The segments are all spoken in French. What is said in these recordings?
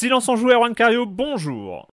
Silence en joueur, Juan bonjour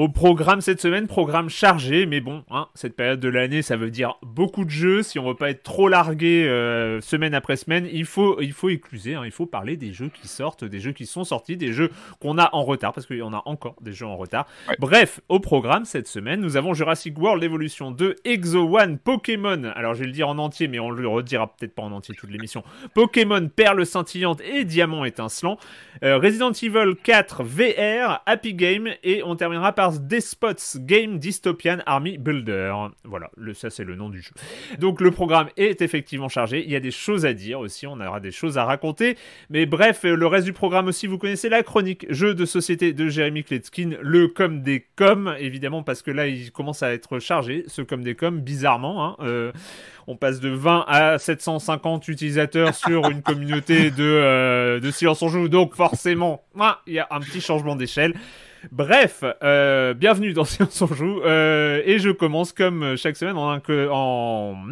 Au programme cette semaine, programme chargé, mais bon, hein, cette période de l'année, ça veut dire beaucoup de jeux. Si on veut pas être trop largué euh, semaine après semaine, il faut, il faut écluser, hein. il faut parler des jeux qui sortent, des jeux qui sont sortis, des jeux qu'on a en retard, parce qu'il y en a encore des jeux en retard. Bref, au programme cette semaine, nous avons Jurassic World Evolution 2, Exo One, Pokémon, alors je vais le dire en entier, mais on le redira peut-être pas en entier toute l'émission, Pokémon, Perle scintillante et Diamant étincelant, euh, Resident Evil 4 VR, Happy Game, et on terminera par Despots Game Dystopian Army Builder. Voilà, ça c'est le nom du jeu. Donc le programme est effectivement chargé, il y a des choses à dire aussi, on aura des choses à raconter. Mais bref, le reste du programme aussi, vous connaissez la chronique jeu de société de Jérémy Kletskin, le comme des coms, évidemment, parce que là il commence à être chargé, ce comme des coms, bizarrement. Hein. Euh, on passe de 20 à 750 utilisateurs sur une communauté de, euh, de Silence en Joue, donc forcément, ah, il y a un petit changement d'échelle. Bref, euh, bienvenue dans Science en Joue. Euh, et je commence comme chaque semaine en,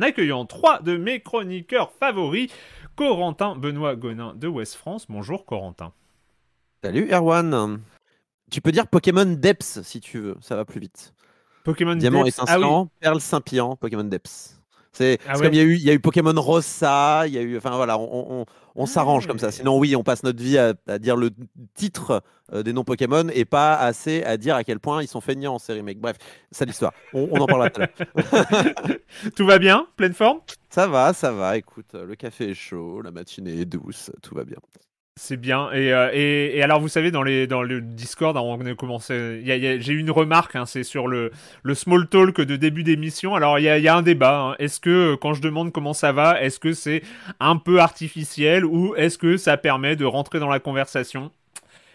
accueillant trois de mes chroniqueurs favoris. Corentin Benoît Gonin de West France. Bonjour Corentin. Salut Erwan. Tu peux dire Pokémon Depths si tu veux, ça va plus vite. Pokémon Diamant et ah Saphir, Perle saint Pokémon Depths. Ah c'est comme il y, a eu, il y a eu Pokémon Rosa, il y a eu. Enfin voilà, on, ah s'arrange comme ça. Sinon, oui, on passe notre vie à, dire le titre euh, des noms Pokémon et pas assez à dire à quel point ils sont feignants en série mec. Bref, c'est l'histoire. On, en parlera tout tout va bien Pleine forme Ça va, ça va. Écoute, le café est chaud, la matinée est douce, tout va bien. C'est bien. Euh, et, alors, vous savez, dans, le Discord, on a commencé. j'ai eu une remarque, hein, c'est sur le, small talk de début d'émission. Alors, il y a, un débat. Hein. Est-ce que, euh, quand je demande comment ça va, est-ce que c'est un peu artificiel ou est-ce que ça permet de rentrer dans la conversation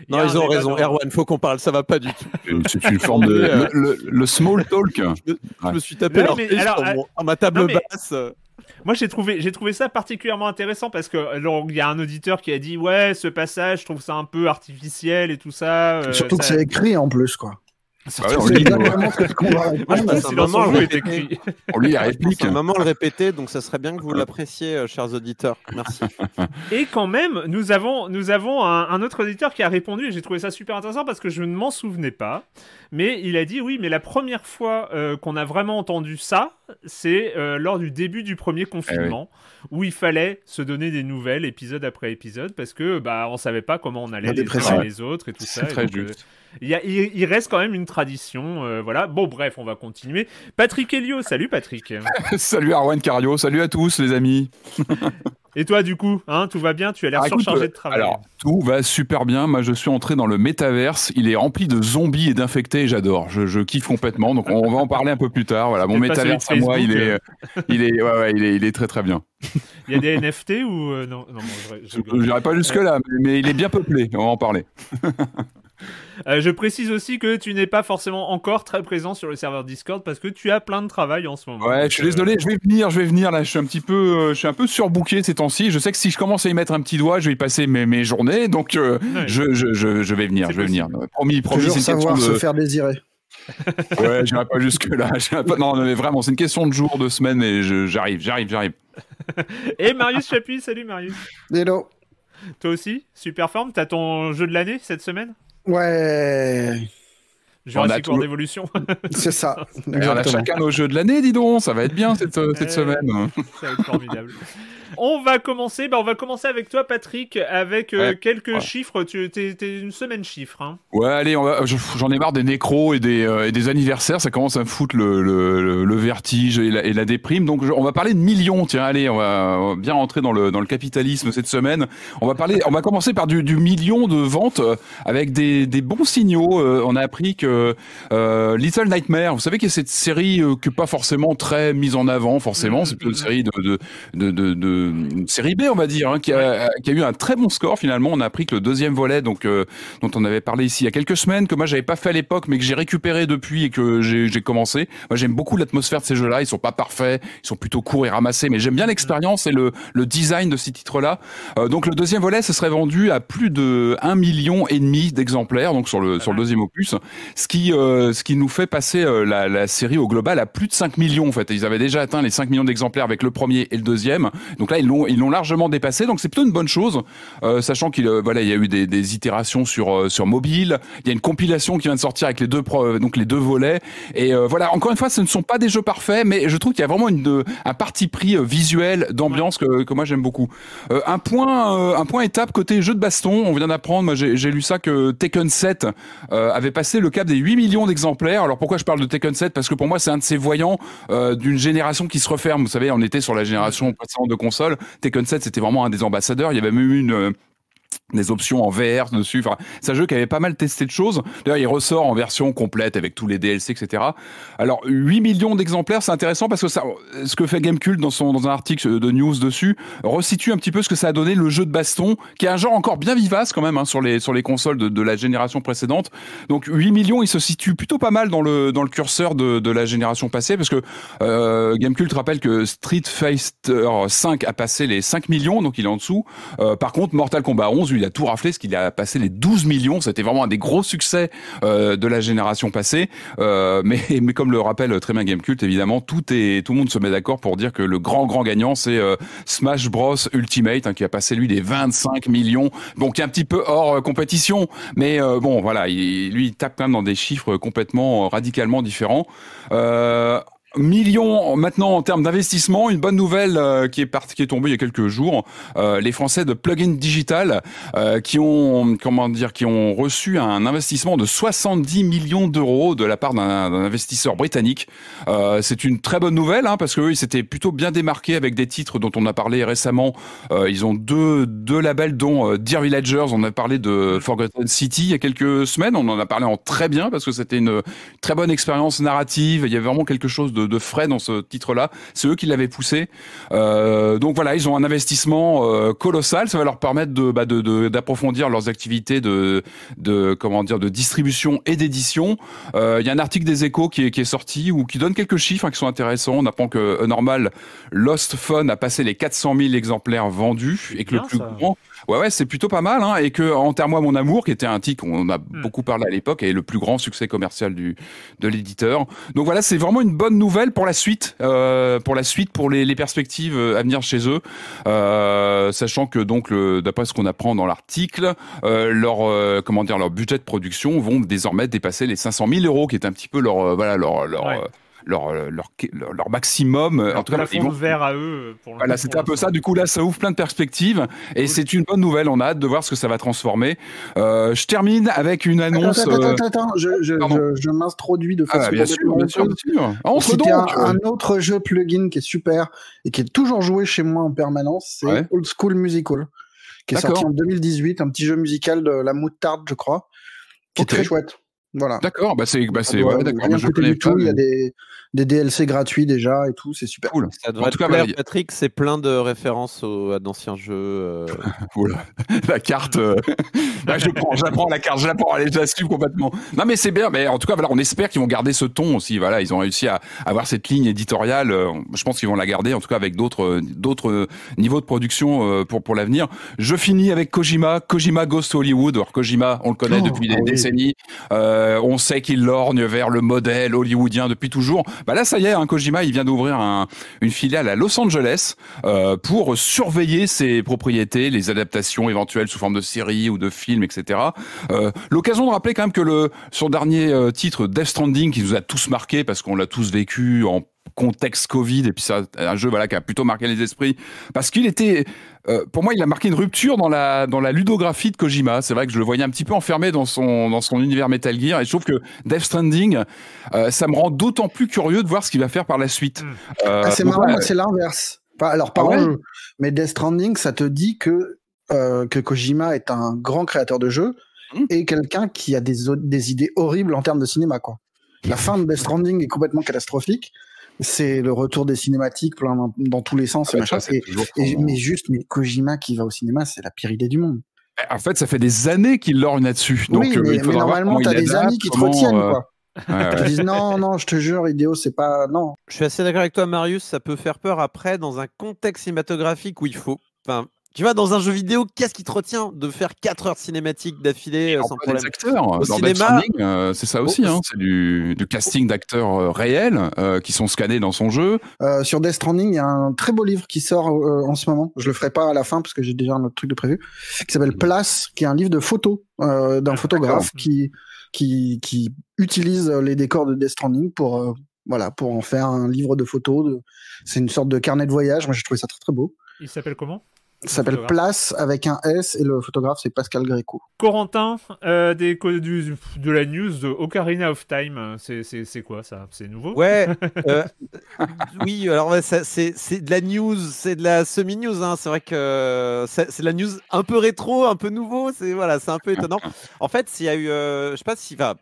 non, ils ont raison. Erwan, il faut qu'on parle. Ça va pas du tout. Euh, c'est une forme de le, small talk. Je, me, suis tapé ma table basse. Moi, j'ai trouvé, j'ai trouvé ça particulièrement intéressant parce que il y a un auditeur qui a dit ouais, ce passage, je trouve ça un peu artificiel et tout ça. Euh, Surtout que c'est écrit en plus, quoi. C'est on lui Maman le répétait, donc ça serait bien que vous l'appréciez, euh, chers auditeurs. Merci. et quand même, nous avons, nous avons un, autre auditeur qui a répondu, et j'ai trouvé ça super intéressant parce que je ne m'en souvenais pas. Mais il a dit oui, mais la première fois euh, qu'on a vraiment entendu ça, c'est euh, lors du début du premier confinement, eh où il fallait se donner des nouvelles épisode après épisode parce que bah on savait pas comment on allait les les autres et tout ça. C'est très dur juste. Il, reste quand même une tradition. Euh, voilà. Bon, bref, on va continuer. Patrick Elio, salut Patrick. salut Arwen Cario, salut à tous les amis. Et toi, du coup, hein, tout va bien Tu as l'air ah, surchargé de euh, travail. Alors, tout va super bien. Moi, je suis entré dans le métaverse. Il est rempli de zombies et d'infectés. J'adore. Je, kiffe complètement. Donc, on va en parler un peu plus tard. Voilà, mon métaverse à moi, il est, euh. il est, il est, très très bien. Il y a des NFT ou non, je n'irai pas jusque là, mais, mais il est bien peuplé. On va en parler. Euh, je précise aussi que tu n'es pas forcément encore très présent sur le serveur Discord parce que tu as plein de travail en ce moment. Ouais, je suis euh, désolé, je vais venir, je vais venir là. Je suis un petit peu, euh, je suis un peu surbooké ces temps-ci. Je sais que si je commence à y mettre un petit doigt, je vais y passer mes, mes journées. Donc, je, je, vais venir, je vais venir. Promis, promis. Toujours savoir se faire désirer. ouais, j'irai pas jusque-là. Non, mais vraiment, c'est une question de jour, de semaine, et j'arrive, j'arrive, j'arrive. et Marius Chapuis, salut Marius. Hello. Toi aussi, super forme. T'as ton jeu de l'année cette semaine Ouais. Jurassic World d'évolution. C'est ça. on a chacun nos jeux de l'année, dis donc. Ça va être bien cette, cette semaine. Ça va être formidable. On va commencer. Bah, on va commencer avec toi, Patrick, avec euh, quelques chiffres. Tu t'es, une semaine chiffre. Hein. Ouais, allez, j'en ai marre des nécros euh, et des, anniversaires. Ça commence à me foutre le, vertige et la, déprime. Donc, on va parler de millions. Tiens, allez, on va, bien rentrer dans le, capitalisme cette semaine. On va parler. on va commencer par du, million de ventes euh, avec des, bons signaux. on a appris que Little Nightmare. Vous savez qu'il y a cette série que pas forcément très mise en avant. Forcément, mm-hmm. c'est une série de série B, on va dire, hein, euh, qui, a, eu un très bon score finalement. On a appris que le deuxième volet, donc euh, dont on avait parlé ici il y a quelques semaines, que moi j'avais pas fait à l'époque, mais que j'ai récupéré depuis et que j'ai commencé. Moi j'aime beaucoup l'atmosphère de ces jeux-là. Ils sont pas parfaits, ils sont plutôt courts et ramassés, mais j'aime bien l'expérience et le, design de ces titres-là. Euh, donc le deuxième volet, ce serait vendu à plus de 1 million et demi d'exemplaires, donc sur le sur le deuxième opus, ce qui ce qui nous fait passer la, série au global à plus de 5 millions en fait. ils avaient déjà atteint les 5 millions d'exemplaires avec le premier et le deuxième. Donc ils l'ont, largement dépassé. Donc c'est plutôt une bonne chose, euh, sachant qu'il euh, voilà, il y a eu des, itérations sur euh, sur mobile. Il y a une compilation qui vient de sortir avec les deux donc les deux volets. Et voilà, encore une fois, ce ne sont pas des jeux parfaits, mais je trouve qu'il y a vraiment une, un parti pris visuel d'ambiance que, que moi j'aime beaucoup. un point, un point étape côté jeu de baston. On vient d'apprendre, moi j'ai, lu ça que Tekken 7 avait passé le cap des 8 millions d'exemplaires. Alors pourquoi je parle de Tekken 7 Parce que pour moi c'est un de ces voyants d'une génération qui se referme. Vous savez, on était sur la génération mm. de console Tekken 7, c'était vraiment un des ambassadeurs. Il y avait même une, euh, des options en VR dessus. Enfin, c'est un jeu qui avait pas mal testé de choses. D'ailleurs, il ressort en version complète avec tous les DLC, etc. Alors, 8 millions d'exemplaires, c'est intéressant parce que ça, ce que fait Gamecult dans, son, dans un article de news dessus resitue un petit peu ce que ça a donné le jeu de baston, qui est un genre encore bien vivace quand même hein, sur, les, sur les consoles de, la génération précédente. Donc, 8 millions, il se situe plutôt pas mal dans le, dans le curseur de, de la génération passée parce que euh, Gamecult rappelle que Street Fighter 5 a passé les 5 millions, donc il est en dessous. Euh, par contre, Mortal Kombat 11, il a tout raflé, ce qu'il a passé les 12 millions. C'était vraiment un des gros succès euh, de la génération passée. Euh, mais, mais comme le rappelle très bien Gamecult, évidemment, tout, tout le monde se met d'accord pour dire que le grand, grand gagnant, c'est euh, Smash Bros Ultimate, hein, qui a passé, lui, des 25 millions. Donc est un petit peu hors compétition, mais bon, voilà, il, lui, il tape même dans des chiffres complètement, radicalement différents millions euh, maintenant en termes d'investissement. Une bonne nouvelle euh, qui est partie, qui est tombée il y a quelques jours. Euh, les Français de Plugin Digital qui ont comment dire, qui ont reçu un investissement de 70 millions d'euros de la part d'un investisseur britannique. c'est une très bonne nouvelle hein, parce que eux, ils s'étaient plutôt bien démarqués avec des titres dont on a parlé récemment. ils ont deux deux labels dont Dear Villagers. On a parlé de Forgotten City il y a quelques semaines. On en a parlé en très bien parce que c'était une très bonne expérience narrative. Il y avait vraiment quelque chose de de, frais dans ce titre-là. C'est eux qui l'avaient poussé. Euh, donc voilà, ils ont un investissement euh, colossal. Ça va leur permettre bah, de, d'approfondir leurs activités de, de comment dire de distribution et d'édition. Euh, il y a un article des Échos qui est, sorti ou qui donne quelques chiffres hein, qui sont intéressants. On apprend que normal Lost Fun a passé les 400 000 exemplaires vendus et que le plus grand Ouais, ouais, c'est plutôt pas mal. Hein, et que Enterre-moi mon amour, qui était un titre on a hmm. beaucoup parlé à l'époque, et le plus grand succès commercial du, de l'éditeur. Donc voilà, c'est vraiment une bonne nouvelle pour la suite, euh, pour la suite, pour les, perspectives euh, à venir chez eux, euh, sachant que donc, d'après ce qu'on apprend dans l'article, leur comment dire leur budget de production vont désormais dépasser les 500 000 euros, qui est un petit peu leur voilà leur, euh, leur, leur, maximum. Euh, en tout cas, ils vont... à eux. Euh, pour voilà, c'était un peu ça. Du coup, là, ça ouvre plein de perspectives et c'est une bonne nouvelle. On a hâte de voir ce que ça va transformer. je termine avec une annonce. Attends, attends, attends, je, m'introduis de ah, façon. bien, sûr, bien sûr, bien ah, Un, autre jeu plugin qui est super et qui est toujours joué chez moi en permanence, c'est Old School Musical, qui est sorti en 2018, un petit jeu musical de la moutarde, je crois, qui est très chouette. Voilà. D'accord, bah c'est bah ah, c'est bah, ouais, ouais, euh, d'accord. Je connais pas, tout, mais... il y a des des DLC gratuits déjà et tout, c'est super cool. en tout cas, bah, Patrick, c'est plein de références à d'anciens jeux. Euh... la carte. Euh. Là, je prends, j'apprends la carte, j'apprends, je la complètement. Non, mais c'est bien, mais en tout cas, voilà, on espère qu'ils vont garder ce ton aussi. Voilà, ils ont réussi à avoir cette ligne éditoriale. Euh, je pense qu'ils vont la garder, en tout cas, avec d'autres, euh, d'autres niveaux de production pour, pour l'avenir. Je finis avec Kojima, Kojima Ghost Hollywood. Alors, Kojima, on le connaît oh, depuis des ah décennies. on sait qu'il lorgne vers le modèle hollywoodien depuis toujours. Bah là, ça y est, hein, Kojima, il vient d'ouvrir un, une filiale à Los Angeles euh, pour surveiller ses propriétés, les adaptations éventuelles sous forme de séries ou de films, etc. Euh, l'occasion de rappeler quand même que le, son dernier euh, titre, Death Stranding, qui nous a tous marqué parce qu'on l'a tous vécu en contexte Covid, et puis ça un jeu voilà, qui a plutôt marqué les esprits, parce qu'il était, euh, pour moi, il a marqué une rupture dans la, dans la ludographie de Kojima. C'est vrai que je le voyais un petit peu enfermé dans son, dans son univers Metal Gear, et je trouve que Death Stranding, euh, ça me rend d'autant plus curieux de voir ce qu'il va faire par la suite. Mm. Euh, ah, c'est marrant, c'est l'inverse. Alors, ah pardon, mais Death Stranding, ça te dit que, que Kojima est un grand créateur de jeux mm. et quelqu'un qui a des, des idées horribles en termes de cinéma, quoi. La fin de Death Stranding est complètement catastrophique c'est le retour des cinématiques dans, tous les sens. Ah bah mais juste, mais Kojima qui va au cinéma, c'est la pire idée du monde. Bah, en fait, ça fait des années qu'il lorgne là-dessus. Donc, euh, mais, normalement, t'as des amis qui te retiennent, quoi. Euh, non, non, je te jure, Idéo, c'est pas. Non. Je suis assez d'accord avec toi, Marius. Ça peut faire peur après, dans un contexte cinématographique où il faut. Enfin, tu vois, dans un jeu vidéo, qu'est-ce qui te retient de faire 4 heures cinématiques d'affilée euh, sans problème acteurs, dans euh, c'est ça aussi. Oh. Hein, c'est du, casting d'acteurs euh, réels qui sont scannés dans son jeu. sur Death Stranding, il y a un très beau livre qui sort en ce moment. Je le ferai pas à la fin parce que j'ai déjà un autre truc de prévu. Qui s'appelle mm. Place, qui est un livre de photos d'un ah, photographe qui, qui, utilise les décors de Death Stranding pour voilà, pour en faire un livre de photos. C'est une sorte de carnet de voyage. Moi, j'ai trouvé ça très très beau. Il s'appelle comment ça s'appelle Place avec un S et le photographe c'est Pascal Gréco. Corentin, euh, des, de la news de Ocarina of Time, hein, c'est quoi ça C'est nouveau Ouais, euh, oui, alors c'est de la news, c'est de la semi-news, hein. c'est vrai que euh, c'est de la news un peu rétro, un peu nouveau, c'est voilà, un peu étonnant. En fait, s'il y a eu, je je sais pas s'il va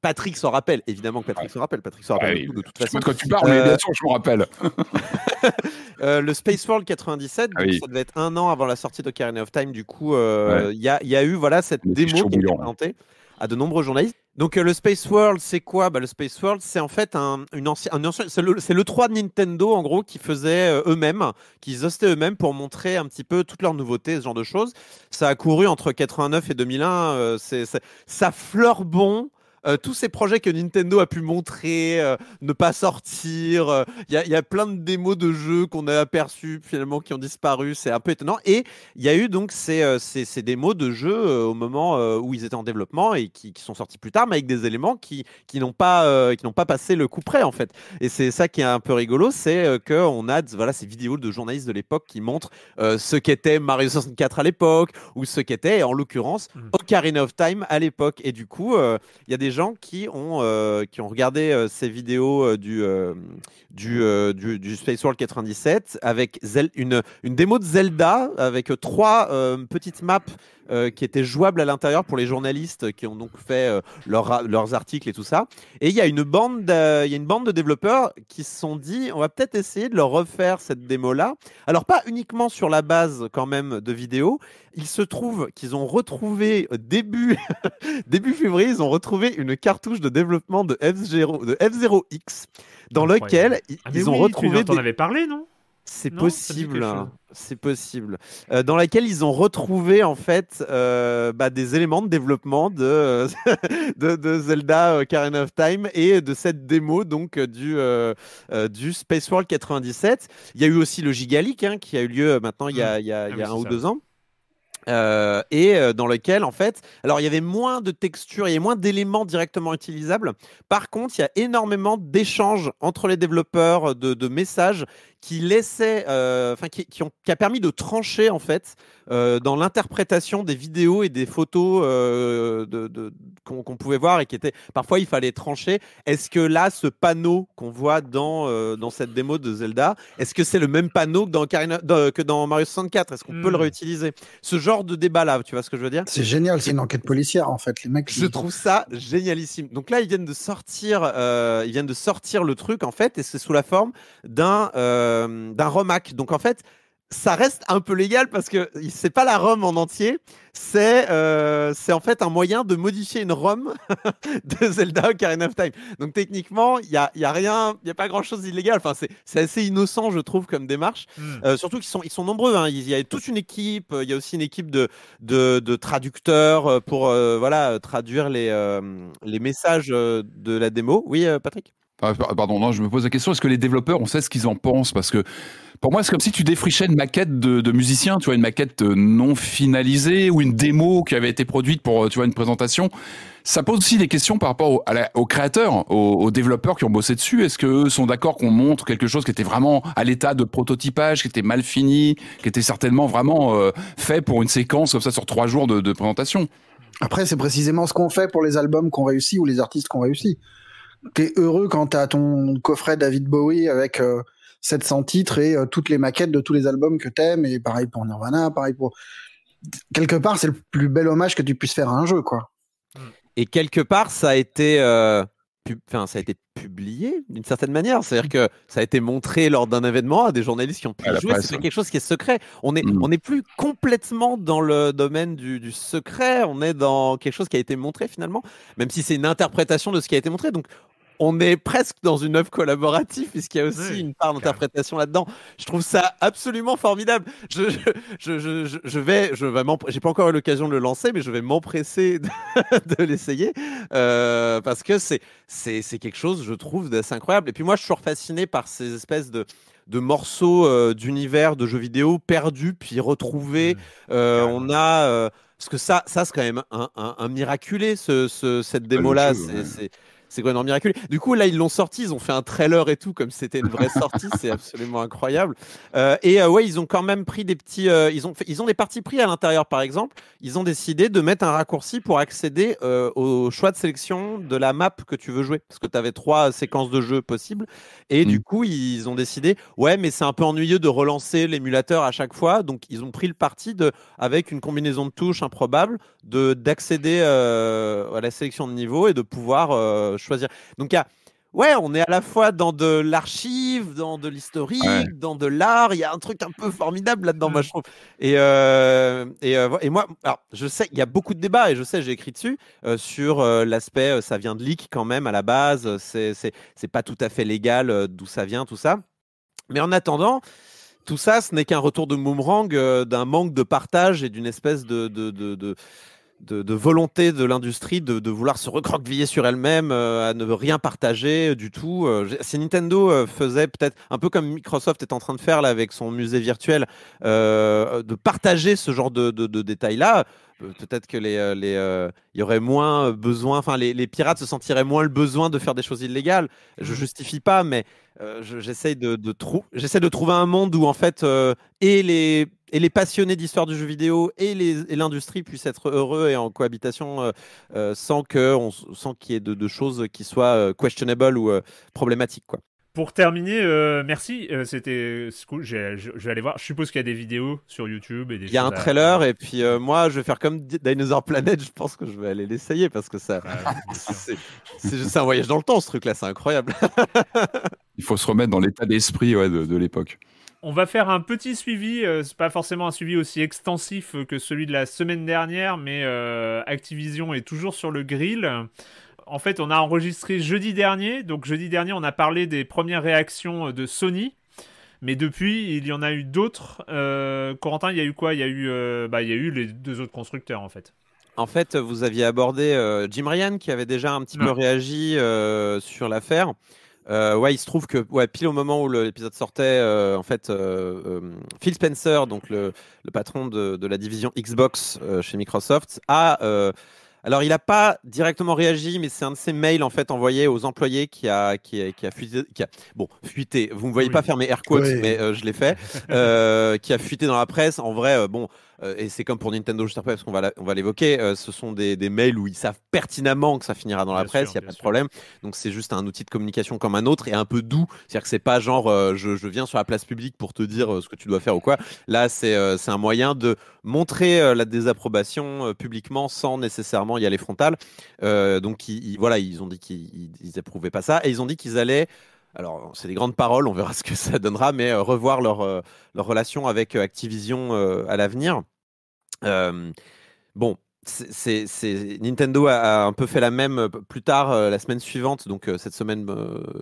Patrick s'en rappelle, évidemment que Patrick s'en rappelle. Patrick s'en rappelle de toute façon. Quand tu parles, mais bien sûr, je m'en euh, rappelle. Euh, le Space World 97, ah ça devait être un an avant la sortie d'Ocarina of Time. Du coup, euh, il y, y, a eu voilà, cette démo qui a été présentée à de nombreux journalistes. Donc le Space World, c'est quoi bah, Le Space World, c'est en fait un, une un ancien, c'est le, 3 de Nintendo en gros qui faisait eux-mêmes, qui hostaient eux-mêmes pour montrer un petit peu toutes leurs nouveautés, ce genre de choses. Ça a couru entre 89 et 2001, c'est, ça fleurbon euh, tous ces projets que Nintendo a pu montrer, euh, ne pas sortir. Euh, il y, a plein de démos de jeux qu'on a aperçus finalement qui ont disparu. C'est un peu étonnant. Et il y a eu donc ces, démos de jeux au moment où ils étaient en développement et qui, sont sortis plus tard, mais avec des éléments qui, qui n'ont pas, qui pas passé le coup près en fait. Et c'est ça qui est un peu rigolo, c'est qu'on a voilà, ces vidéos de journalistes de l'époque qui montrent ce qu'était Mario 64 à l'époque ou ce qu'était en l'occurrence mmh. Ocarina of Time à l'époque. Et du coup, il y a des gens qui ont, euh, qui ont regardé euh, ces vidéos euh, du, du, du, Space World 97 avec une, une démo de Zelda avec trois petites maps euh, qui était jouable à l'intérieur pour les journalistes qui ont donc fait euh, leurs articles et tout ça. Et il y a une bande, il y a une bande de développeurs qui se sont dit, on va peut-être essayer de leur refaire cette démo là. Alors pas uniquement sur la base quand même de vidéo. Il se trouve qu'ils ont retrouvé euh, début début février, ils ont retrouvé une cartouche de développement de F0 x dans lequel ah, ils, ont retrouvé. Tu en avais parlé non Hein. C'est possible, c'est euh, possible. dans laquelle ils ont retrouvé en fait euh, bah, des éléments de développement de, euh, de, Zelda Ocarina of Time et de cette démo donc du, du Space World 97. Il y a eu aussi le Gigalic hein, qui a eu lieu maintenant il y a, mmh. ah un ou deux ans. et dans lequel en fait, alors il y avait moins de textures, il y avait moins d'éléments directement utilisables. Par contre, il y a énormément d'échanges entre les développeurs, de, messages qui laissait, euh, enfin qui, a permis de trancher en fait euh, dans l'interprétation des vidéos et des photos euh, de, qu'on pouvait voir et qui était parfois il fallait trancher. Est-ce que là, ce panneau qu'on voit dans dans cette démo de Zelda, est-ce que c'est le même panneau que dans, que dans Mario 64 Est-ce qu'on peut le hmm. réutiliser Ce genre de débat là, tu vois ce que je veux dire C'est génial, c'est une enquête policière en fait, les mecs. Je trouve ça génialissime. Donc là, ils viennent de sortir, ils viennent de sortir le truc en fait et c'est sous la forme d'un euh, d'un Romac. Donc en fait, ça reste un peu légal parce que c'est pas la ROM en entier, euh, c'est en fait un moyen de modifier une ROM de Zelda Ocarina Time. Donc techniquement, il n'y a, y a rien, il a pas grand chose d'illégal. Enfin, c'est assez innocent, je trouve, comme démarche. Hmm. Euh, surtout qu'ils sont, ils sont nombreux. Hein. Il y a toute une équipe. Il y a aussi une équipe de, de, traducteurs pour voilà traduire les, les messages de la démo. Oui, Patrick ah, bah, pardon, non, je me pose la question, est-ce que les développeurs, on sait ce qu'ils en pensent Parce que pour moi, c'est comme si tu défrichais une maquette de, de musicien, tu vois, une maquette euh, non finalisée ou une démo qui avait été produite pour, euh, tu vois, une présentation. Ça pose aussi des questions par rapport aux créateurs, aux, développeurs qui ont bossé dessus. Est-ce qu'eux sont d'accord qu'on montre quelque chose qui était vraiment à l'état de prototypage, qui était mal fini, qui était certainement vraiment euh, fait pour une séquence comme ça sur trois jours de, de présentation Après, c'est précisément ce qu'on fait pour les albums qu'on réussit ou les artistes qu'on réussit t'es heureux quand t'as ton coffret David Bowie avec 700 euh, titres et euh, toutes les maquettes de tous les albums que t'aimes et pareil pour Nirvana, pareil pour quelque part c'est le plus bel hommage que tu puisses faire à un jeu quoi. Mm. Et quelque part ça a été euh, enfin, ça a été publié d'une certaine manière, c'est-à-dire que ça a été montré lors d'un événement à des journalistes qui ont pu jouer. C'est hein. quelque chose qui est secret. On est, mm. on n'est plus complètement dans le domaine du, du, secret. On est dans quelque chose qui a été montré finalement, même si c'est une interprétation de ce qui a été montré. Donc on est presque dans une œuvre collaborative puisqu'il y a aussi une part d'interprétation là-dedans. Je trouve ça absolument formidable. Je, je, vais, je vais j'ai pas encore eu l'occasion de le lancer, mais je vais m'empresser de, l'essayer euh, parce que c'est, quelque chose, je trouve, d'assez incroyable. Et puis moi, je suis toujours fasciné par ces espèces de, morceaux euh, d'univers de jeux vidéo perdus puis retrouvés. Mmh. Euh, on a parce que ça, ça c'est quand même un, miraculé cette ah, démo là. C'est c'est vraiment miraculeux. Du coup, là, ils l'ont sorti, ils ont fait un trailer et tout, comme c'était une vraie sortie, c'est absolument incroyable. Euh, et euh, ouais, ils ont quand même pris des petits. Euh, ils, ont fait, ils ont des parties pris à l'intérieur, par exemple. Ils ont décidé de mettre un raccourci pour accéder au choix de sélection de la map que tu veux jouer. Parce que tu avais trois séquences de jeu possibles. Et du mm. coup, ils ont décidé, ouais, mais c'est un peu ennuyeux de relancer l'émulateur à chaque fois. Donc, ils ont pris le parti de, avec une combinaison de touches improbable, d'accéder à la sélection de niveau et de pouvoir choisir. Donc, Ouais, on est à la fois dans de l'archive, dans de l'historique, dans de l'art. Il y a un truc un peu formidable là-dedans, moi, mm. je trouve. Et, euh, euh, et, moi, alors, je sais, il y a beaucoup de débats, et je sais, j'ai écrit dessus, euh, sur l'aspect, ça vient de leak quand même à la base, c'est pas tout à fait légal d'où ça vient, tout ça. Mais en attendant, tout ça, ce n'est qu'un retour de boomerang, d'un manque de partage et d'une espèce de, de, de de, volonté de l'industrie de, vouloir se recroqueviller sur elle-même, euh, à ne rien partager euh, du tout. si euh, Nintendo faisait peut-être un peu comme Microsoft est en train de faire là avec son musée virtuel, de partager ce genre de, détails-là, peut-être que les, les y aurait moins besoin enfin les, pirates se sentiraient moins le besoin de faire des choses illégales je mmh. justifie pas mais j'essaie de, de trouver un monde où en fait et les et les passionnés d'histoire du jeu vidéo et l'industrie puissent être heureux et en cohabitation euh, euh, sans qu'il y ait de, choses qui soient euh, questionable ou problématiques. Quoi. Pour terminer, merci. C'était cool. Je, vais aller voir. Je suppose qu'il y a des vidéos sur YouTube Il y a un trailer et puis moi, je vais faire comme Dinosaur Planet. Je pense que je vais aller l'essayer parce que ça, c'est un voyage dans le temps, ce truc-là. C'est incroyable. Il faut se remettre dans l'état d'esprit de l'époque on va faire un petit suivi, euh, c'est pas forcément un suivi aussi extensif que celui de la semaine dernière, mais euh, Activision est toujours sur le grill. En fait, on a enregistré jeudi dernier, donc jeudi dernier, on a parlé des premières réactions euh, de Sony. Mais depuis, il y en a eu d'autres. Corentin, il y a eu quoi Il y a eu, bah, il y eu les deux autres constructeurs en fait. En fait, vous aviez abordé Jim Ryan qui avait déjà un petit peu réagi sur l'affaire. Euh, ouais, il se trouve que ouais, pile au moment où l'épisode sortait, euh, en fait, euh, Phil Spencer, donc le, patron de, la division Xbox chez Microsoft, a alors il n'a pas directement réagi, mais c'est un de ses mails en fait envoyés aux employés qui a qui a, qui a fuité, qui a, bon fuité. Vous me voyez pas faire mes air quotes, mais je l'ai fait, qui a fuité dans la presse. En vrai, bon, euh, et c'est comme pour Nintendo, juste après, parce qu'on va, on va l'évoquer, euh, ce sont des, des, mails où ils savent pertinemment que ça finira dans la presse, il n'y a pas de problème. Donc c'est juste un outil de communication comme un autre et un peu doux. C'est-à-dire que c'est pas genre euh, je, je, viens sur la place publique pour te dire ce que tu dois faire ou quoi. Là, c'est, un moyen de montrer la désapprobation publiquement sans nécessairement y aller frontal. donc voilà, ils ont dit qu'ils n'approuvaient pas ça et ils ont dit qu'ils allaient. Alors, c'est des grandes paroles, on verra ce que ça donnera, mais revoir leur, leur relation avec Activision à l'avenir bon, c'est, Nintendo a, un peu fait la même plus tard la semaine suivante, donc cette semaine,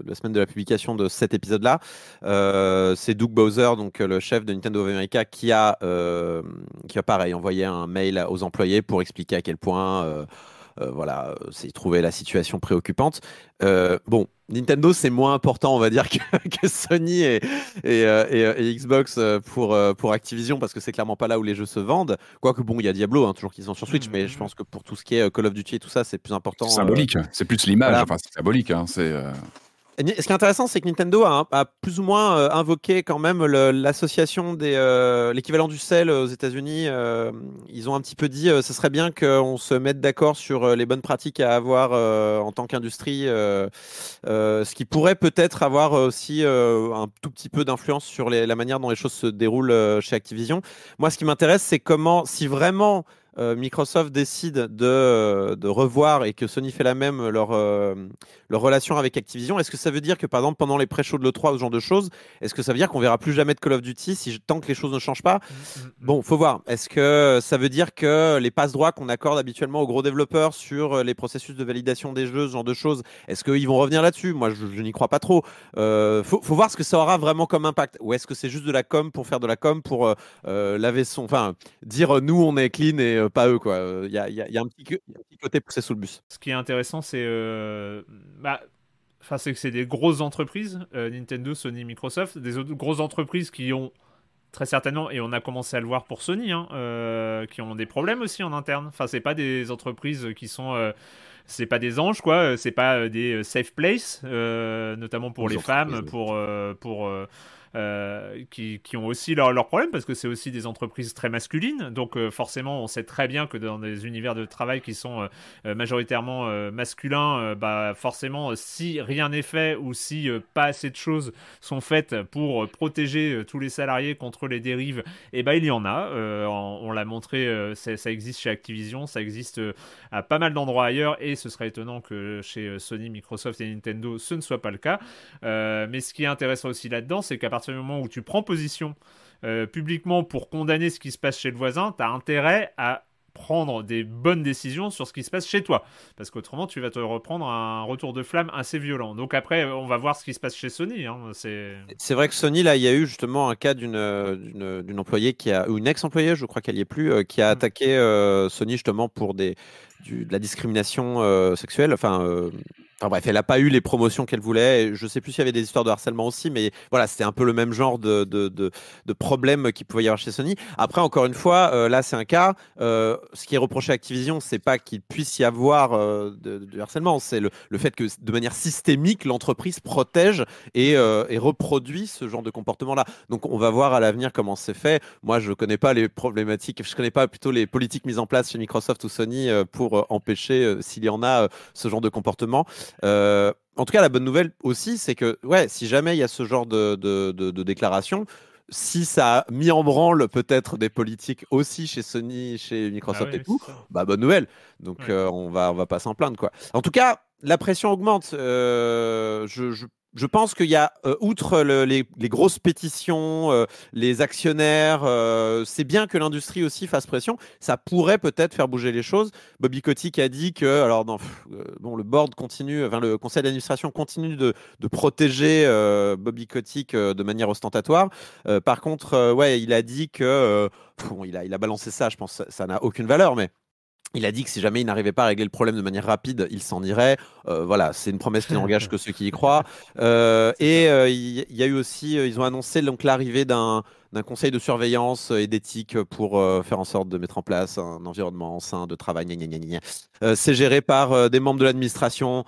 la semaine de la publication de cet épisode-là. c'est Doug Bowser, donc le chef de Nintendo of America, qui a, qui a pareil envoyé un mail aux employés pour expliquer à quel point euh, voilà, c'est trouver la situation préoccupante. Euh, bon, Nintendo, c'est moins important, on va dire, que, Sony et, euh, Xbox pour, pour Activision, parce que c'est clairement pas là où les jeux se vendent. Quoique, bon, il y a Diablo, hein, toujours qu'ils sont sur Switch, mm. mais je pense que pour tout ce qui est Call of Duty et tout ça, c'est plus important. Symbolique, hein. c'est plus l'image, enfin, c'est symbolique. Hein. c'est, ce qui est intéressant, c'est que Nintendo a, plus ou moins euh, invoqué quand même l'association des euh, l'équivalent du sel aux États-Unis. Euh, ils ont un petit peu dit, ce serait bien qu'on se mette d'accord sur les bonnes pratiques à avoir en tant qu'industrie, ce qui pourrait peut-être avoir aussi un tout petit peu d'influence sur la manière dont les choses se déroulent chez Activision. Moi, ce qui m'intéresse, c'est comment, si vraiment Microsoft décide de, de, revoir et que Sony fait la même leur, leur relation avec Activision. Est-ce que ça veut dire que, par exemple, pendant les pré-shows de l'E3 ou ce genre de choses, est-ce que ça veut dire qu'on verra plus jamais de Call of Duty si, tant que les choses ne changent pas mm, mm, mm. Bon, faut voir. Est-ce que ça veut dire que les passes droits qu'on accorde habituellement aux gros développeurs sur euh, les processus de validation des jeux, ce genre de choses, est-ce qu'ils vont revenir là-dessus Moi, je, n'y crois pas trop. Euh, faut, voir ce que ça aura vraiment comme impact. Ou est-ce que c'est juste de la com pour faire de la com, pour euh, euh, laver son. Enfin, dire nous, on est clean et pas eux, quoi. Il y a, y, a un petit côté poussé sous le bus. Ce qui est intéressant, c'est bah, c'est que c'est des grosses entreprises, euh, Nintendo, Sony, Microsoft, des autres grosses entreprises qui ont très certainement, et on a commencé à le voir pour Sony, hein, euh, qui ont des problèmes aussi en interne. Enfin, c'est pas des entreprises qui sont, euh, c'est pas des anges quoi, c'est pas des safe place, notamment pour les, les femmes, pour pour euh, qui, ont aussi leurs problèmes parce que c'est aussi des entreprises très masculines. Donc euh, forcément, on sait très bien que dans des univers de travail qui sont euh, majoritairement masculins, bah forcément, si rien n'est fait ou si pas assez de choses sont faites pour protéger tous les salariés contre les dérives, et eh ben il y en a. on, on l'a montré, ça existe chez Activision, ça existe à pas mal d'endroits ailleurs, et ce serait étonnant que chez Sony, Microsoft et Nintendo, ce ne soit pas le cas. mais ce qui est intéressant aussi là-dedans, c'est qu'à partir partir moment où tu prends position euh, publiquement pour condamner ce qui se passe chez le voisin, tu as intérêt à prendre des bonnes décisions sur ce qui se passe chez toi. Parce qu'autrement, tu vas te reprendre un retour de flamme assez violent. Donc après, on va voir ce qui se passe chez Sony. Hein. C'est vrai que Sony, là, il y a eu justement un cas d'une employée qui a, une ex-employée, je crois qu'elle n'y est plus, euh, qui a mm. attaqué euh, Sony justement pour des, du, de la discrimination sexuelle, enfin Enfin bref, elle n'a pas eu les promotions qu'elle voulait. Je ne sais plus s'il y avait des histoires de harcèlement aussi, mais voilà, c'était un peu le même genre de, de, de, de problème qu'il pouvait y avoir chez Sony. Après, encore une fois, euh, là, c'est un cas. Euh, ce qui est reproché à Activision, c'est pas qu'il puisse y avoir euh, du harcèlement, c'est le, fait que de manière systémique, l'entreprise protège et, et, reproduit ce genre de comportement-là. Donc, on va voir à l'avenir comment c'est fait. Moi, je ne connais pas les problématiques, je ne connais pas plutôt les politiques mises en place chez Microsoft ou Sony pour empêcher, s'il y en a, ce genre de comportement. Euh, en tout cas, la bonne nouvelle aussi, c'est que ouais, si jamais il y a ce genre de, de, déclaration, si ça a mis en branle peut-être des politiques aussi chez Sony, chez Microsoft ah et tout, bah bonne nouvelle. Donc euh, on va on va pas s'en plaindre quoi. En tout cas, la pression augmente. Euh, je, je pense qu'il y a, euh, outre les, grosses pétitions, euh, les actionnaires, euh, c'est bien que l'industrie aussi fasse pression. Ça pourrait peut-être faire bouger les choses. Bobby Kotick a dit que, alors, bon, le board continue, enfin, le conseil d'administration continue de, protéger Bobby Kotick de manière ostentatoire. par contre, ouais, il a dit que, il a, il a balancé ça, je pense, que ça n'a aucune valeur, mais il a dit que si jamais il n'arrivait pas à régler le problème de manière rapide, il s'en irait. Euh, voilà, c'est une promesse qui n'engage que ceux qui y croient. Euh, et euh, il y, a eu aussi, ils ont annoncé donc l'arrivée d'un conseil de surveillance et d'éthique pour faire en sorte de mettre en place un environnement sain de travail. C'est géré par des membres de l'administration,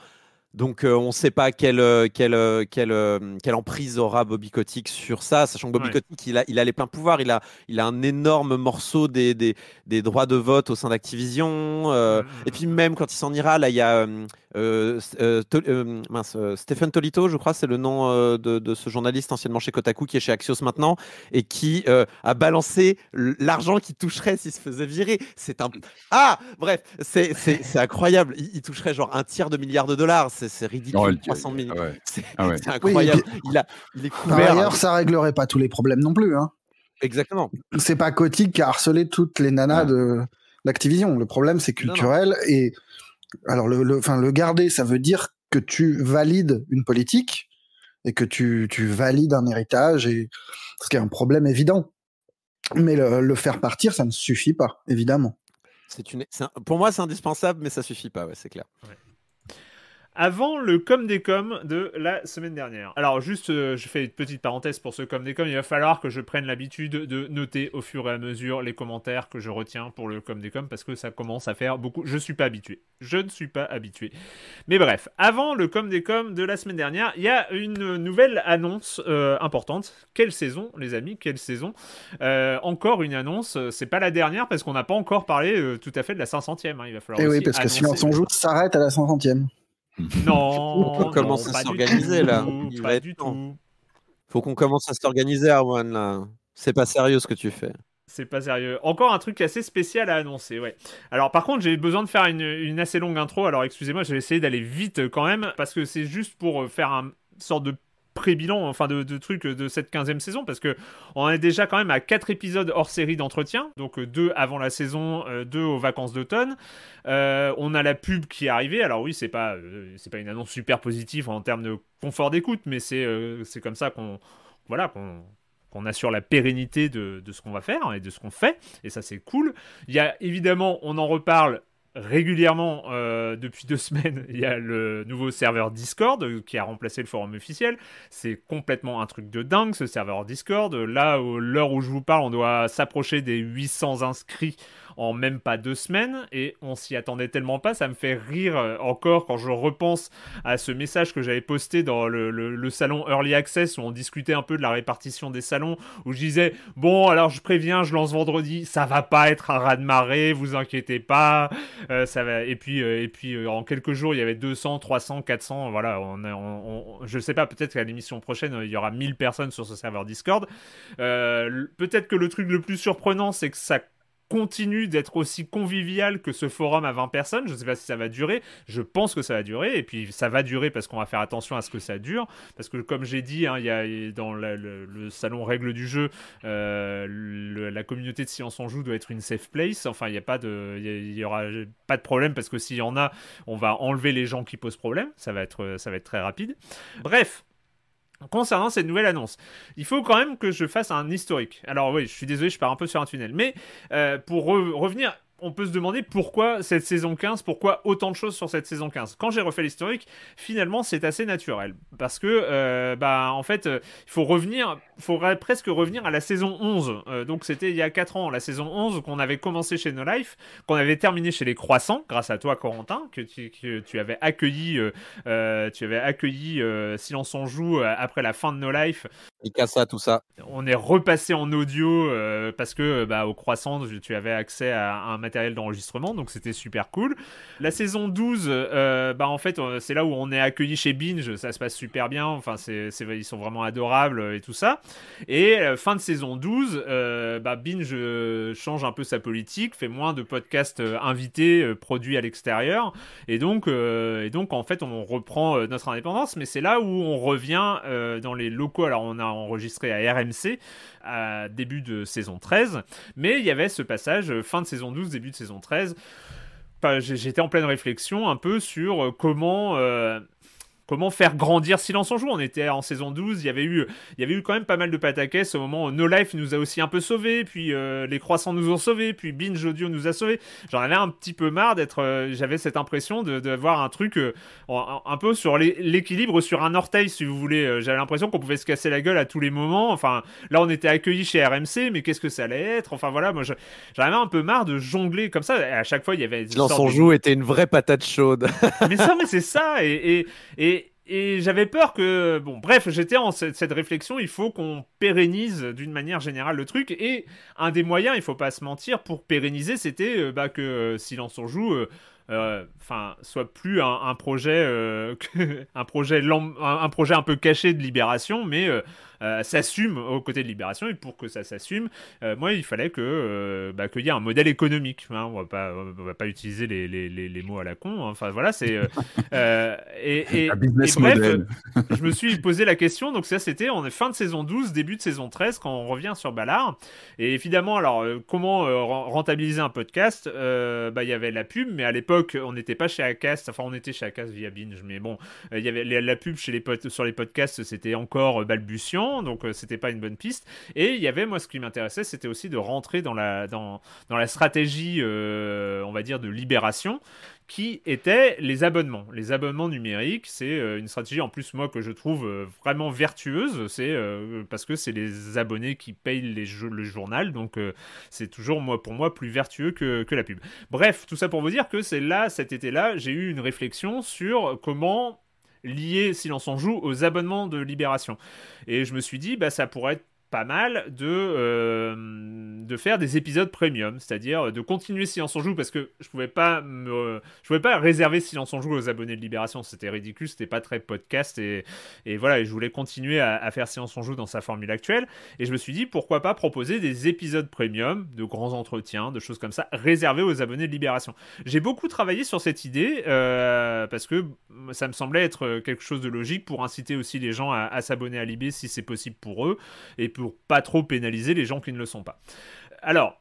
donc euh, on ne sait pas quelle, euh, euh, emprise aura Bobby Kotick sur ça, sachant que Bobby il a, les pleins pouvoirs, il a, un énorme morceau des, droits de vote au sein d'Activision. Mmh. Et puis même quand il s'en ira, là, il y a Stephen Tolito, je crois, c'est le nom de, ce journaliste anciennement chez Kotaku, qui est chez Axios maintenant, et qui a balancé l'argent qu'il toucherait s'il se faisait virer. C'est un... Ah Bref, c'est incroyable. Il, toucherait genre un tiers de milliard de dollars c'est ridicule. 300 000. C'est ah incroyable. ça réglerait pas tous les problèmes non plus. Hein. Exactement. C'est pas Coty qui a harcelé toutes les nanas de l'Activision. Le problème, c'est culturel. Et alors, le, enfin, le garder, ça veut dire que tu valides une politique et que tu, tu valides un héritage, et... ce qui est un problème évident. Mais le, faire partir, ça ne suffit pas, évidemment. C'est une... Pour moi, c'est indispensable, mais ça suffit pas, c'est clair avant le com des coms de la semaine dernière. Alors juste, euh, je fais une petite parenthèse pour ce com des coms, il va falloir que je prenne l'habitude de noter au fur et à mesure les commentaires que je retiens pour le com des coms parce que ça commence à faire beaucoup. Je suis pas habitué. Je ne suis pas habitué. Mais bref, avant le com des coms de la semaine dernière, il y a une nouvelle annonce euh, importante. Quelle saison, les amis, quelle saison euh, Encore une annonce, c'est pas la dernière parce qu'on n'a pas encore parlé tout à fait de la 500e. Hein. Il va falloir... Et eh oui, parce que sinon, son joue s'arrête à la 500e. Non. On commence à s'organiser là. Il du temps. Faut qu'on commence à s'organiser, Arwan C'est pas sérieux ce que tu fais. C'est pas sérieux. Encore un truc assez spécial à annoncer, ouais. Alors par contre, j'ai besoin de faire une, assez longue intro. Alors excusez-moi, je vais essayer d'aller vite quand même parce que c'est juste pour euh, faire un sorte de pré-bilan, enfin de, trucs de cette 15e saison, parce que on est déjà quand même à quatre épisodes hors série d'entretien, donc euh, deux avant la saison, 2 euh, aux vacances d'automne. Euh, on a la pub qui est arrivée, alors oui, c'est pas, pas une annonce super positive en termes de confort d'écoute, mais c'est, comme ça qu'on voilà, qu'on, assure la pérennité de, de, ce qu'on va faire et de ce qu'on fait, et ça c'est cool. Il y a évidemment, on en reparle, régulièrement euh, depuis deux semaines, il y a le nouveau serveur Discord euh, qui a remplacé le forum officiel. C'est complètement un truc de dingue ce serveur Discord. Là, l'heure où je vous parle, on doit s'approcher des 800 inscrits en même pas deux semaines et on s'y attendait tellement pas. Ça me fait rire euh, encore quand je repense à ce message que j'avais posté dans le, salon Early Access où on discutait un peu de la répartition des salons où je disais bon alors je préviens, je lance vendredi, ça va pas être un raz de marée, vous inquiétez pas. Euh, ça va et puis euh, et puis en quelques jours il y avait 200, 300, 400, voilà on, je sais pas peut-être qu'à l'émission prochaine il y aura 1000 personnes sur ce serveur Discord. peut-être que le truc le plus surprenant c'est que ça continue d'être aussi convivial que ce forum à 20 personnes. Je ne sais pas si ça va durer. Je pense que ça va durer. Et puis, ça va durer parce qu'on va faire attention à ce que ça dure. Parce que, comme j'ai dit, hein, y dans le, salon Règles du jeu, euh, la communauté de Science en Joue doit être une safe place. Enfin, il n'y a pas de, il y, aura pas de problème parce que s'il y en a, on va enlever les gens qui posent problème. Ça va être, ça va être très rapide. Bref. Concernant cette nouvelle annonce, il faut quand même que je fasse un historique. Alors oui, je suis désolé, je pars un peu sur un tunnel. Mais euh, pour revenir on peut se demander pourquoi cette saison 15, pourquoi autant de choses sur cette saison 15. Quand j'ai refait l'historique, finalement, c'est assez naturel. Parce que, euh, bah, en fait, euh, il faut revenir faudrait presque revenir à la saison 11. Euh, donc c'était il y a 4 ans, la saison 11 qu'on avait commencé chez No Life, qu'on avait terminé chez les Croissants, grâce à toi Corentin, que tu, avais accueilli, tu avais accueilli euh, euh, Silence en Joue après la fin de No Life. Et ça, tout ça. On est repassé en audio parce que bah, au Croissant, tu avais accès à un matériel d'enregistrement, donc c'était super cool. La saison 12, bah, en fait, c'est là où on est accueilli chez Binge, ça se passe super bien, enfin, c'est, c'est, ils sont vraiment adorables et tout ça. Et euh, fin de saison 12, euh, bah, Binge euh, change un peu sa politique, fait moins de podcasts invités, produits à l'extérieur. Et donc, et donc, en fait, on reprend notre indépendance, mais c'est là où on revient dans les locaux. Alors, on a enregistré à RMC à début de saison 13, mais il y avait ce passage fin de saison 12, début de saison 13 j'étais en pleine réflexion un peu sur comment comment faire grandir Silence en Joue. On était en saison 12, il y avait eu, il y avait eu quand même pas mal de pataquès. ce moment, No Life nous a aussi un peu sauvés, puis euh, Les Croissants nous ont sauvés, puis Binge Audio nous a sauvés. J'en avais un petit peu marre d'être. Euh, j'avais cette impression d'avoir de, un truc euh, un, peu sur l'équilibre sur un orteil, si vous voulez. J'avais l'impression qu'on pouvait se casser la gueule à tous les moments. Enfin, là, on était accueillis chez RMC, mais qu'est-ce que ça allait être Enfin voilà, moi, j'en avais un peu marre de jongler comme ça. À chaque fois, il y avait. Silence en Joue était une vraie patate chaude. mais ça, mais c'est ça. et et j'avais peur que. Bon, bref, j'étais en cette, réflexion. Il faut qu'on pérennise d'une manière générale le truc. Et un des moyens, il faut pas se mentir, pour pérenniser, c'était euh, bah, que euh, Silence on joue. Euh, enfin, soit plus un, projet, un projet, un, projet un peu caché de libération, mais euh, s'assume aux côtés de Libération. Et pour que ça s'assume, euh, moi, il fallait que euh, bah, qu'il y ait un modèle économique. Hein. on va pas on va pas utiliser les, mots à la con. Hein. Enfin voilà, c'est et, bref, je me suis posé la question. Donc ça, c'était en fin de saison 12, début de saison 13, quand on revient sur Ballard. Et évidemment, alors comment rentabiliser un podcast bah, il y avait la pub, mais à l'époque, on n'était pas chez Acast. Enfin, on était chez Acast via Binge, mais bon, il y avait la pub chez les sur les podcasts, c'était encore balbutiant donc euh, c'était pas une bonne piste. Et il y avait, moi, ce qui m'intéressait, c'était aussi de rentrer dans la, dans, la stratégie, euh, on va dire, de libération qui était les abonnements. Les abonnements numériques, c'est euh, une stratégie en plus moi que je trouve vraiment vertueuse, c'est parce que c'est les abonnés qui payent les le journal, donc c'est toujours moi pour moi plus vertueux que, que la pub. Bref, tout ça pour vous dire que c'est là cet été-là, j'ai eu une réflexion sur comment lié, l'on s'en joue, aux abonnements de Libération. Et je me suis dit, bah, ça pourrait être pas mal de, euh, de faire des épisodes premium, c'est-à-dire de continuer Silence en Joue, parce que je pouvais pas je pouvais pas réserver Silence en Joue aux abonnés de Libération, c'était ridicule, c'était pas très podcast, et, et voilà, et je voulais continuer à, faire Silence en Joue dans sa formule actuelle, et je me suis dit, pourquoi pas proposer des épisodes premium, de grands entretiens, de choses comme ça, réservés aux abonnés de Libération. J'ai beaucoup travaillé sur cette idée, euh, parce que ça me semblait être quelque chose de logique pour inciter aussi les gens à, à s'abonner à Libé si c'est possible pour eux, et pour pas trop pénaliser les gens qui ne le sont pas. Alors,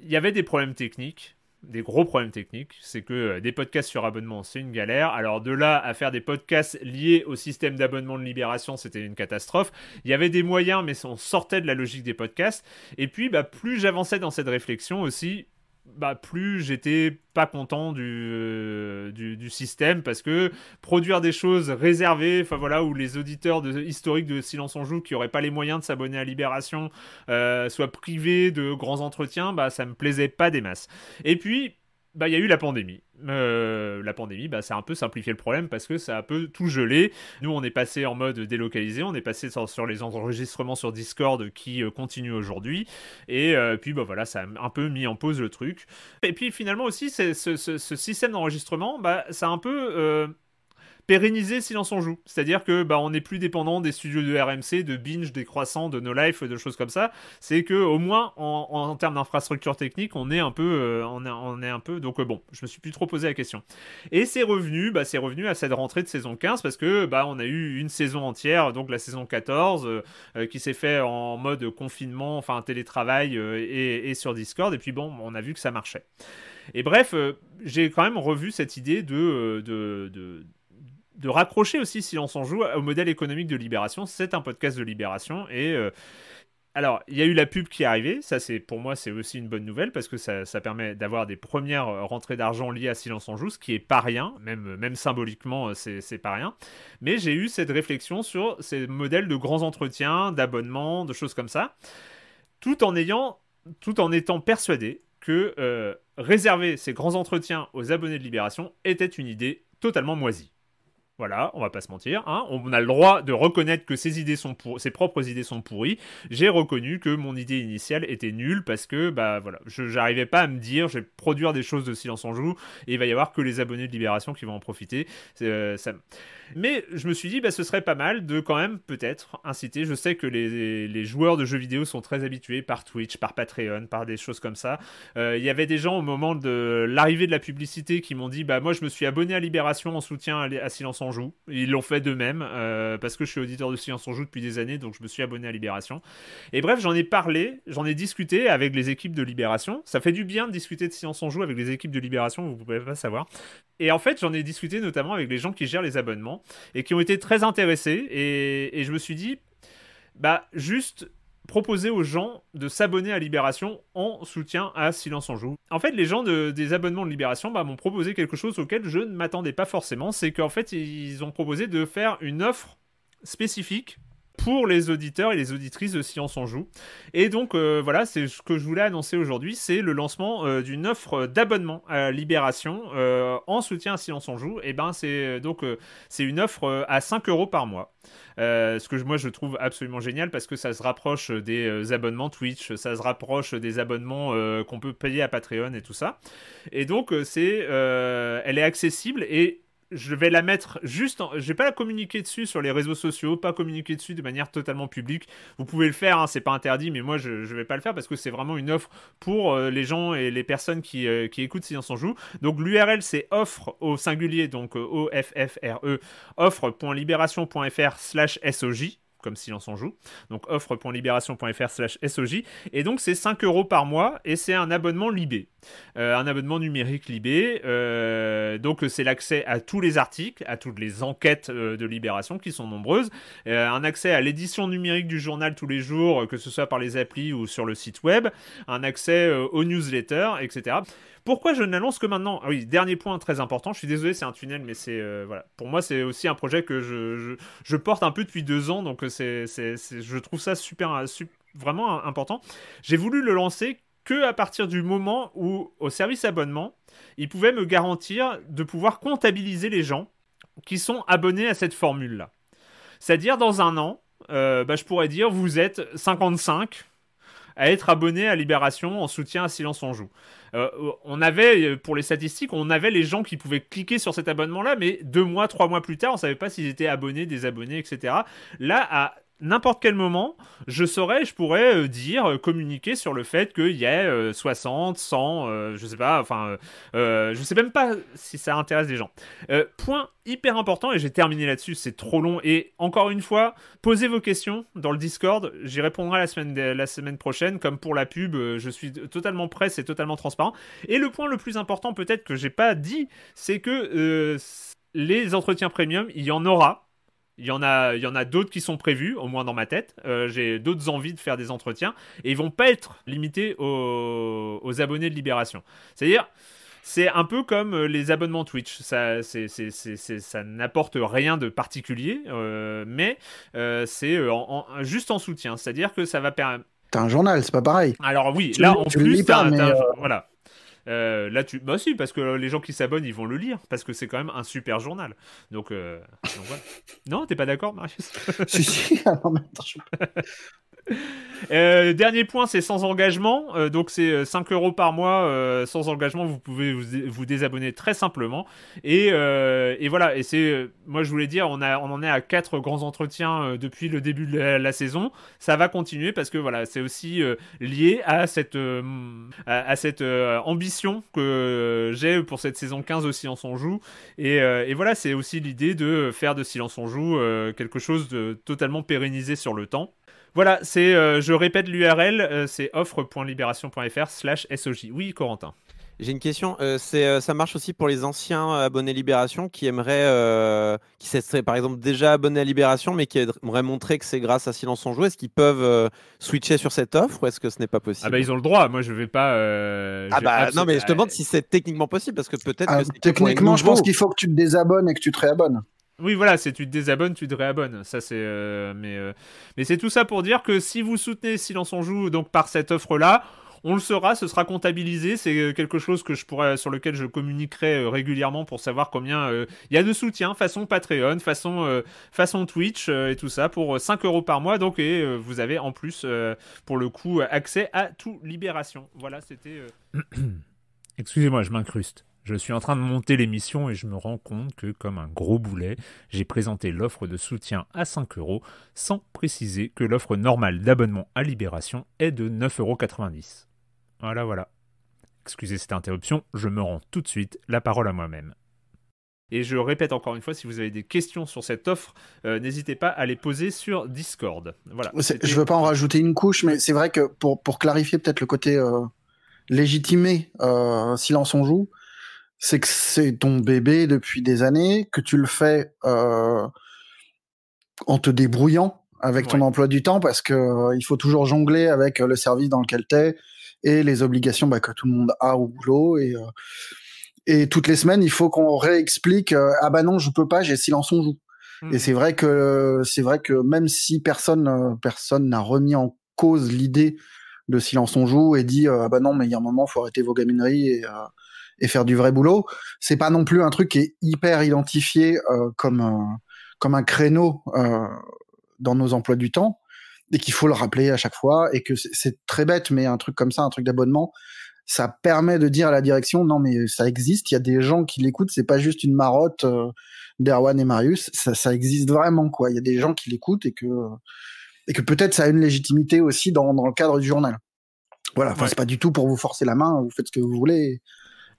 il y avait des problèmes techniques, des gros problèmes techniques. C'est que euh, des podcasts sur abonnement, c'est une galère. Alors de là à faire des podcasts liés au système d'abonnement de Libération, c'était une catastrophe. Il y avait des moyens, mais on sortait de la logique des podcasts. Et puis, bah, plus j'avançais dans cette réflexion aussi, bah, plus j'étais pas content euh, du, du, système parce que produire des choses réservées, enfin voilà, où les auditeurs de, historiques de Silence en Joue qui n'auraient pas les moyens de s'abonner à Libération euh, soient privés de grands entretiens, bah ça me plaisait pas des masses. Et puis bah, il y a eu la pandémie. Euh, la pandémie, bah, ça a un peu simplifié le problème parce que ça a un peu tout gelé. Nous, on est passé en mode délocalisé, on est passé sur, les enregistrements sur Discord qui continue euh, continuent aujourd'hui. Et euh, puis, bah, voilà, ça a un peu mis en pause le truc. Et puis, finalement aussi, ce, ce, ce, système d'enregistrement, bah, ça a un peu pérenniser si l'on s'en joue. C'est-à-dire que bah, on n'est plus dépendant des studios de RMC, de Binge, des Croissants, de No Life, de choses comme ça. C'est que au moins en, termes d'infrastructure technique, on est un peu, euh, on, un peu. Donc euh, bon, je me suis plus trop posé la question. Et c'est revenu, bah, c'est revenus à cette rentrée de saison 15 parce que bah, on a eu une saison entière, donc la saison 14, euh, qui s'est fait en mode confinement, enfin télétravail et, sur Discord. Et puis bon, on a vu que ça marchait. Et bref, j'ai quand même revu cette idée de, de de raccrocher aussi, si en joue, au modèle économique de Libération. C'est un podcast de Libération et. Euh, alors, il y a eu la pub qui est arrivée, ça c'est pour moi c'est aussi une bonne nouvelle parce que ça, permet d'avoir des premières rentrées d'argent liées à Silence en Joue, ce qui est pas rien, même, même symboliquement euh, c'est pas rien. Mais j'ai eu cette réflexion sur ces modèles de grands entretiens, d'abonnements, de choses comme ça, tout en ayant, tout en étant persuadé que euh, réserver ces grands entretiens aux abonnés de Libération était une idée totalement moisie. Voilà, on va pas se mentir. Hein. On a le droit de reconnaître que ses idées sont propres idées sont pourries. J'ai reconnu que mon idée initiale était nulle parce que bah voilà, je j'arrivais pas à me dire, je vais produire des choses de silence en joue et il va y avoir que les abonnés de Libération qui vont en profiter. Euh, ça... Mais je me suis dit, bah, ce serait pas mal de quand même peut-être inciter. Je sais que les, joueurs de jeux vidéo sont très habitués par Twitch, par Patreon, par des choses comme ça. Euh, il y avait des gens au moment de l'arrivée de la publicité qui m'ont dit, bah moi je me suis abonné à Libération en soutien à, Silence en Joue. Ils l'ont fait d'eux-mêmes euh, parce que je suis auditeur de Silence en Joue depuis des années, donc je me suis abonné à Libération. Et bref, j'en ai parlé, j'en ai discuté avec les équipes de Libération. Ça fait du bien de discuter de Silence en Joue avec les équipes de Libération, vous ne pouvez pas savoir. Et en fait, j'en ai discuté notamment avec les gens qui gèrent les abonnements et qui ont été très intéressés. Et, je me suis dit, bah, juste proposer aux gens de s'abonner à Libération en soutien à Silence en Joue. En fait, les gens des abonnements de Libération bah, m'ont proposé quelque chose auquel je ne m'attendais pas forcément. C'est qu'en fait, ils ont proposé de faire une offre spécifique pour les auditeurs et les auditrices de Science en Joue. Et donc euh, voilà, c'est ce que je voulais annoncer aujourd'hui, c'est le lancement euh, d'une offre d'abonnement à Libération euh, en soutien à Science en Joue. Et ben c'est donc c'est une offre à 5 euros par mois. ce que moi je trouve absolument génial parce que ça se rapproche des abonnements Twitch, ça se rapproche des abonnements qu'on peut payer à Patreon et tout ça. Et donc c'est elle est accessible et je vais la mettre juste en... Je vais pas la communiquer dessus sur les réseaux sociaux, pas communiquer dessus de manière totalement publique. Vous pouvez le faire, hein, c'est pas interdit, mais moi je, ne vais pas le faire parce que c'est vraiment une offre pour euh, les gens et les personnes qui, euh, qui écoutent s'en en Joue. Donc l'URL c'est offre au singulier, donc euh, e, O-F-F-R-E, offre.libération.fr slash SOJ comme silence s'en joue. Donc offre.libération.fr slash SOJ. Et donc c'est 5 euros par mois et c'est un abonnement Libé. Euh, un abonnement numérique Libé. Euh, donc c'est l'accès à tous les articles, à toutes les enquêtes euh, de Libération qui sont nombreuses. un accès à l'édition numérique du journal tous les jours, que ce soit par les applis ou sur le site web. Un accès aux newsletters, etc. Pourquoi je n'annonce que maintenant Ah oui, dernier point très important. Je suis désolé, c'est un tunnel, mais c'est euh, voilà. Pour moi, c'est aussi un projet que je, porte un peu depuis deux ans, donc euh, c'est, je trouve ça super, euh, vraiment important. J'ai voulu le lancer que à partir du moment où, au service abonnement, il pouvait me garantir de pouvoir comptabiliser les gens qui sont abonnés à cette formule-là. C'est-à-dire, dans un an, bah, je pourrais dire, vous êtes 55 à être abonné à Libération en soutien à Silence en Joue. Euh, euh, on avait, euh, pour les statistiques, on avait les gens qui pouvaient cliquer sur cet abonnement-là, mais deux mois, trois mois plus tard, on ne savait pas s'ils étaient abonnés, désabonnés, etc. Là, à n'importe quel moment, je saurais, je pourrais euh, dire, euh, communiquer sur le fait qu'il y ait 60, euh, 100, je sais pas, enfin, je sais même pas si ça intéresse les gens. point hyper important, et j'ai terminé là-dessus, c'est trop long, et encore une fois, posez vos questions dans le Discord, j'y répondrai la semaine, la semaine prochaine, comme pour la pub, je suis totalement prêt, c'est totalement transparent. Et le point le plus important peut-être que j'ai pas dit, c'est que les entretiens premium, il y en aura. Il y en a, il y en a d'autres qui sont prévus, au moins dans ma tête. Euh, j'ai d'autres envies de faire des entretiens et ils vont pas être limités aux, abonnés de Libération. C'est-à-dire, c'est un peu comme euh, les abonnements Twitch. Ça, ça n'apporte rien de particulier, euh, mais c'est juste en soutien. C'est-à-dire que ça va permettre T'as un journal, c'est pas pareil. Alors oui, là en plus, voilà. Euh, là, tu. Bah, si, parce que les gens qui s'abonnent, ils vont le lire, parce que c'est quand même un super journal. Donc, euh, voilà. non, t'es pas d'accord, Marius Si, si, ah euh, dernier point, c'est sans engagement. Euh, donc c'est 5 euh, euros par mois sans engagement. Vous pouvez vous, désabonner très simplement. Et, voilà. Et c'est, moi je voulais dire, on, on en est à 4 grands entretiens depuis le début de la, saison. Ça va continuer parce que voilà, c'est aussi lié à cette, à, cette ambition que j'ai pour cette saison 15 aussi en son joue. Et, et voilà, c'est aussi l'idée de faire de Silence on joue quelque chose de totalement pérennisé sur le temps. Voilà, c'est, euh, je répète l'URL, euh, c'est offre.libération.fr slash SOJ. Oui, Corentin. J'ai une question. Euh, c'est, ça marche aussi pour les anciens abonnés Libération qui aimeraient, qui seraient par exemple déjà abonnés à Libération, mais qui aimeraient montrer que c'est grâce à Silence en Joue. Est-ce qu'ils peuvent switcher sur cette offre ou est-ce que ce n'est pas possible Ah bah, ils ont le droit. Moi je vais pas. ah bah non, mais je te demande si c'est techniquement possible parce que peut-être. Ah, techniquement, je pense qu'il faut que tu te désabonnes et que tu te réabonnes. Oui, voilà, c'est tu te désabonnes, tu te réabonnes. Ça, c'est. Euh, mais euh, mais c'est tout ça pour dire que si vous soutenez Silence on joue donc par cette offre là. On le saura, ce sera comptabilisé. C'est euh, quelque chose que je pourrais, sur lequel je communiquerai régulièrement pour savoir combien il y a de soutien façon Patreon, façon, façon Twitch et tout ça pour 5 euros par mois. Donc, et vous avez en plus, pour le coup, accès à tout Libération. Voilà, c'était. Excusez-moi, je m'incruste. Je suis en train de monter l'émission et je me rends compte que, comme un gros boulet, j'ai présenté l'offre de soutien à 5 euros sans préciser que l'offre normale d'abonnement à Libération est de 9,90 euros. Voilà, voilà. Excusez cette interruption, je me rends tout de suite la parole à moi-même. Et je répète encore une fois, si vous avez des questions sur cette offre, euh, n'hésitez pas à les poser sur Discord. Voilà. Je veux pas en rajouter une couche, mais c'est vrai que pour, clarifier peut-être le côté euh, légitimé, euh, silence on joue, c'est que c'est ton bébé depuis des années, que tu le fais euh, en te débrouillant avec ton emploi du temps, parce que euh, il faut toujours jongler avec euh, le service dans lequel tu es et les obligations bah, que tout le monde a au boulot. Et, et toutes les semaines, il faut qu'on réexplique ah bah non, je peux pas, j'ai silence on joue. Et mmh c'est vrai que c'est vrai que même si personne personne n'a remis en cause l'idée de silence on joue et dit ah bah non mais il y a un moment faut arrêter vos gamineries et faire du vrai boulot. C'est pas non plus un truc qui est hyper identifié euh, comme un, comme un créneau euh, dans nos emplois du temps et qu'il faut le rappeler à chaque fois et que c'est très bête, mais un truc comme ça, un truc d'abonnement, ça permet de dire à la direction non mais ça existe, il y a des gens qui l'écoutent, c'est pas juste une marotte euh, d'Erwan et Marius, ça, existe vraiment quoi. Il y a des gens qui l'écoutent et que et que peut-être ça a une légitimité aussi dans, dans le cadre du journal. Voilà, enfin c'est pas du tout pour vous forcer la main, vous faites ce que vous voulez.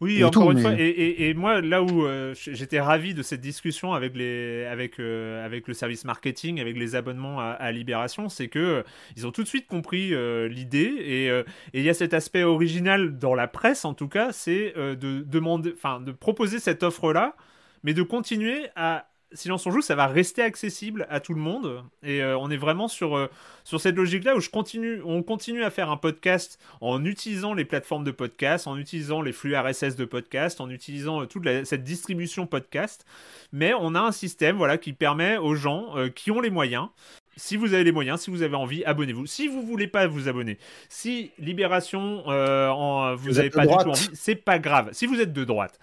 Oui, encore une fois. Et, moi, là où euh, j'étais ravi de cette discussion avec, les, avec, euh, avec le service marketing, avec les abonnements à, Libération, c'est que euh, ils ont tout de suite compris l'idée. Et il y a cet aspect original dans la presse, en tout cas, c'est de demander, enfin, de proposer cette offre-là, mais de continuer à l'on s'en joue, ça va rester accessible à tout le monde. Et euh, on est vraiment sur, euh, sur cette logique-là où je continue, on continue à faire un podcast en utilisant les plateformes de podcast, en utilisant les flux RSS de podcast, en utilisant euh, toute cette distribution podcast. Mais on a un système voilà, qui permet aux gens qui ont les moyens si vous avez les moyens, si vous avez envie, abonnez-vous. Si vous voulez pas vous abonner, si Libération, vous n'avez pas du tout envie, c'est pas grave. Si vous êtes de droite,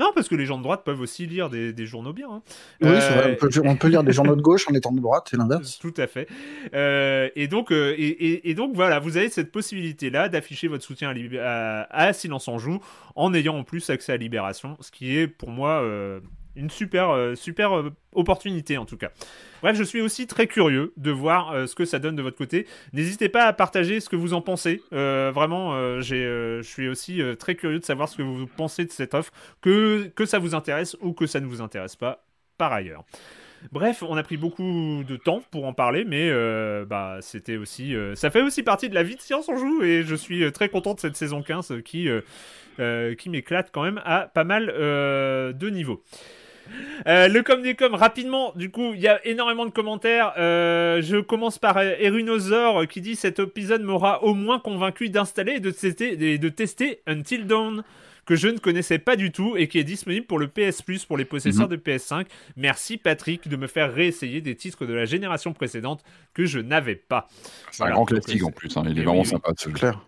non, parce que les gens de droite peuvent aussi lire des, journaux bien. Hein. Oui, euh, on peut, lire des journaux de gauche en étant de droite, c'est l'inverse. Tout à fait. Euh, et, donc, euh, et, donc, voilà, vous avez cette possibilité-là d'afficher votre soutien à, à, Silence en Joue en ayant en plus accès à Libération, ce qui est pour moi une super, super opportunité en tout cas. Bref, je suis aussi très curieux de voir euh, ce que ça donne de votre côté. N'hésitez pas à partager ce que vous en pensez. Euh, vraiment, euh, je suis aussi très curieux de savoir ce que vous pensez de cette offre, que, que ça vous intéresse ou que ça ne vous intéresse pas par ailleurs. Bref, on a pris beaucoup de temps pour en parler, mais bah, c'était aussi, ça fait aussi partie de la vie de Science en Joue, et je suis très content de cette saison 15 qui, qui m'éclate quand même à pas mal de niveaux. Euh, le com des rapidement, du coup, il y a énormément de commentaires. Euh, je commence par euh, Erunosaur qui dit Cet épisode m'aura au moins convaincu d'installer et de tester, de tester Until Dawn que je ne connaissais pas du tout et qui est disponible pour le PS Plus pour les possesseurs mhm. de PS5. Merci Patrick de me faire réessayer des titres de la génération précédente que je n'avais pas. un grand classique en plus, hein. il est eh clair.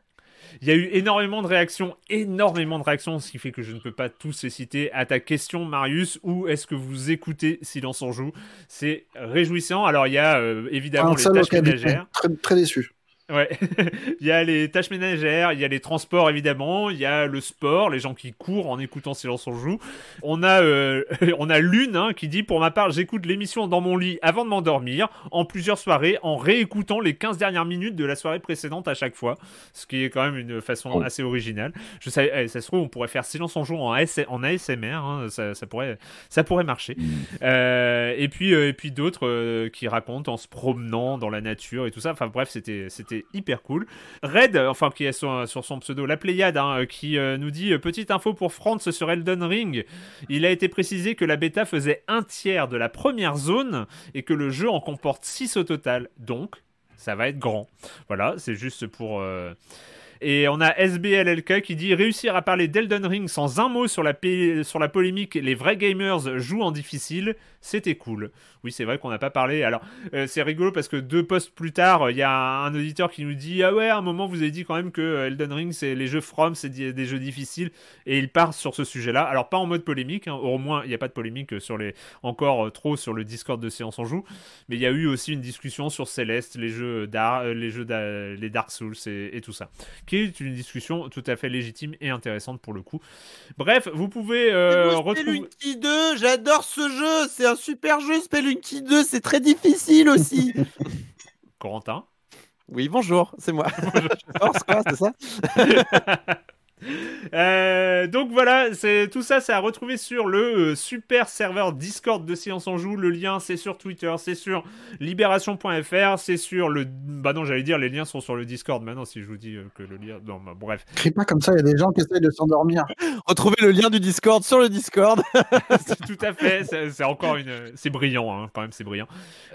Il y a eu énormément de réactions, énormément de réactions, ce qui fait que je ne peux pas tous les citer. À ta question, Marius, où est-ce que vous écoutez Silence en joue C'est réjouissant. Alors, il y a euh, évidemment les tâches ménagères. Très, très déçu. Ouais. il y a les tâches ménagères, il y a les transports évidemment, il y a le sport, les gens qui courent en écoutant Silence on joue. On a, euh, on a Lune hein, qui dit pour ma part j'écoute l'émission dans mon lit avant de m'endormir en plusieurs soirées en réécoutant les 15 dernières minutes de la soirée précédente à chaque fois, ce qui est quand même une façon oh. assez originale. Je sais, eh, ça se trouve on pourrait faire Silence on joue en, en ASMR, hein. ça, pourrait, ça pourrait marcher. Mm. Euh, et puis, euh, et puis d'autres qui racontent en se promenant dans la nature et tout ça. Enfin bref, c'était, c'était hyper cool. Red, euh, enfin qui est sur, son pseudo La Pléiade, hein, euh, qui euh, nous dit petite info pour France sur Elden Ring. Il a été précisé que la bêta faisait un tiers de la première zone et que le jeu en comporte 6 au total. Donc, ça va être grand. Voilà, c'est juste pour. Et on a SBLLK qui dit réussir à parler d'Elden Ring sans un mot sur la, sur la polémique les vrais gamers jouent en difficile, c'était cool. Oui, c'est vrai qu'on n'a pas parlé. Alors, euh, c'est rigolo parce que deux postes plus tard, il y a un auditeur qui nous dit Ah ouais, à un moment, vous avez dit quand même que euh, Elden Ring, c'est les jeux From, c'est des, jeux difficiles. Et il part sur ce sujet-là. Alors, pas en mode polémique, hein. au moins, il n'y a pas de polémique sur les, encore euh, trop sur le Discord de Séance en Joue. Mais il y a eu aussi une discussion sur Céleste, les jeux, les jeux les Dark Souls et tout ça qui une discussion tout à fait légitime et intéressante pour le coup. Bref, vous pouvez euh, retrouver. 2, j'adore ce jeu, c'est un super jeu Spelunky 2, c'est très difficile aussi. Corentin Oui, bonjour, c'est moi. Bonjour. c'est ça Euh, donc voilà, c'est tout ça, c'est à retrouver sur le euh, super serveur Discord de Science en Joue. Le lien, c'est sur Twitter, c'est sur libération.fr, c'est sur le. Bah non, j'allais dire, les liens sont sur le Discord maintenant. Si je vous dis euh, que le lien, non, bah, bref. Crie pas comme ça, il y a des gens qui essayent de s'endormir. Retrouvez le lien du Discord sur le Discord. c'est tout à fait. C'est encore une. C'est brillant, hein, quand même, c'est brillant.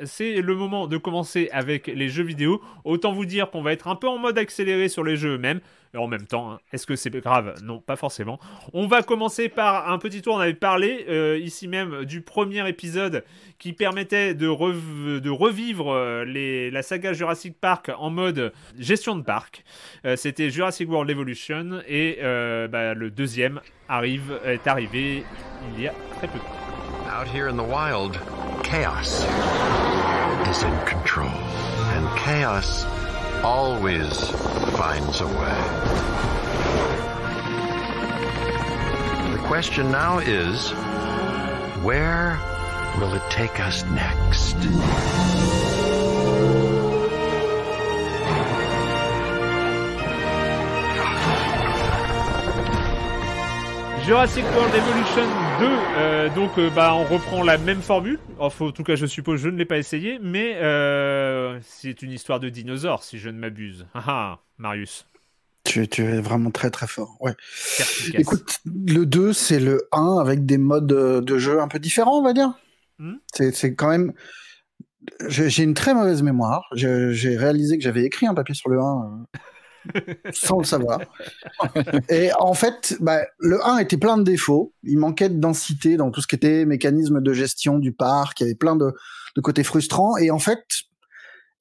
C'est le moment de commencer avec les jeux vidéo. Autant vous dire qu'on va être un peu en mode accéléré sur les jeux eux-mêmes en même temps, hein, est-ce que c'est grave Non, pas forcément. On va commencer par un petit tour. On avait parlé euh, ici même du premier épisode qui permettait de, revivre euh, les, la saga Jurassic Park en mode gestion de parc. Euh, c'était Jurassic World Evolution et bah, le deuxième arrive, est arrivé il y a très peu. Out here in the wild, chaos is in control. chaos always finds a way. The question now is where will it take us next? Jurassic World Evolution 2, euh, donc euh, bah on reprend la même formule. en tout cas, je suppose, je ne l'ai pas essayé, mais euh, c'est une histoire de dinosaures, si je ne m'abuse. Ah, ah Marius. Tu, tu, es vraiment très très fort. Ouais. Écoute, le 2, c'est le 1 avec des modes de jeu un peu différents, on va dire. Hmm. c'est quand même. J'ai une très mauvaise mémoire. J'ai réalisé que j'avais écrit un papier sur le 1 sans le savoir. Et en fait, bah, le 1 était plein de défauts. Il manquait de densité dans tout ce qui était mécanisme de gestion du parc. Il y avait plein de, côtés frustrants. Et en fait,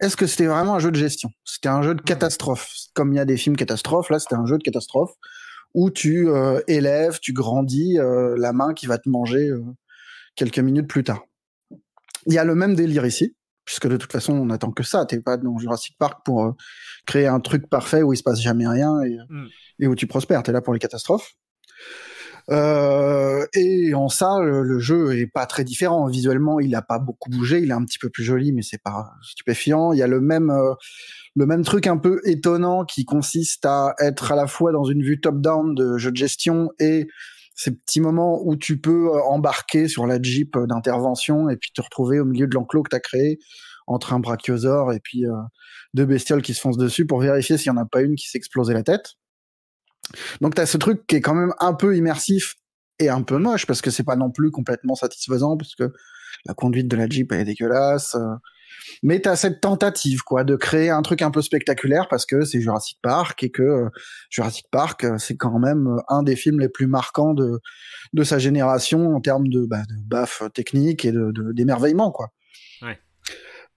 est-ce que c'était vraiment un jeu de gestion C'était un jeu de catastrophe. Comme il y a des films catastrophes, là, c'était un jeu de catastrophe où tu euh, élèves, tu grandis euh, la main qui va te manger euh, quelques minutes plus tard. Il y a le même délire ici puisque de toute façon, on n'attend que ça. Tu n'es pas dans Jurassic Park pour euh, créer un truc parfait où il se passe jamais rien et, euh, mm. où tu prospères. Tu es là pour les catastrophes. Euh, et en ça, le, jeu est pas très différent. Visuellement, il n'a pas beaucoup bougé. Il est un petit peu plus joli, mais c'est pas stupéfiant. Il y a le même, le même truc un peu étonnant qui consiste à être à la fois dans une vue top-down de jeu de gestion et ces petits moments où tu peux euh, embarquer sur la Jeep euh, d'intervention et puis te retrouver au milieu de l'enclos que tu as créé entre un brachiosaure et puis euh, deux bestioles qui se foncent dessus pour vérifier s'il n'y en a pas une qui s'est explosé la tête. Donc tu as ce truc qui est quand même un peu immersif et un peu moche parce que c'est pas non plus complètement satisfaisant parce que la conduite de la Jeep elle est dégueulasse, mais tu as cette tentative quoi de créer un truc un peu spectaculaire parce que c'est Jurassic Park et que euh, Jurassic Park euh, c'est quand même euh, un des films les plus marquants de sa génération en termes de, bah, technique et d'émerveillement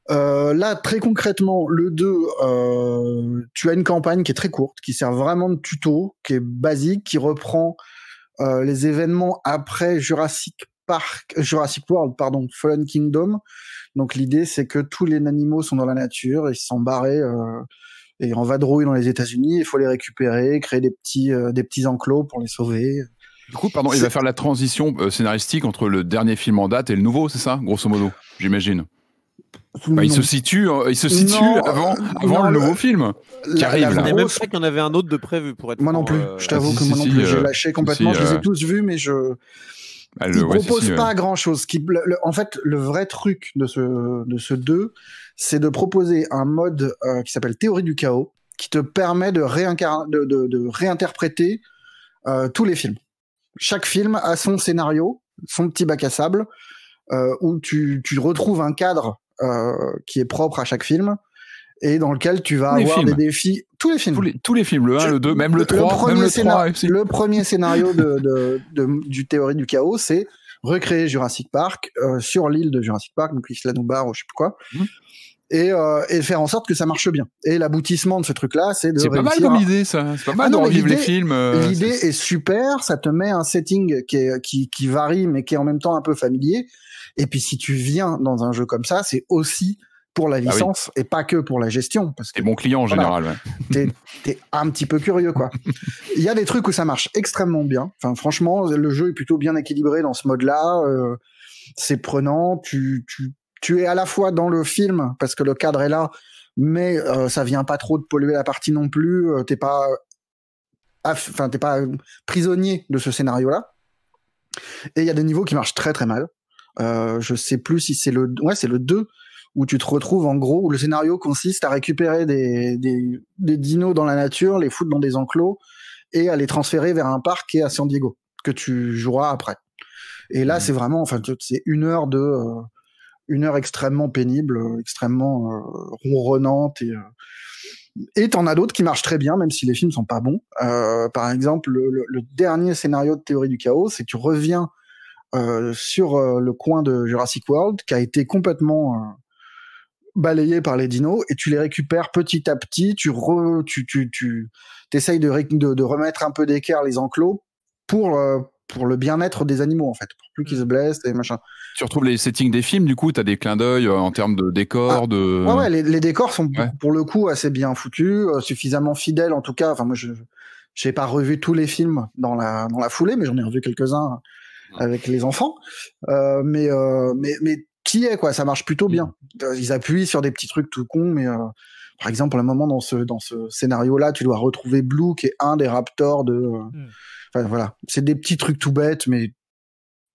là, très concrètement, le 2, tu as une campagne qui est très courte, qui sert vraiment de tuto, qui est basique, qui reprend les événements après Jurassic Jurassic World, pardon, Fallen Kingdom. Donc l'idée, c'est que tous les animaux sont dans la nature, ils sont barrés euh, et en vadrouille dans les États-Unis. Il faut les récupérer, créer des petits, euh, des petits enclos pour les sauver. Du coup, pardon, il va faire la transition euh, scénaristique entre le dernier film en date et le nouveau, c'est ça, grosso modo, j'imagine. Bah, bah, euh, il se situe, il se situe avant, avant le nouveau film qui arrive. La, même pas qu'il y en avait un autre de prévu pour être. Moi non plus. je t'avoue ah, que moi non plus, j'ai lâché complètement. je les ai tous vus, mais je ah, il propose pas grand chose. Qui, en fait, le vrai truc de ce, de ce 2, c'est de proposer un mode euh, qui s'appelle Théorie du chaos, qui te permet de, réinterpréter euh, tous les films. Chaque film a son scénario, son petit bac à sable, euh, où tu, retrouves un cadre qui est propre à chaque film et dans lequel tu vas avoir des défis. Tous les films. Tous les, tous les films, le 1, le 2, même le 3. Le premier, même le, le premier scénario de, de, de, du théorie du chaos, c'est recréer Jurassic Park euh, sur l'île de Jurassic Park, donc Isla Nubar ou je sais plus quoi. Mhm. Et, euh, et, faire en sorte que ça marche bien. Et l'aboutissement de ce truc-là, c'est de. C'est pas mal comme idée, ça. C'est pas mal ah de revivre les films. Euh, l'idée est... est... super. Ça te met un setting qui, est, qui, qui, varie, mais qui est en même temps un peu familier. Et puis, si tu viens dans un jeu comme ça, c'est aussi pour la ah licence et pas que pour la gestion. Parce que, t'es bon client en général. T'es, un petit peu curieux, quoi. Il y a des trucs où ça marche extrêmement bien. Enfin, franchement, le jeu est plutôt bien équilibré dans ce mode-là. Euh, c'est prenant. Tu, tu, tu es à la fois dans le film parce que le cadre est là, mais euh, ça vient pas trop de polluer la partie non plus. Euh, t'es pas, enfin, t'es pas prisonnier de ce scénario-là. Et il y a des niveaux qui marchent très très mal. je sais plus si c'est le ouais c'est le 2 où tu te retrouves en gros, où le scénario consiste à récupérer des, dinos dans la nature, les foutre dans des enclos et à les transférer vers un parc qui est à San Diego, que tu joueras après. Et là, mmh. c'est vraiment, enfin, c'est une heure de, euh, une heure extrêmement pénible, euh, extrêmement euh, ronronnante et. et t'en as d'autres qui marchent très bien, même si les films sont pas bons. par exemple, le, dernier scénario de Théorie du Chaos, c'est que tu reviens sur le coin de Jurassic World, qui a été complètement balayés par les dinos et tu les récupères petit à petit, tu re, tu tu tu t'essayes de, de, remettre un peu d'équerre les enclos pour euh, pour le bien-être des animaux en fait, pour plus qu'ils se mm. blessent et machin. Tu retrouves les settings des films du coup, tu as des clins d'œil euh, en termes de décors, ah, de. Ouais, les, décors sont pour le coup assez bien foutus, euh, suffisamment fidèles en tout cas. Enfin moi je j'ai pas revu tous les films dans la dans la foulée, mais j'en ai revu quelques uns mm. avec les enfants. mais, mais mais quoi. Ça marche plutôt bien. Mm. Euh, ils appuient sur des petits trucs tout cons, mais euh, par exemple, à un moment dans ce dans ce scénario-là, tu dois retrouver Blue qui est un des Raptors de. Euh, mm. voilà, c'est des petits trucs tout bêtes, mais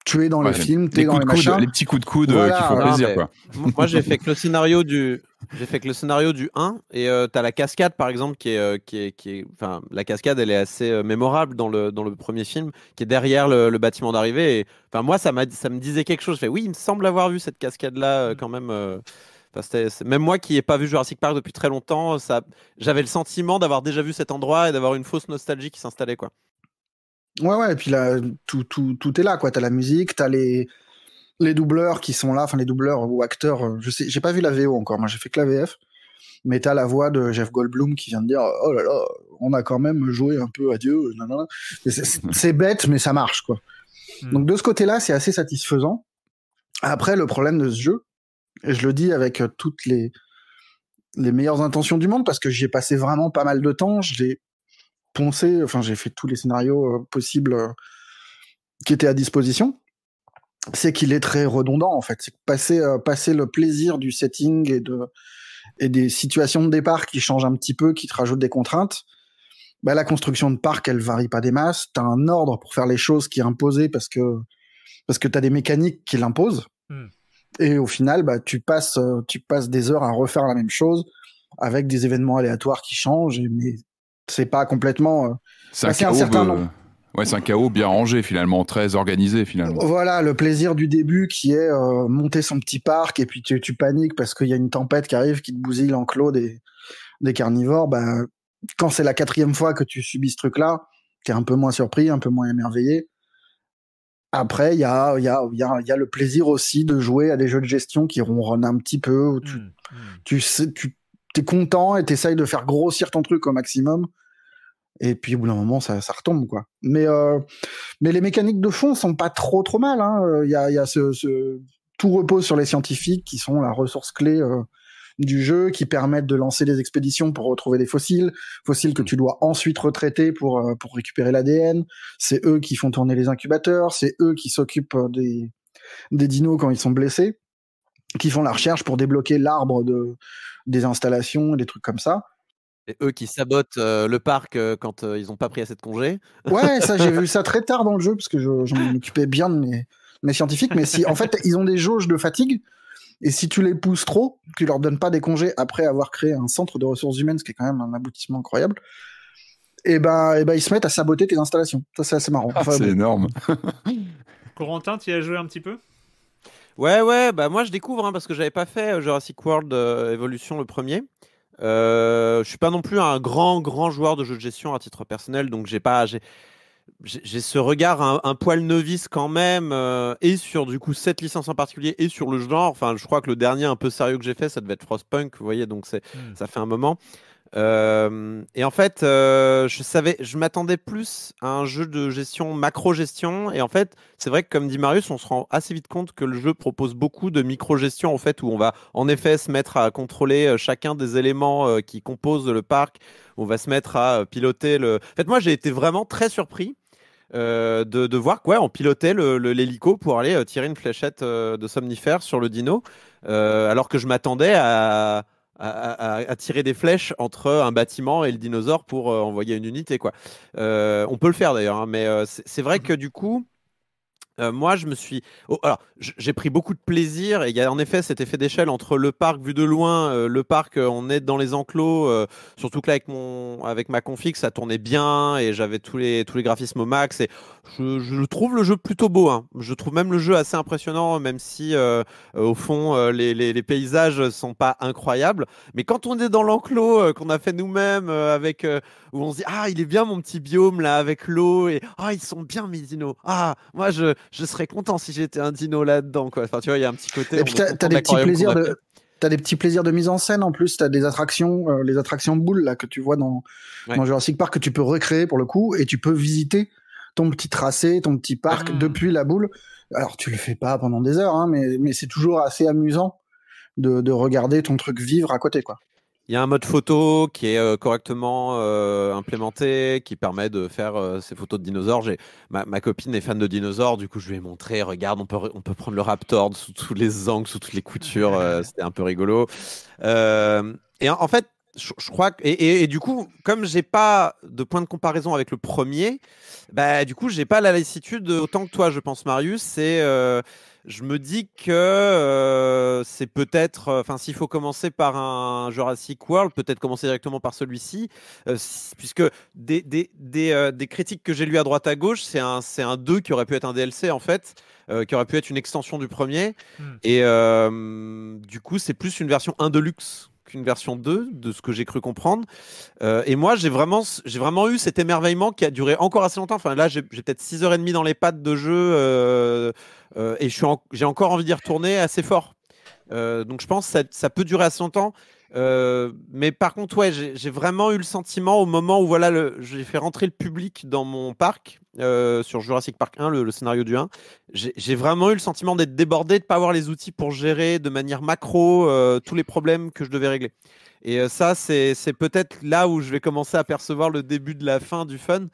tu es dans le film, tu es dans les les petits coups de coude euh, qui font plaisir. Quoi. Moi, j'ai fait que le scénario du, j'ai fait que le scénario du 1 et euh, tu as la cascade par exemple qui est, euh, qui est, qui est, enfin la cascade elle est assez mémorable dans le dans le premier film qui est derrière le, bâtiment d'arrivée. enfin moi ça m'a ça me disait quelque chose. Je fais oui il me semble avoir vu cette cascade là quand même. même moi qui n'ai pas vu Jurassic Park depuis très longtemps, ça, j'avais le sentiment d'avoir déjà vu cet endroit et d'avoir une fausse nostalgie qui s'installait quoi. Ouais, ouais, et puis là, tout, est là, quoi. T'as la musique, t'as les, les doubleurs qui sont là, enfin les doubleurs ou acteurs. Euh, je sais, j'ai pas vu la VO encore, moi j'ai fait que la VF. Mais t'as la voix de Jeff Goldblum qui vient de dire Oh là là, on a quand même joué un peu à Dieu. C'est bête, mais ça marche, quoi. Hmm. Donc de ce côté-là, c'est assez satisfaisant. Après, le problème de ce jeu, et je le dis avec euh, toutes les, les meilleures intentions du monde, parce que j'y ai passé vraiment pas mal de temps, j'ai poncé, enfin j'ai fait tous les scénarios euh, possibles euh, qui étaient à disposition, c'est qu'il est très redondant en fait. C'est passer, euh, passer le plaisir du setting et, de, et des situations de départ qui changent un petit peu, qui te rajoutent des contraintes. Bah, la construction de parc, elle varie pas des masses. Tu as un ordre pour faire les choses qui est imposé parce que, parce que tu as des mécaniques qui l'imposent. Mmh. Et au final, bah, tu, passes, tu passes des heures à refaire la même chose avec des événements aléatoires qui changent, mais c'est pas complètement. Euh, c'est un, bah, Ouais, c'est un chaos bien rangé finalement, très organisé finalement. Voilà, le plaisir du début qui est euh, monter son petit parc et puis tu, tu paniques parce qu'il y a une tempête qui arrive qui te bousille l'enclos des, des carnivores. Ben, quand c'est la quatrième fois que tu subis ce truc-là, tu es un peu moins surpris, un peu moins émerveillé. Après, il y a, y, a, y, a, le plaisir aussi de jouer à des jeux de gestion qui ronronnent un petit peu, tu, mmh, mmh. tu t'es content et t'essayes de faire grossir ton truc au maximum. Et puis au bout d'un moment, ça, ça, retombe quoi. Mais euh, mais les mécaniques de fond sont pas trop trop mal. Hein. Il y a, y a ce, ce, tout repose sur les scientifiques qui sont la ressource clé euh, du jeu, qui permettent de lancer des expéditions pour retrouver des fossiles, fossiles que mm. tu dois ensuite retraiter pour euh, pour récupérer l'ADN. C'est eux qui font tourner les incubateurs, c'est eux qui s'occupent euh, des des dinos quand ils sont blessés qui font la recherche pour débloquer l'arbre de, des installations, et des trucs comme ça. Et eux qui sabotent euh, le parc euh, quand euh, ils n'ont pas pris assez de congés. Ouais, ça j'ai vu ça très tard dans le jeu parce que je, m'occupais bien de mes, mes, scientifiques. Mais si en fait ils ont des jauges de fatigue et si tu les pousses trop, tu leur donnes pas des congés après avoir créé un centre de ressources humaines, ce qui est quand même un aboutissement incroyable. Et ben, et bah, ils se mettent à saboter tes installations. Ça c'est assez marrant. c'est énorme. Corentin, tu y as joué un petit peu Ouais, ouais, bah moi je découvre hein, parce que j'avais pas fait euh, Jurassic World euh, Evolution le premier. Euh, je suis pas non plus un grand, grand joueur de jeux de gestion à titre personnel, donc j'ai pas, j'ai, ce regard un, poil novice quand même, euh, et sur du coup cette licence en particulier, et sur le genre. Enfin, je crois que le dernier un peu sérieux que j'ai fait, ça devait être Frostpunk, vous voyez, donc c'est, hmm. ça fait un moment. Euh, et en fait, euh, je savais, je m'attendais plus à un jeu de gestion, macro-gestion. Et en fait, c'est vrai que comme dit Marius, on se rend assez vite compte que le jeu propose beaucoup de micro-gestion, en fait, où on va en effet se mettre à contrôler euh, chacun des éléments qui composent le parc. On va se mettre à piloter le. En fait, moi, j'ai été vraiment très surpris. de, voir quoi on pilotait l'hélico pour aller tirer une fléchette de somnifère sur le dino alors que je m'attendais à, à, tirer des flèches entre un bâtiment et le dinosaure pour euh, envoyer une unité. Quoi. Euh, on peut le faire d'ailleurs, hein, mais euh, c'est vrai que du coup, euh, moi, je me suis. Oh, alors, j'ai pris beaucoup de plaisir. Et il y a en effet cet effet d'échelle entre le parc vu de loin, euh, le parc, euh, on est dans les enclos. surtout que là, avec, mon... avec ma config, ça tournait bien et j'avais tous les... tous les graphismes au max. Et je, trouve le jeu plutôt beau. Hein. Je trouve même le jeu assez impressionnant, même si au fond, les... Les... les... paysages sont pas incroyables. Mais quand on est dans l'enclos qu'on a fait nous-mêmes avec où on se dit Ah, il est bien mon petit biome là avec l'eau et Ah, ils sont bien mes dinos. Ah, moi je, je serais content si j'étais un dino là-dedans. Quoi. Enfin, tu vois, il y a un petit côté. Et puis t'as, des petits plaisirs de. mise en scène en plus, t'as des attractions, euh, les attractions boules là que tu vois dans, Jurassic Park que tu peux recréer pour le coup et tu peux visiter ton petit tracé, ton petit parc ah. depuis la boule. Alors tu le fais pas pendant des heures, hein, mais, mais c'est toujours assez amusant de, de, regarder ton truc vivre à côté quoi. Il y a un mode photo qui est euh, correctement euh, implémenté, qui permet de faire euh, ces photos de dinosaures. J'ai... Ma, copine est fan de dinosaures, du coup je lui ai montré, regarde, on peut, on peut prendre le raptor sous tous les angles, sous toutes les coutures, c'était un peu rigolo. et en, fait, je, crois que, et, du coup, comme j'ai pas de point de comparaison avec le premier, bah du coup j'ai pas la lassitude autant que toi, je pense Marius. C'est je me dis que euh, c'est peut-être, euh, enfin, s'il faut commencer par un Jurassic World, peut-être commencer directement par celui-ci, euh, puisque des, des, critiques que j'ai lues à droite à gauche, c'est un, c'est un 2 qui aurait pu être un DLC en fait, qui aurait pu être une extension du premier, hmm. et du coup, c'est plus une version 1 de luxe qu'une version 2, de ce que j'ai cru comprendre. Euh, et moi, j'ai vraiment, j'ai vraiment eu cet émerveillement qui a duré encore assez longtemps. Enfin, là, j'ai peut-être 6h30 dans les pattes de jeu euh, euh, et j'ai encore envie d'y retourner assez fort. donc, je pense que ça, ça peut durer assez longtemps. Euh, mais par contre, ouais, j'ai vraiment eu le sentiment au moment où voilà, j'ai fait rentrer le public dans mon parc euh, sur Jurassic Park 1, le, scénario du 1. J'ai vraiment eu le sentiment d'être débordé, de pas avoir les outils pour gérer de manière macro euh, tous les problèmes que je devais régler. Et ça, c'est peut-être là où je vais commencer à percevoir le début de la fin du fun.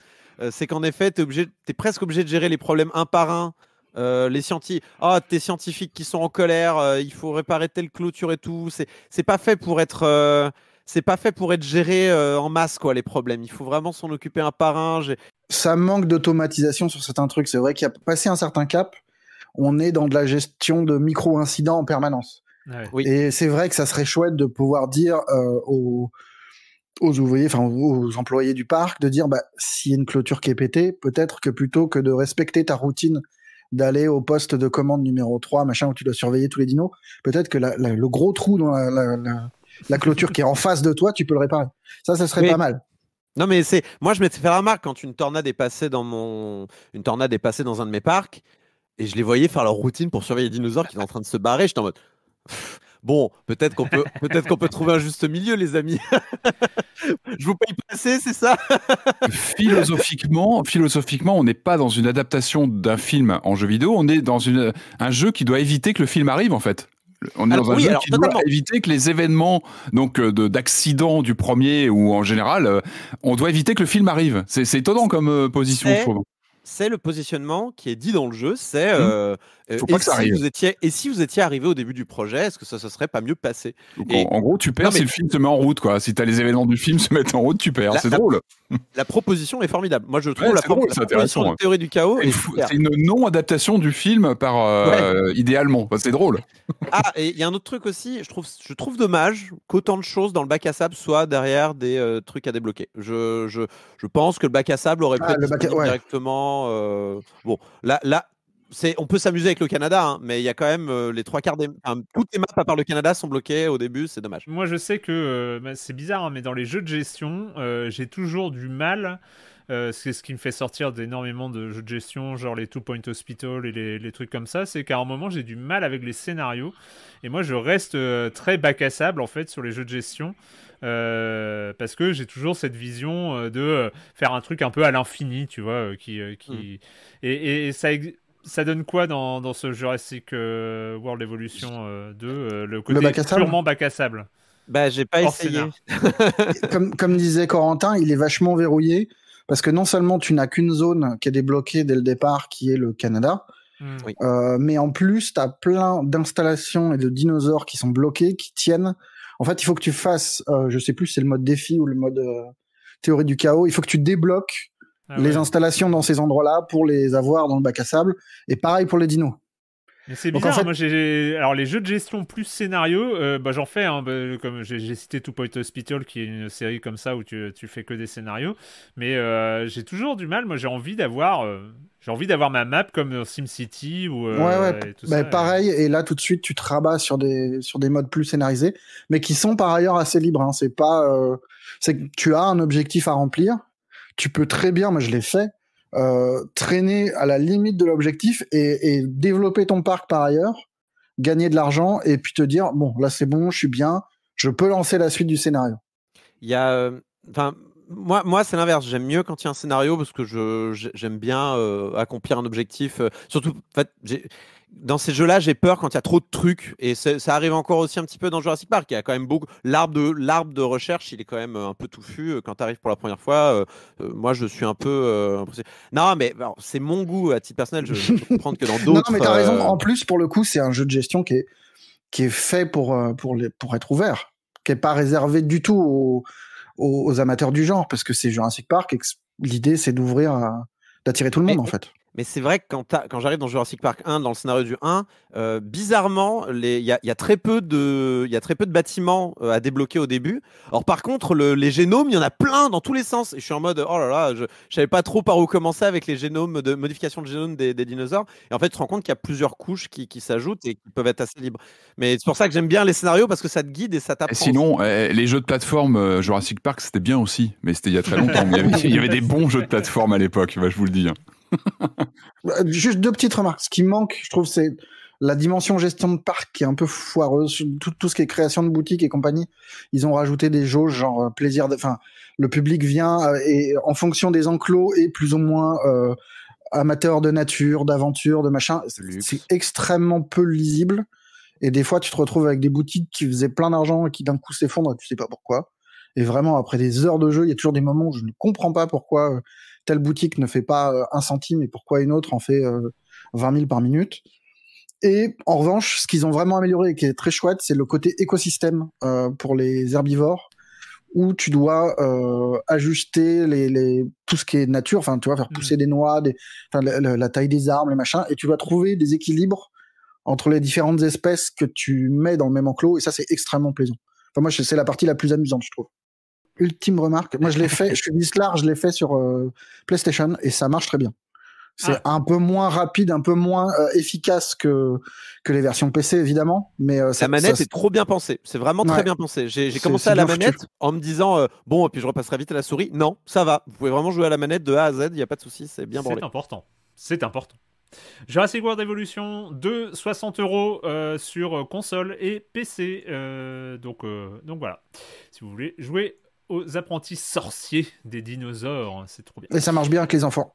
c'est qu'en effet, tu es, presque obligé de gérer les problèmes un par un euh, les scientifiques, ah, tes scientifiques qui sont en colère, euh, il faut réparer telle clôture et tout. C'est pas fait pour être, euh, c'est pas fait pour être géré en masse quoi les problèmes. Il faut vraiment s'en occuper un par un. Ça manque d'automatisation sur certains trucs. C'est vrai qu'il y a passé un certain cap, on est dans de la gestion de micro incidents en permanence. Ah et c'est vrai que ça serait chouette de pouvoir dire aux ouvriers, enfin aux employés du parc, de dire bah s'il y a une clôture qui est pétée, peut-être que plutôt que de respecter ta routine d'aller au poste de commande numéro 3, machin, où tu dois surveiller tous les dinos. Peut-être que le gros trou dans la, clôture qui est en face de toi, tu peux le réparer. Ça, ça serait pas mal. Non, mais c'est. Moi, je m'étais fait remarquer quand une tornade est passée dans mon. Une tornade est passée dans un de mes parcs et je les voyais faire leur routine pour surveiller les dinosaures qui étaient en train de se barrer. J'étais en mode. Bon, peut-être qu'on peut, peut-être qu'on peut trouver un juste milieu, les amis. Je vous paye passer, c'est ça Philosophiquement, philosophiquement, on n'est pas dans une adaptation d'un film en jeu vidéo. On est dans une, un jeu qui doit éviter que le film arrive, en fait. On est dans un jeu qui doit éviter que les événements donc euh, du premier ou en général, euh, on doit éviter que le film arrive. C'est étonnant comme euh, position, je trouve c'est le positionnement qui est dit dans le jeu. C'est mmh. euh, euh, et, si vous étiez, et si vous étiez arrivé au début du projet, est-ce que ça se serait pas mieux passé En gros, tu perds si le film se met en route. Quoi. Si tu les événements du film se mettent en route, tu perds. C'est drôle. La proposition est formidable. Moi, je trouve la, proposition de théorie du chaos. C'est une non-adaptation du film par euh, idéalement. c'est drôle. Ah, et il y a un autre truc aussi. Je trouve, je trouve dommage qu'autant de choses dans le bac à sable soient derrière des trucs à débloquer. Je, je, pense que le bac à sable aurait ah, pu être directement euh, bon, là, on peut s'amuser avec le Canada, hein, mais il y a quand même euh, les trois quarts des. toutes les maps à part le Canada sont bloquées au début, c'est dommage. Moi, je sais que euh, bah, c'est bizarre, hein, mais dans les jeux de gestion, j'ai toujours du mal. c'est ce qui me fait sortir d'énormément de jeux de gestion, genre les Two Point Hospital et les, les trucs comme ça. C'est qu'à un moment, j'ai du mal avec les scénarios. Et moi, je reste très bac à sable, en fait, sur les jeux de gestion. Euh, parce que j'ai toujours cette vision euh, de euh, faire un truc un peu à l'infini, tu vois, qui, qui... Mm. Et, ça ça donne quoi dans, dans ce Jurassic World Evolution 2 le côté le bac purement bac à sable bah, j'ai pas essayé. comme, comme disait Corentin, il est vachement verrouillé parce que non seulement tu n'as qu'une zone qui est débloquée dès le départ, qui est le Canada, mm. mais en plus, tu as plein d'installations et de dinosaures qui sont bloqués, qui tiennent en fait, il faut que tu fasses, euh, je sais plus, c'est le mode défi ou le mode euh, théorie du chaos. Il faut que tu débloques ah les installations dans ces endroits-là pour les avoir dans le bac à sable. Et pareil pour les dinos c'est bizarre. alors les jeux de gestion plus scénario, euh, bah, j'en fais. Hein, bah, comme j'ai cité Two Point Hospital, qui est une série comme ça où tu, tu fais que des scénarios. Mais euh, j'ai toujours du mal. Moi, j'ai envie d'avoir. Euh, j'ai envie d'avoir ma map comme SimCity ou ouais, ouais. Bah, pareil. Et là, tout de suite, tu te rabats sur des sur des modes plus scénarisés, mais qui sont par ailleurs assez libres. Hein. C'est pas, c'est que tu as un objectif à remplir. Tu peux très bien, moi je l'ai fait, euh, traîner à la limite de l'objectif et, développer ton parc par ailleurs, gagner de l'argent et puis te dire bon là c'est bon, je suis bien, je peux lancer la suite du scénario. Il y a, euh, enfin moi, moi c'est l'inverse. J'aime mieux quand il y a un scénario parce que je j'aime bien euh, accomplir un objectif. surtout, en fait, dans ces jeux-là, j'ai peur quand il y a trop de trucs. Et ça arrive encore aussi un petit peu dans Jurassic Park. Il a quand même beaucoup. L'arbre de, l'arbre de recherche, il est quand même un peu touffu. Euh, quand tu arrives pour la première fois, euh, euh, moi, je suis un peu. non, mais c'est mon goût à titre personnel. Je, je comprends que dans d'autres. non, mais tu as raison. En plus, pour le coup, c'est un jeu de gestion qui est, qui est fait pour, pour, les, pour être ouvert, qui n'est pas réservé du tout aux, amateurs du genre, parce que c'est Jurassic Park et l'idée, c'est d'ouvrir, d'attirer tout le monde, en fait. Mais c'est vrai que quand, quand j'arrive dans Jurassic Park 1, dans le scénario du 1, euh, bizarrement, il y, a très peu de, y a très peu de bâtiments euh, à débloquer au début. Or par contre, les génomes, il y en a plein dans tous les sens. Et je suis en mode, oh là là, je, ne savais pas trop par où commencer avec les génomes de modification de génome des, dinosaures. Et en fait, tu te rends compte qu'il y a plusieurs couches qui, s'ajoutent et qui peuvent être assez libres. Mais c'est pour ça que j'aime bien les scénarios parce que ça te guide et ça t'apprend. Sinon, eh, les jeux de plateforme euh, Jurassic Park, c'était bien aussi, mais c'était il y a très longtemps. il, y avait, des bons jeux de plateforme à l'époque, je vous le dis. Hein. Bah, juste deux petites remarques. Ce qui manque, je trouve, c'est la dimension gestion de parc qui est un peu foireuse. Tout, ce qui est création de boutiques et compagnie, ils ont rajouté des jauges genre euh, plaisir. de Enfin, le public vient euh, et en fonction des enclos et plus ou moins euh, amateur de nature, d'aventure, de machin. C'est extrêmement peu lisible. Et des fois, tu te retrouves avec des boutiques qui faisaient plein d'argent et qui d'un coup s'effondrent, tu sais pas pourquoi. Et vraiment, après des heures de jeu, il y a toujours des moments où je ne comprends pas pourquoi telle boutique ne fait pas euh, un centime et pourquoi une autre en fait 20 euh, 000 par minute. Et en revanche, ce qu'ils ont vraiment amélioré et qui est très chouette, c'est le côté écosystème euh, pour les herbivores où tu dois ajuster les, tout ce qui est nature, enfin tu vas faire pousser hmm. des noix, la, taille des arbres, les machins, et tu dois trouver des équilibres entre les différentes espèces que tu mets dans le même enclos, et ça c'est extrêmement plaisant. Enfin moi c'est la partie la plus amusante je trouve ultime remarque. Moi, je l'ai fait, je suis large, je l'ai fait sur euh, PlayStation et ça marche très bien. C'est ah. un peu moins rapide, un peu moins euh, efficace que, que les versions PC, évidemment. Mais euh, la manette est trop bien pensée. C'est vraiment très bien pensé. J'ai commencé à la manette en me disant bon, et puis je repasserai vite à la souris. Non, ça va. Vous pouvez vraiment jouer à la manette de A à Z. Il n'y a pas de souci. C'est bien bon. C'est important. C'est important. Jurassic World Evolution 2, 60 euros sur console et PC. donc, donc voilà. Si vous voulez jouer aux apprentis sorciers des dinosaures. C'est trop bien. Et ça marche bien avec les enfants.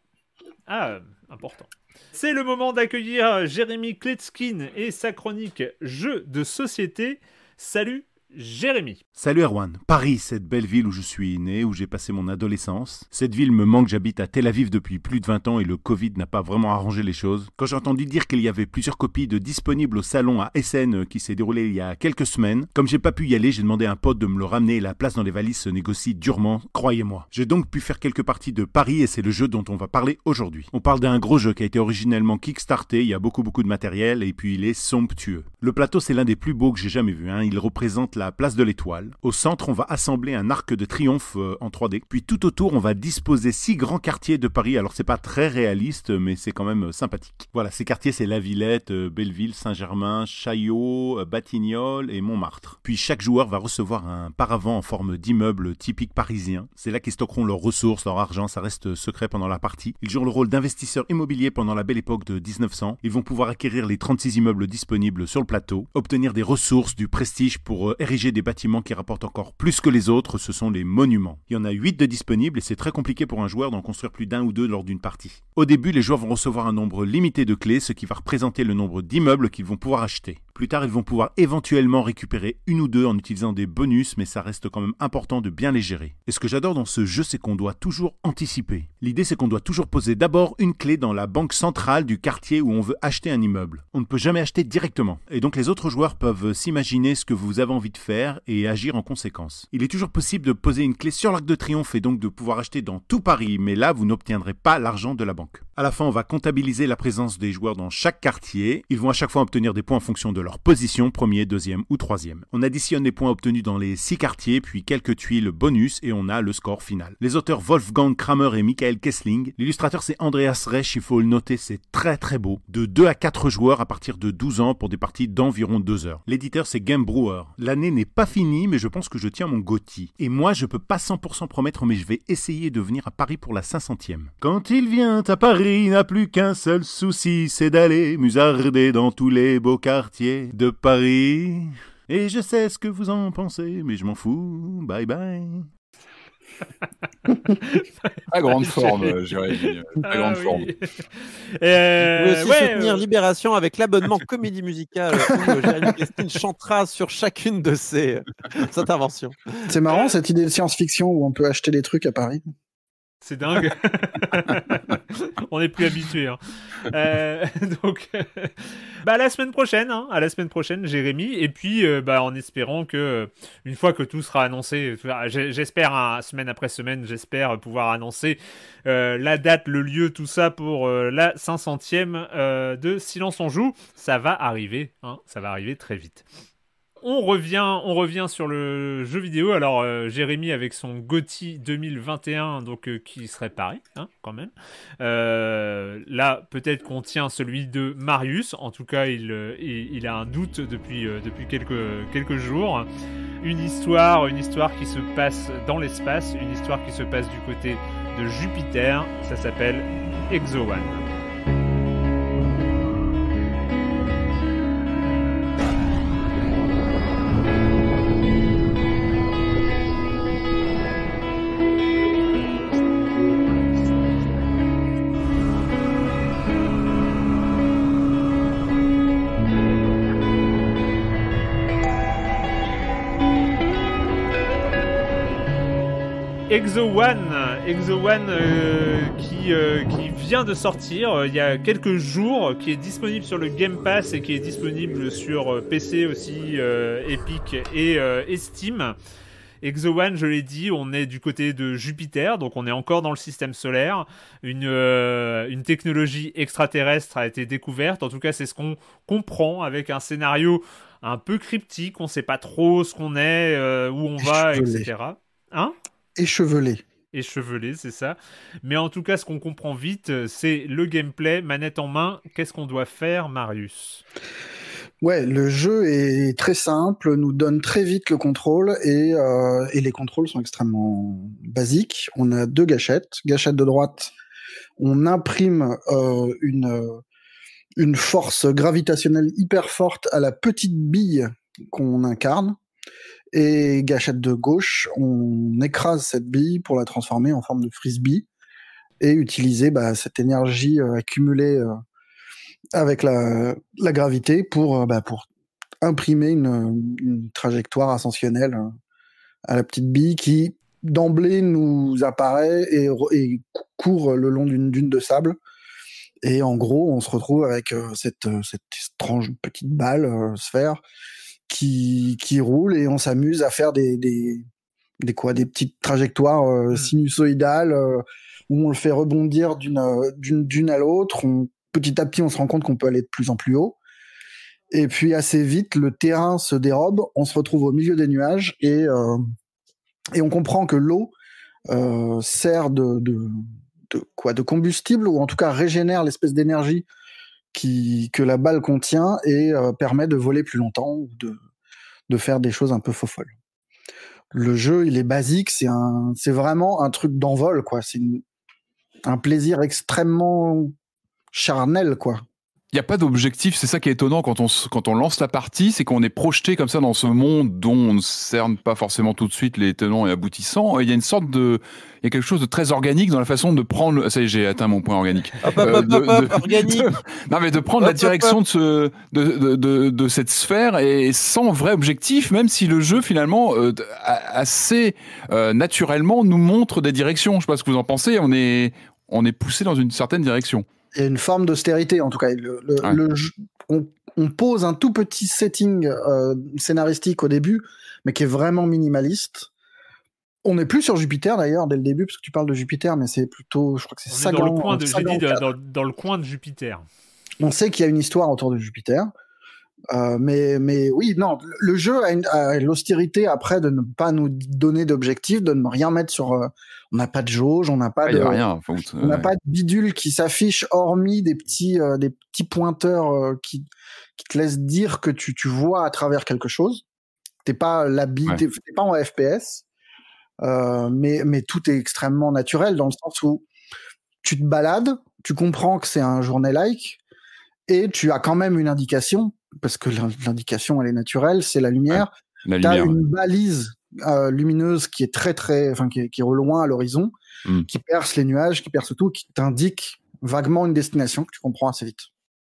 Ah, important. C'est le moment d'accueillir Jérémy Kletskin et sa chronique Jeux de société. Salut Jérémy. Salut Erwan. Paris, cette belle ville où je suis né, où j'ai passé mon adolescence. Cette ville me manque, j'habite à Tel Aviv depuis plus de 20 ans et le Covid n'a pas vraiment arrangé les choses. Quand j'ai entendu dire qu'il y avait plusieurs copies de disponibles au salon à Essen euh, qui s'est déroulé il y a quelques semaines, comme j'ai pas pu y aller, j'ai demandé à un pote de me le ramener et la place dans les valises se négocie durement, croyez-moi. J'ai donc pu faire quelques parties de Paris et c'est le jeu dont on va parler aujourd'hui. On parle d'un gros jeu qui a été originellement kickstarté, il y a beaucoup beaucoup de matériel et puis il est somptueux. Le plateau c'est l'un des plus beaux que j'ai jamais vu, hein. il représente la place de l'étoile. Au centre, on va assembler un arc de triomphe euh, en 3D. Puis tout autour, on va disposer six grands quartiers de Paris. Alors c'est pas très réaliste, mais c'est quand même euh, sympathique. Voilà, ces quartiers, c'est La Villette, euh, Belleville, Saint-Germain, Chaillot, Batignolles et Montmartre. Puis chaque joueur va recevoir un paravent en forme d'immeuble typique parisien. C'est là qu'ils stockeront leurs ressources, leur argent, ça reste secret pendant la partie. Ils jouent le rôle d'investisseurs immobiliers pendant la belle époque de 1900. Ils vont pouvoir acquérir les 36 immeubles disponibles sur le plateau, obtenir des ressources, du prestige pour ériger des bâtiments qui rapportent encore plus que les autres, ce sont les monuments. Il y en a 8 de disponibles et c'est très compliqué pour un joueur d'en construire plus d'un ou deux lors d'une partie. Au début, les joueurs vont recevoir un nombre limité de clés, ce qui va représenter le nombre d'immeubles qu'ils vont pouvoir acheter. Plus tard, ils vont pouvoir éventuellement récupérer une ou deux en utilisant des bonus, mais ça reste quand même important de bien les gérer. Et ce que j'adore dans ce jeu, c'est qu'on doit toujours anticiper. L'idée, c'est qu'on doit toujours poser d'abord une clé dans la banque centrale du quartier où on veut acheter un immeuble. On ne peut jamais acheter directement. Et donc les autres joueurs peuvent s'imaginer ce que vous avez envie de faire et agir en conséquence. Il est toujours possible de poser une clé sur l'arc de triomphe et donc de pouvoir acheter dans tout Paris, mais là, vous n'obtiendrez pas l'argent de la banque. À la fin, on va comptabiliser la présence des joueurs dans chaque quartier. Ils vont à chaque fois obtenir des points en fonction de leur position, premier, deuxième ou troisième. On additionne les points obtenus dans les six quartiers, puis quelques tuiles bonus et on a le score final. Les auteurs Wolfgang Kramer et Michael Kessling. L'illustrateur c'est Andreas Reich, il faut le noter, c'est très très beau. De 2 à 4 joueurs à partir de 12 ans pour des parties d'environ 2 heures. L'éditeur c'est Game Brewer. L'année n'est pas finie, mais je pense que je tiens mon Gotti. Et moi, je peux pas 100% promettre, mais je vais essayer de venir à Paris pour la 500e. Quand il vient à Paris, n'a plus qu'un seul souci, c'est d'aller musarder dans tous les beaux quartiers de Paris. Et je sais ce que vous en pensez, mais je m'en fous. Bye bye. à grande forme, euh, Jérémy. À euh, ah grande forme. Euh, Vous pouvez aussi soutenir euh, Libération avec l'abonnement comédie musicale où Jérémy chantera sur chacune de ses interventions. C'est marrant cette idée de science-fiction où on peut acheter des trucs à Paris. C'est dingue. On n'est plus habitué. Hein. Euh, donc, à bah, la semaine prochaine, hein. à la semaine prochaine, Jérémy. Et puis, euh, bah, en espérant que, euh, une fois que tout sera annoncé, j'espère hein, semaine après semaine, j'espère pouvoir annoncer la date, le lieu, tout ça pour la 500e de Silence on joue. Ça va arriver, ça va arriver très vite on revient, on revient sur le jeu vidéo. Alors euh, Jérémy avec son GOTY 2021, donc euh, qui serait pareil, hein, quand même. Euh, là, peut-être qu'on tient celui de Marius. En tout cas, il, a un doute depuis depuis quelques quelques jours. Une histoire, une histoire qui se passe dans l'espace, une histoire qui se passe du côté de Jupiter. Ça s'appelle Exo One. Exo One, Exo One euh, qui, euh, qui vient de sortir euh, il y a quelques jours, qui est disponible sur le Game Pass et qui est disponible sur PC aussi, Epic et, Steam. Exo One, je l'ai dit, on est du côté de Jupiter, donc on est encore dans le système solaire. Une, une technologie extraterrestre a été découverte, en tout cas c'est ce qu'on comprend avec un scénario un peu cryptique, on ne sait pas trop ce qu'on est, où on va, etc. Hein échevelé. Échevelé, c'est ça. Mais en tout cas, ce qu'on comprend vite, euh, c'est le gameplay, manette en main. Qu'est-ce qu'on doit faire, Marius Ouais, le jeu est très simple, nous donne très vite le contrôle euh, et, les contrôles sont extrêmement basiques. On a deux gâchettes. Gâchette de droite, on imprime euh, une, une force gravitationnelle hyper forte à la petite bille qu'on incarne et gâchette de gauche, on écrase cette bille pour la transformer en forme de frisbee et utiliser bah, cette énergie euh, accumulée euh, avec la, gravité pour, euh, bah, imprimer une, trajectoire ascensionnelle à la petite bille qui d'emblée nous apparaît et, court le long d'une dune de sable. Et en gros, on se retrouve avec cette, étrange petite balle sphère qui, roule et on s'amuse à faire des, des, quoi, des petites trajectoires euh, mm. sinusoïdales euh, où on le fait rebondir d'une euh, à l'autre. Petit à petit, on se rend compte qu'on peut aller de plus en plus haut. Et puis assez vite, le terrain se dérobe, on se retrouve au milieu des nuages et, et on comprend que l'eau sert de, de, quoi, de combustible ou en tout cas régénère l'espèce d'énergie que la balle contient et euh, permet de voler plus longtemps ou de, faire des choses un peu faux-folles. Le jeu, il est basique, c'est vraiment un truc d'envol, quoi. C'est un plaisir extrêmement charnel, quoi. Il n'y a pas d'objectif. C'est ça qui est étonnant quand on, quand on lance la partie, c'est qu'on est projeté comme ça dans ce monde dont on ne cerne pas forcément tout de suite les tenants et aboutissants. Il y a une sorte de, il y a quelque chose de très organique dans la façon de prendre. Ça y est, j'ai atteint mon point organique. Euh, organique. non, mais de prendre la direction De, de, cette sphère et sans vrai objectif, même si le jeu finalement euh, assez euh, naturellement nous montre des directions. Je ne sais pas ce que vous en pensez. On est, on est poussé dans une certaine direction une forme d'austérité en tout cas. on, pose un tout petit setting euh, scénaristique au début, mais qui est vraiment minimaliste. On n'est plus sur Jupiter d'ailleurs dès le début, parce que tu parles de Jupiter, mais c'est plutôt, je crois que c'est ça dans le coin de Jupiter. On sait qu'il y a une histoire autour de Jupiter. Euh, mais, mais oui, non, le jeu a, l'austérité après de ne pas nous donner d'objectifs, de ne rien mettre sur. Euh, on n'a pas de jauge, on n'a pas de. on n'a pas de bidule qui s'affiche hormis des petits, euh, des petits pointeurs qui, qui te laissent dire que tu, tu vois à travers quelque chose. T'es pas la tu pas en FPS, mais, mais tout est extrêmement naturel dans le sens où tu te balades, tu comprends que c'est un journée like et tu as quand même une indication parce que l'indication elle est naturelle, c'est la lumière. Ah, tu une balise euh, lumineuse qui est très très, enfin qui, qui est, au loin à l'horizon, hmm. qui perce les nuages, qui perce tout, qui t'indique vaguement une destination que tu comprends assez vite.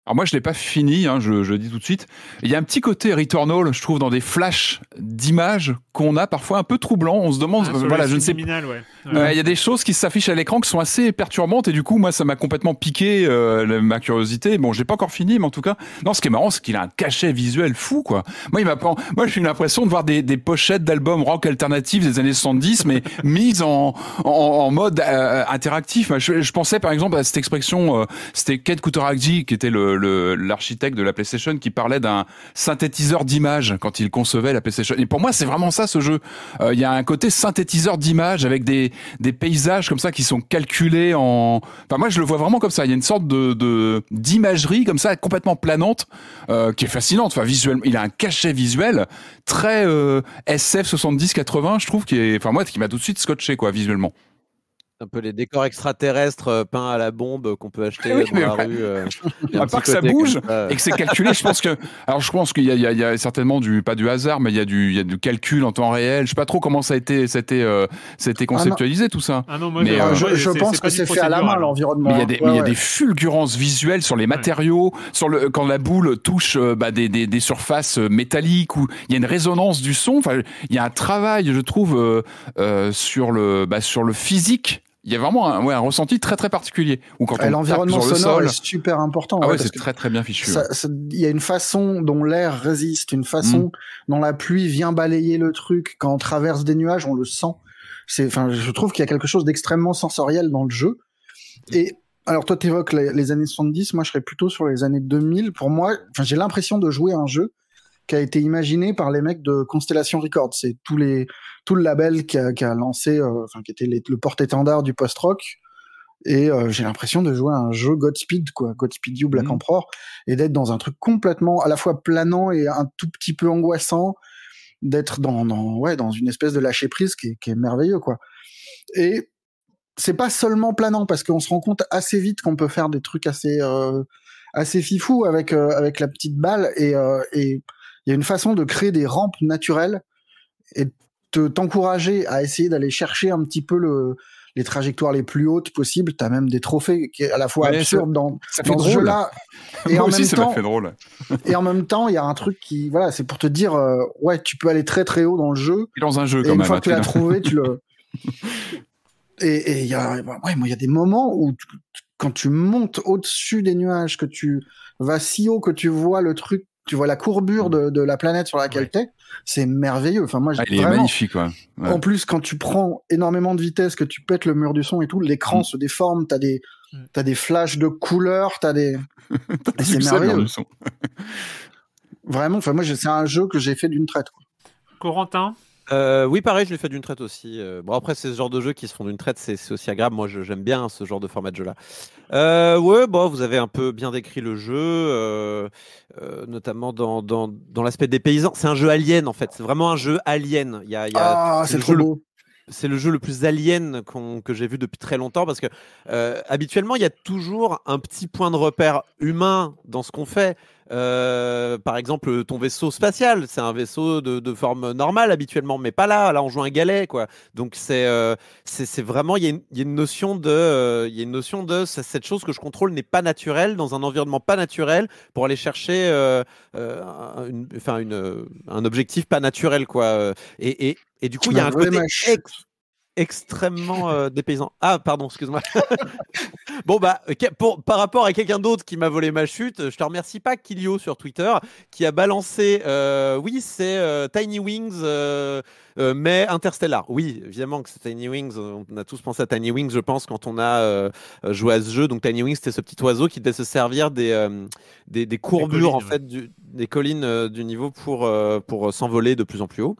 Alors moi, je l'ai pas fini, hein, je, le dis tout de suite. Il y a un petit côté Returnal, je trouve, dans des flashs d'images qu'on a parfois un peu troublant. On se demande, ah, voilà, je ne sais. Il y a des choses qui s'affichent à l'écran qui sont assez perturbantes et du coup, moi, ça m'a complètement piqué euh, ma curiosité. Bon, j'ai pas encore fini, mais en tout cas, non, ce qui est marrant, c'est qu'il a un cachet visuel fou, quoi. Moi, il m'a, moi, j'ai l'impression de voir des, pochettes d'albums rock alternatifs des années 70, mais mises en, mode euh, interactif. Je, je, pensais, par exemple, à cette expression, euh, c'était Kate Kutaragi qui était le euh, l'architecte de la PlayStation qui parlait d'un synthétiseur d'image quand il concevait la PlayStation. Et pour moi, c'est vraiment ça ce jeu. Euh, il y a un côté synthétiseur d'image avec des, paysages comme ça qui sont calculés en. Enfin, moi, je le vois vraiment comme ça. Il y a une sorte de d'imagerie comme ça complètement planante euh, qui est fascinante. Enfin, visuellement, il a un cachet visuel très SF 70-80, je trouve, qui est, enfin moi, qui m'a tout de suite scotché quoi, visuellement un peu les décors extraterrestres euh, peints à la bombe euh, qu'on peut acheter euh, dans la rue. à part que ça bouge et que c'est calculé, je pense que. Alors, je pense qu'il y, a certainement du pas du hasard, mais il y a du, il y a du calcul en temps réel. Je sais pas trop comment ça a été, c'était, c'était ah conceptualisé tout ça. Ah mais, je, pense que c'est fait à la main l'environnement. Mais il y a des, fulgurances visuelles sur les matériaux, sur le quand la boule touche bah, des, des, surfaces métalliques où il y a une résonance du son. Enfin, il y a un travail, je trouve, sur le bah, sur le physique il y a vraiment un, ouais, un ressenti très très particulier. Ou quand l'environnement sonore sol, est super important. Ah ouais, c'est très très bien fichu. Il y a une façon dont l'air résiste, une façon mm. dont la pluie vient balayer le truc. Quand on traverse des nuages, on le sent. C'est, enfin, je trouve qu'il y a quelque chose d'extrêmement sensoriel dans le jeu. Mm. Et alors toi, tu évoques les années 70, moi je serais plutôt sur les années 2000. Pour moi, enfin, j'ai l'impression de jouer à un jeu qui a été imaginé par les mecs de Constellation Records. C'est tous les tout le label qui a, lancé, euh, enfin qui était le porte-étendard du post-rock. Et euh, j'ai l'impression de jouer à un jeu Godspeed, quoi, Godspeed You Black mmh. Emperor, et d'être dans un truc complètement à la fois planant et un tout petit peu angoissant, d'être dans, ouais, dans une espèce de lâcher prise qui est, merveilleux, quoi. Et c'est pas seulement planant parce qu'on se rend compte assez vite qu'on peut faire des trucs assez euh, assez fifou avec avec la petite balle et il y a une façon de créer des rampes naturelles et de t'encourager à essayer d'aller chercher un petit peu le, les trajectoires les plus hautes possibles. Tu as même des trophées qui à la fois absurdes dans, ce jeu-là. Et, en même temps, et en même temps, il y a un truc qui, voilà, c'est pour te dire, euh, ouais, tu peux aller très très haut dans le jeu. Et dans un jeu, et une fois hein, que tu l'as trouvé, tu le. Et il y a, ouais, moi, il y a des moments où quand tu montes au-dessus des nuages, que tu vas si haut que tu vois le truc, tu vois la courbure de, la planète sur laquelle tu es, c'est merveilleux. Enfin, moi, ah, il est magnifique. En plus, quand tu prends énormément de vitesse, que tu pètes le mur du son et tout, l'écran mm. se déforme. T'as des mm. t'as des flashs de couleurs. T'as des c'est merveilleux. vraiment. Enfin, moi, c'est un jeu que j'ai fait d'une traite. Corentin. Euh, oui, pareil, je l'ai fait d'une traite aussi. Euh. bon, après, c'est ce genre de jeu qui se font d'une traite, c'est aussi agréable. Moi, j'aime bien ce genre de format de jeu-là. Euh, ouais, bon, vous avez un peu bien décrit le jeu, euh, notamment dans, dans, dans l'aspect des paysans. C'est un jeu alien, en fait. C'est vraiment un jeu alien. Il y a, ah, c'est trop beau. C'est le jeu le plus alien que j'ai vu depuis très longtemps parce que habituellement il y a toujours un petit point de repère humain dans ce qu'on fait. Euh, par exemple, ton vaisseau spatial, c'est un vaisseau de, forme normale habituellement, mais pas là. Là, on joue un galet, quoi. Donc c'est euh, c'est vraiment il y, a une notion de il y a une notion de euh, cette chose que je contrôle n'est pas naturelle dans un environnement pas naturel pour aller chercher enfin une, un objectif pas naturel, quoi. Et, et, et du coup, il y a un côté extrêmement euh, dépaysant. Ah, pardon, excuse-moi. bon, bah, pour, par rapport à quelqu'un d'autre qui m'a volé ma chute, je te remercie pas, Kilio, sur Twitter, qui a balancé, euh, oui, c'est euh, Tiny Wings, euh, mais Interstellar. Oui, évidemment que c'est Tiny Wings. On a tous pensé à Tiny Wings, je pense, quand on a joué à ce jeu. Donc, Tiny Wings, c'était ce petit oiseau qui devait se servir des, des, courbures, en fait, des collines du niveau pour, pour s'envoler de plus en plus haut.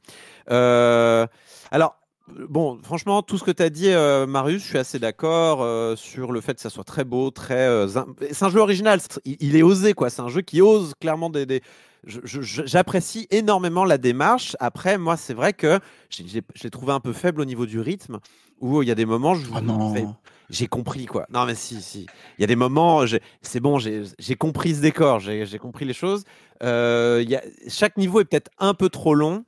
alors, Bon, franchement, tout ce que tu as dit, euh, Marius, je suis assez d'accord euh, sur le fait que ça soit très beau, très. Euh, c'est un jeu original, il, est osé, quoi. C'est un jeu qui ose clairement des. J'apprécie énormément la démarche. Après, moi, c'est vrai que je l'ai trouvé un peu faible au niveau du rythme, où il y a des moments, je ah j'ai compris, quoi. Non, mais si, si. Il y a des moments, c'est bon, j'ai compris ce décor, j'ai compris les choses. Y a... Chaque niveau est peut-être un peu trop long,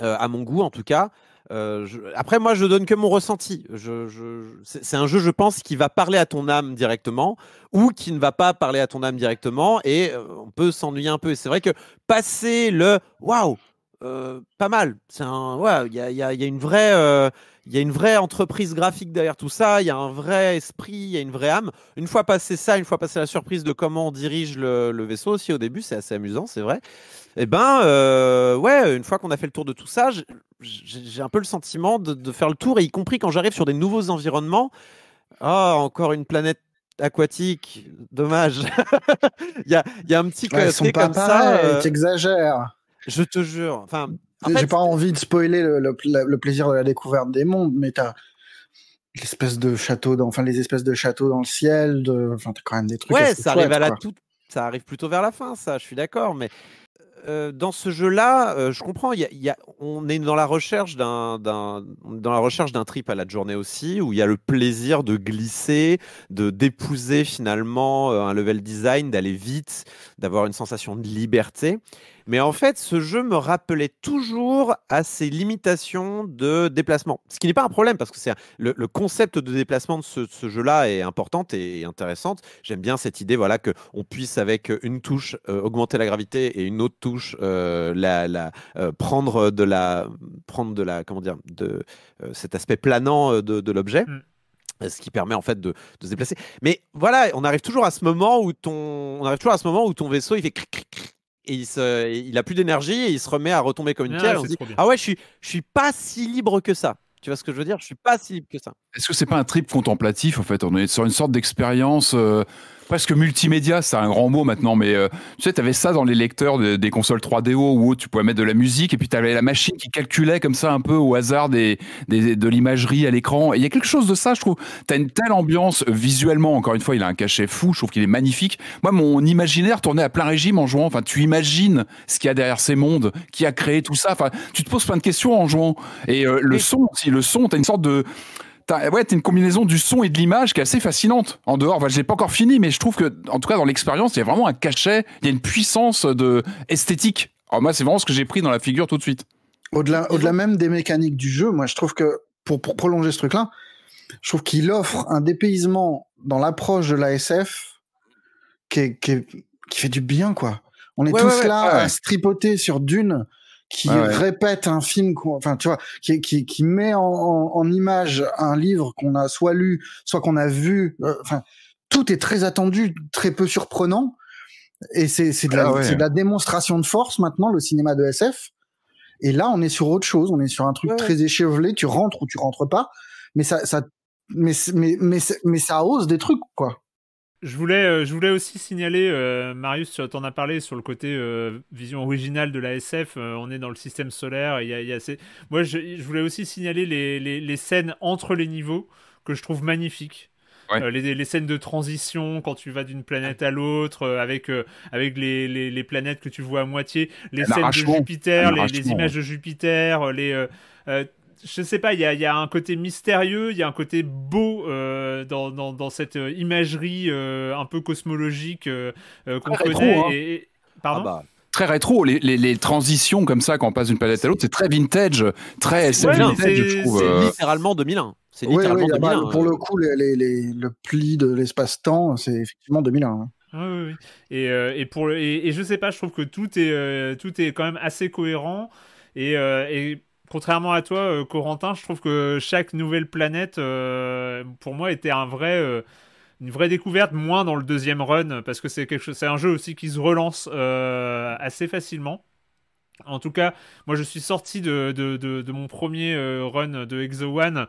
à mon goût en tout cas. Euh, après, moi, je donne que mon ressenti. Je, C'est un jeu, je pense, qui va parler à ton âme directement ou qui ne va pas parler à ton âme directement et euh, on peut s'ennuyer un peu. Et c'est vrai que passer le waouh, euh, pas mal. C'est un ouais, il y a, une vraie, il a une vraie entreprise graphique derrière tout ça. Il y a un vrai esprit, il y a une vraie âme. Une fois passé ça, une fois passé la surprise de comment on dirige le, vaisseau aussi au début, c'est assez amusant, c'est vrai. Et eh ben, ouais, une fois qu'on a fait le tour de tout ça, j'ai un peu le sentiment de, faire le tour, et y compris quand j'arrive sur des nouveaux environnements. Ah, oh, encore une planète aquatique, dommage. Il y, a, un petit ouais, côté comme ça. tu euh, exagères. Je te jure. Enfin, j'ai pas envie de spoiler le, plaisir de la découverte des mondes, mais tu l'espèce de château, dans, enfin les espèces de châteaux dans le ciel. De... Enfin, quand même des trucs. Ouais, ça arrive à toute ça arrive plutôt vers la fin, ça, je suis d'accord, mais euh, dans ce jeu-là, euh, je comprends. on est dans la recherche d'un, trip à la journée aussi, où il y a le plaisir de glisser, de d'épouser finalement euh, un level design, d'aller vite, d'avoir une sensation de liberté. Mais en fait, ce jeu me rappelait toujours à ses limitations de déplacement. Ce qui n'est pas un problème parce que c'est le, concept de déplacement de ce, jeu-là est importante et intéressante. J'aime bien cette idée, voilà, que on puisse avec une touche euh, augmenter la gravité et une autre touche euh, la, euh, prendre de la prendre de la comment dire de cet aspect planant de, l'objet. Mm. ce qui permet en fait de, se déplacer. Mais voilà, on arrive toujours à ce moment où ton, on arrive toujours à ce moment où ton vaisseau il fait cric cric cric il, a plus d'énergie et il se remet à retomber comme une ah, pierre. On dit, ah ouais, je suis, je suis pas si libre que ça. Tu vois ce que je veux dire Je suis pas si libre que ça. Est-ce que c'est pas un trip contemplatif en fait On est sur une sorte d'expérience. Euh, presque multimédia, c'est un grand mot maintenant, mais euh, tu sais, tu avais ça dans les lecteurs des consoles 3DO où tu pouvais mettre de la musique et puis tu avais la machine qui calculait comme ça un peu au hasard des, des de l'imagerie à l'écran. Et il y a quelque chose de ça, je trouve. Tu as une telle ambiance visuellement, encore une fois, il a un cachet fou, je trouve qu'il est magnifique. Moi, mon imaginaire tournait à plein régime en jouant. Enfin, tu imagines ce qu'il y a derrière ces mondes, qui a créé tout ça. Enfin, tu te poses plein de questions en jouant. Et euh, le son aussi, le son, tu as une sorte de t'as eh ouais, une combinaison du son et de l'image qui est assez fascinante. En dehors, enfin, je l'ai pas encore fini, mais je trouve que, en tout cas, dans l'expérience, il y a vraiment un cachet, il y a une puissance de esthétique. moi, c'est vraiment ce que j'ai pris dans la figure tout de suite. Au-delà, même des mécaniques du jeu, moi, je trouve que pour, prolonger ce truc-là, je trouve qu'il offre un dépaysement dans l'approche de la SF qui, fait du bien, quoi. On est tous là ah à se tripoter sur Dune qui répète un film, enfin tu vois, qui, qui, qui met en, image un livre qu'on a soit lu, soit qu'on a vu. Euh, enfin, tout est très attendu, très peu surprenant, et c'est ah de, la démonstration de force maintenant le cinéma de SF. Et là, on est sur autre chose, on est sur un truc très échevelé. Tu rentres ou tu rentres pas, mais ça, ça mais, mais, mais ça hausse des trucs quoi. Je voulais, euh, je voulais aussi signaler, euh, Marius, tu en as parlé sur le côté euh, vision originale de la SF. on est dans le système solaire. Il y a, Moi, je, voulais aussi signaler les, les, les, scènes entre les niveaux que je trouve magnifiques. Les, les, scènes de transition quand tu vas d'une planète à l'autre avec avec les, planètes que tu vois à moitié les scènes de Jupiter les, images de Jupiter les je sais pas, il y a, un côté mystérieux, il y a un côté beau euh, dans, cette euh, imagerie euh, un peu cosmologique qu'on connaît. Rétro, hein. et, ah bah. très rétro. Les, transitions comme ça, quand on passe d'une palette à l'autre, c'est très vintage, très c'est littéralement 2001. C'est littéralement 2001. pour le coup, le pli de l'espace-temps, c'est effectivement 2001. Hein. Ah oui, oui, et, et, pour et, je sais pas, je trouve que tout est, tout est quand même assez cohérent. Et, et contrairement à toi, euh, Corentin, je trouve que chaque nouvelle planète, euh, pour moi, était euh, une vraie découverte, moins dans le deuxième run, parce que c'est quelque chose, c'est un jeu aussi qui se relance assez facilement. En tout cas, moi je suis sorti de, mon premier run de Exo One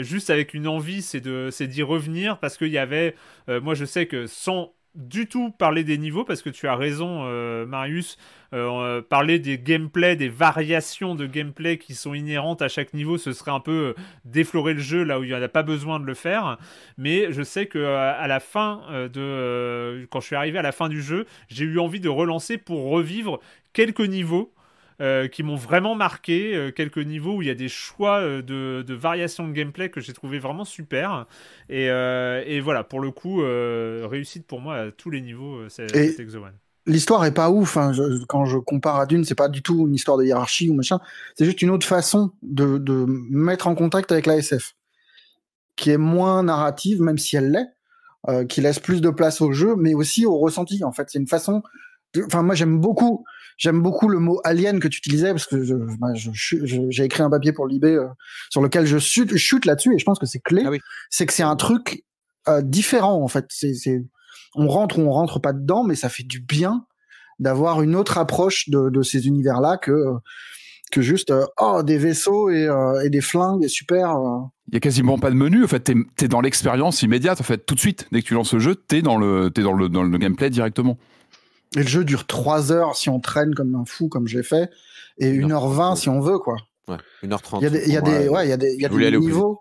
juste avec une envie, c'est d'y revenir parce qu'il y avait, moi je sais que sans du tout parler des niveaux parce que tu as raison euh, Marius euh, euh, parler des gameplays des variations de gameplay qui sont inhérentes à chaque niveau ce serait un peu déflorer le jeu là où il n'y a pas besoin de le faire mais je sais que à la fin de quand je suis arrivé à la fin du jeu j'ai eu envie de relancer pour revivre quelques niveaux euh, qui m'ont vraiment marqué. Euh, quelques niveaux où il y a des choix euh, de, de variations de gameplay que j'ai trouvé vraiment super. Et, et, voilà, pour le coup, réussite pour moi à tous les niveaux, c'est Exo One l'histoire est pas ouf. Hein. quand je compare à Dune, c'est pas du tout une histoire de hiérarchie ou machin. C'est juste une autre façon de, de, mettre en contact avec la SF, qui est moins narrative, même si elle l'est, qui laisse plus de place au jeu, mais aussi au ressenti. En fait, c'est une façon. Enfin, moi, j'aime beaucoup J'aime beaucoup le mot alien que tu utilisais parce que j'ai écrit un papier pour Libé euh, sur lequel je chute, là-dessus et je pense que c'est clé. Ah c'est que c'est un truc euh, différent en fait. on rentre ou on rentre pas dedans, mais ça fait du bien d'avoir une autre approche de, ces univers-là que euh, que juste oh des vaisseaux et, des flingues et super. Il n'y y a quasiment pas de menu en fait, tu es dans l'expérience immédiate en fait, tout de suite dès que tu lances le jeu, t'es dans le es dans le dans le gameplay directement. Et le jeu dure 3 heures si on traîne comme un fou, comme j'ai fait, et 1h20 si on veut, quoi. Ouais, 1h30. Il y a des, niveaux,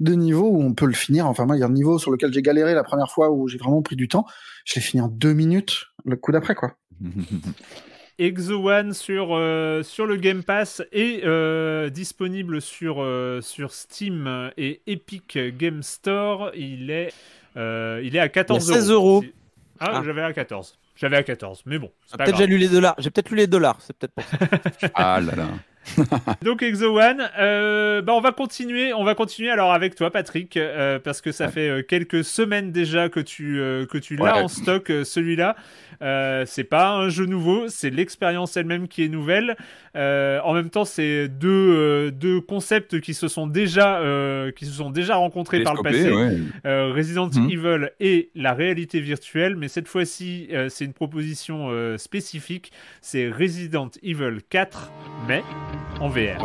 de niveau où on peut le finir. Enfin, moi, il y a un niveau sur lequel j'ai galéré la première fois où j'ai vraiment pris du temps. Je l'ai fini en 2 minutes le coup d'après, quoi. Exo One sur, euh, sur le Game Pass est euh, disponible sur, euh, sur Steam et Epic Game Store. Il est, il est à 14 16 euros. ah. ah. j'avais à 14. J'avais à 14, mais bon. Ah, j'ai peut-être lu les dollars. J'ai peut-être lu les dollars. C'est peut-être pour ça. ah là là. Donc Exo One, euh, bah, on va continuer, on va continuer alors avec toi Patrick euh, parce que ça fait euh, quelques semaines déjà que tu que tu l'as en stock celui-là. c'est pas un jeu nouveau, c'est l'expérience elle-même qui est nouvelle. en même temps, c'est deux, deux concepts qui se sont déjà qui se sont déjà rencontrés par le passé. Resident mhm. Evil et la réalité virtuelle, mais cette fois-ci, c'est une proposition spécifique. C'est Resident Evil 4, mais en VR.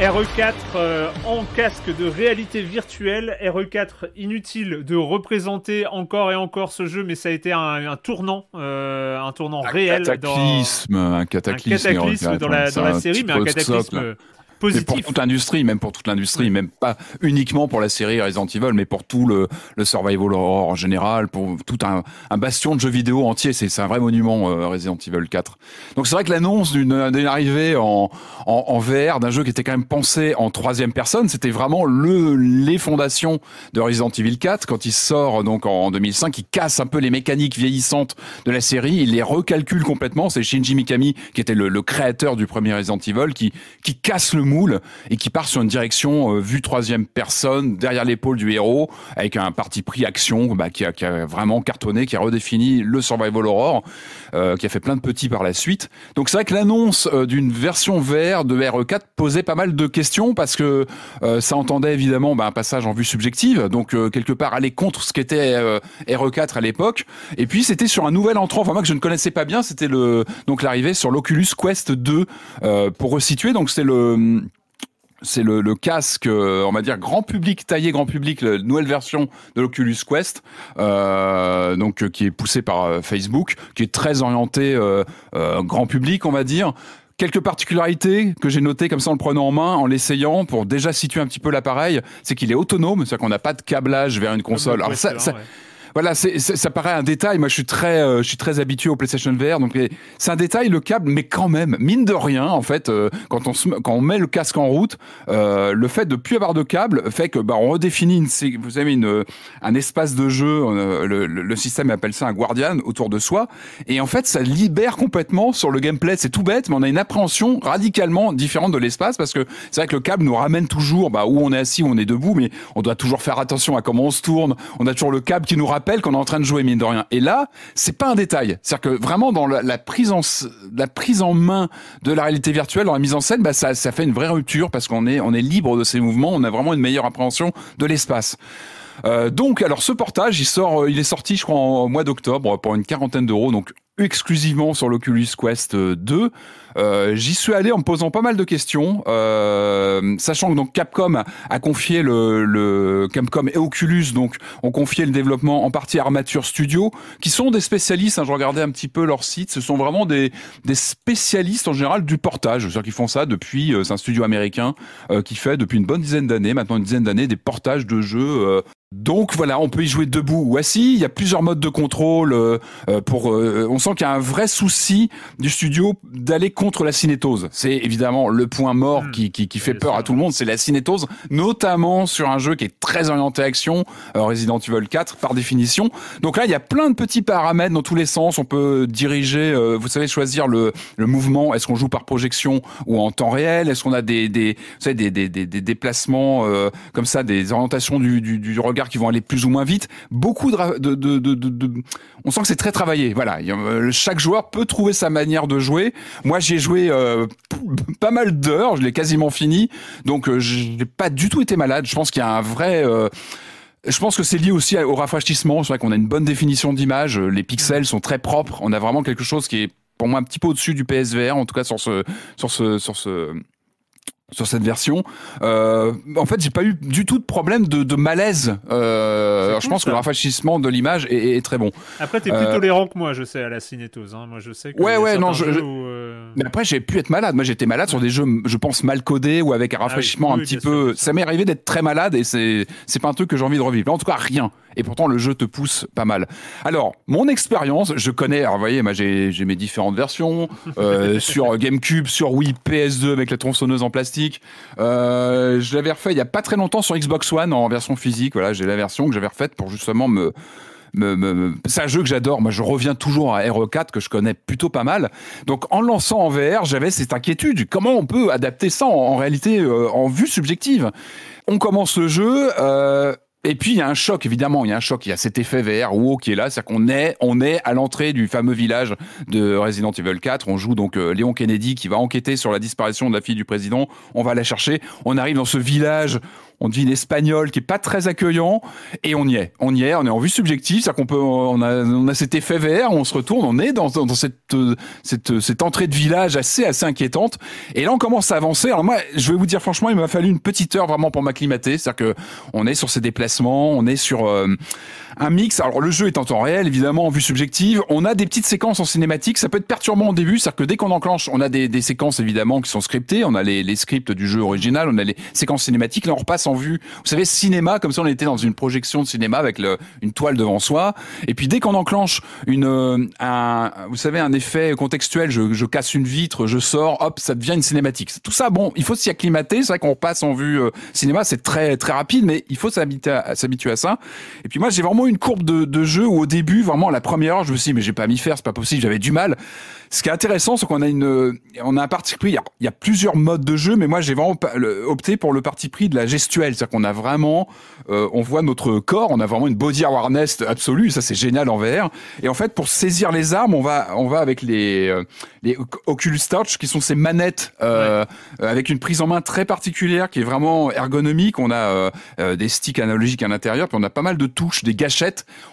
E RE4 euh, en casque de réalité virtuelle. E RE4 inutile de représenter encore et encore ce jeu, mais ça a été un, euh, tournant, un tournant réel. dans... Un cataclysme, un cataclysme, dans la, série, mais un cataclysme positif. pour toute l'industrie, même pour toute l'industrie, même pas uniquement pour la série Resident Evil, mais pour tout le, le survival horror en général, pour tout un, un bastion de jeux vidéo entier. C'est un vrai monument euh, Resident Evil 4. Donc c'est vrai que l'annonce d'une arrivée en, en, en VR d'un jeu qui était quand même pensé en troisième personne, c'était vraiment le les fondations de Resident Evil 4 quand il sort donc en 2005, il casse un peu les mécaniques vieillissantes de la série, il les recalcule complètement. C'est Shinji Mikami qui était le, le, créateur du premier Resident Evil qui qui casse le moule et qui part sur une direction euh, vue troisième personne derrière l'épaule du héros avec un parti pris action bah, qui, a, vraiment cartonné, qui a redéfini le survival horror, euh, qui a fait plein de petits par la suite. Donc c'est vrai que l'annonce euh, d'une version vert de e RE4 posait pas mal de questions parce que ça entendait évidemment bah, un passage en vue subjective, donc quelque part aller contre ce qu'était e RE4 à l'époque. Et puis c'était sur un nouvel entrant, enfin moi que je ne connaissais pas bien, c'était le donc l'arrivée sur l'Oculus Quest 2 pour resituer. Donc c'est le c'est le, casque, euh, on va dire grand public, taillé grand public, la nouvelle version de l'Oculus Quest, euh, donc euh, qui est poussé par euh, Facebook, qui est très orienté grand public, on va dire. Quelques particularités que j'ai notées comme ça en le prenant en main, en l'essayant pour déjà situer un petit peu l'appareil, c'est qu'il est autonome, c'est-à-dire qu'on n'a pas de câblage vers une console. Ah, voilà, c'est, ça paraît un détail. Moi, je suis très, euh, je suis très habitué au PlayStation VR, donc c'est un détail le câble, mais quand même, mine de rien, en fait, euh, quand on quand on met le casque en route, euh, le fait de plus avoir de câble fait que bah on redéfinit une, vous savez, une, un espace de jeu. Le, système appelle ça un guardian autour de soi, et en fait, ça libère complètement sur le gameplay. C'est tout bête, mais on a une appréhension radicalement différente de l'espace parce que c'est vrai que le câble nous ramène toujours bah, où on est assis, où on est debout, mais on doit toujours faire attention à comment on se tourne. On a toujours le câble qui nous ramène rappelle qu'on est en train de jouer, mine de rien. Et là, c'est pas un détail. C'est-à-dire que vraiment, dans la, prise en, la prise en main de la réalité virtuelle, dans la mise en scène, bah, ça, ça fait une vraie rupture parce qu'on est, on est libre de ses mouvements, on a vraiment une meilleure appréhension de l'espace. Euh, donc, alors ce portage, il sort, euh, il est sorti, je crois, en, mois d'octobre pour une quarantaine d'euros, donc exclusivement sur l'Oculus Quest 2. Euh, euh, j'y suis allé en me posant pas mal de questions, euh, sachant que donc Capcom a confié le, le, Capcom et Oculus donc ont confié le développement en partie à Armature Studio, qui sont des spécialistes. Hein, je regardais un petit peu leur site, ce sont vraiment des, des spécialistes en général du portage, c'est-à-dire qu'ils font ça depuis. Euh, c'est un studio américain euh, qui fait depuis une bonne dizaine d'années, maintenant une dizaine d'années, des portages de jeux donc voilà, on peut y jouer debout ou assis. Il y a plusieurs modes de contrôle. Euh, euh, pour, euh, on sent qu'il y a un vrai souci du studio d'aller contre la cinétose. C'est évidemment le point mort hmm. qui, fait peur à tout le monde, c'est la cinétose, notamment sur un jeu qui est très orienté action, euh, Resident Evil 4 par définition. Donc là, il y a plein de petits paramètres dans tous les sens. On peut diriger, vous savez, choisir le, mouvement. Est-ce qu'on joue par projection ou en temps réel Est-ce qu'on a des, des, déplacements comme ça, des orientations du, du, du qui vont aller plus ou moins vite. Beaucoup de, de, on sent que c'est très travaillé. Voilà, euh, chaque joueur peut trouver sa manière de jouer. Moi, j'ai joué euh, pas mal d'heures, je l'ai quasiment fini, donc euh, je n'ai pas du tout été malade. Je pense qu'il y a un vrai je pense que c'est lié aussi au rafraîchissement. C'est vrai qu'on a une bonne définition d'image. Les pixels sont très propres. On a vraiment quelque chose qui est pour moi un petit peu au-dessus du PSVR, en tout cas sur ce, sur ce, sur ce, sur cette version. Euh, en fait, j'ai pas eu du tout de problème de, de malaise. Euh, je pense que le rafraîchissement de l'image est, est, très bon. Après, t'es es plus euh, tolérant que moi, je sais, à la cinétose. Hein. Moi, je sais que. Ouais, ouais, non, je. Euh, Mais après, j'ai pu être malade. Moi, j'étais malade sur des jeux, je pense, mal codés ou avec un ah rafraîchissement un petit peu. ça m'est arrivé d'être très malade et c'est c'est pas un truc que j'ai envie de revivre. en tout cas, rien. Et pourtant, le jeu te pousse pas mal. Alors, mon expérience, je connais. Alors, vous voyez, moi, j'ai mes différentes versions euh, sur GameCube, sur Wii, PS2 avec la tronçonneuse en plastique. Euh, je l'avais refait il y a pas très longtemps sur Xbox One en version physique. Voilà, j'ai la version que j'avais refaite pour justement me c'est un jeu que j'adore. Moi, je reviens toujours à RE4 que je connais plutôt pas mal. Donc, en lançant en VR, j'avais cette inquiétude. Comment on peut adapter ça en, réalité euh, en vue subjective On commence le jeu. Euh, et puis il y a un choc évidemment, il y a un choc, il y a cet effet VR wow qui est là, c'est-à-dire qu'on est on est à l'entrée du fameux village de Resident Evil 4, on joue donc euh, Léon Kennedy qui va enquêter sur la disparition de la fille du président, on va la chercher, on arrive dans ce village on devine l'espagnol qui est pas très accueillant, et on y est. On y est, on est en vue subjective, c'est-à-dire qu'on peut, on a, on a cet effet vert, on se retourne, on est dans, dans cette, cette, cette entrée de village assez, assez inquiétante. Et là, on commence à avancer. Alors moi, je vais vous dire franchement, il m'a fallu une petite heure vraiment pour m'acclimater, c'est-à-dire que on est sur ces déplacements, on est sur, euh, un mix. Alors le jeu est en temps réel, évidemment, en vue subjective. On a des petites séquences en cinématique. Ça peut être perturbant au début, c'est-à-dire que dès qu'on enclenche, on a des, des, séquences évidemment qui sont scriptées. On a les, les, scripts du jeu original, on a les séquences cinématiques. Là, on repasse en vue. Vous savez, cinéma, comme si on était dans une projection de cinéma avec une toile devant soi. Et puis dès qu'on enclenche une, euh, un, vous savez, un effet contextuel, je, je, casse une vitre, je sors, hop, ça devient une cinématique. Tout ça, bon, il faut s'y acclimater. C'est vrai qu'on repasse en vue euh, cinéma, c'est très très rapide, mais il faut s'habituer à, à ça. Et puis moi, j'ai vraiment une courbe de, jeu où au début, vraiment, la première heure, je me suis dit, mais j'ai pas mis faire, c'est pas possible, j'avais du mal. Ce qui est intéressant, c'est qu'on a une, on a un parti pris, il y a, plusieurs modes de jeu, mais moi, j'ai vraiment opté pour le parti pris de la gestuelle. C'est-à-dire qu'on a vraiment, euh, on voit notre corps, on a vraiment une body awareness absolue, ça c'est génial en VR. Et en fait, pour saisir les armes, on va, on va avec les, euh, les Oculus Touch, qui sont ces manettes, euh, avec une prise en main très particulière, qui est vraiment ergonomique. On a des sticks analogiques à l'intérieur, puis on a pas mal de touches, des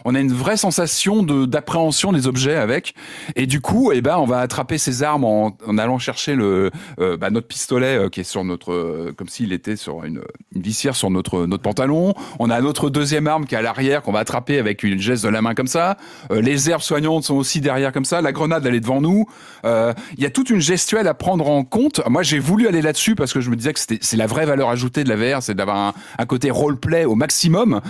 on a une vraie sensation de d'appréhension des objets avec. Et du coup, et eh ben, on va attraper ces armes en, allant chercher le euh, bah, notre pistolet euh, qui est sur notre euh, comme s'il était sur une, une, sur notre notre pantalon. On a notre deuxième arme qui est à l'arrière qu'on va attraper avec une geste de la main comme ça. les herbes soignantes sont aussi derrière comme ça. La grenade elle est devant nous. Il y a toute une gestuelle à prendre en compte. Moi, j'ai voulu aller là-dessus parce que je me disais que c'était c'est la vraie valeur ajoutée de la VR, c'est d'avoir un, côté roleplay au maximum.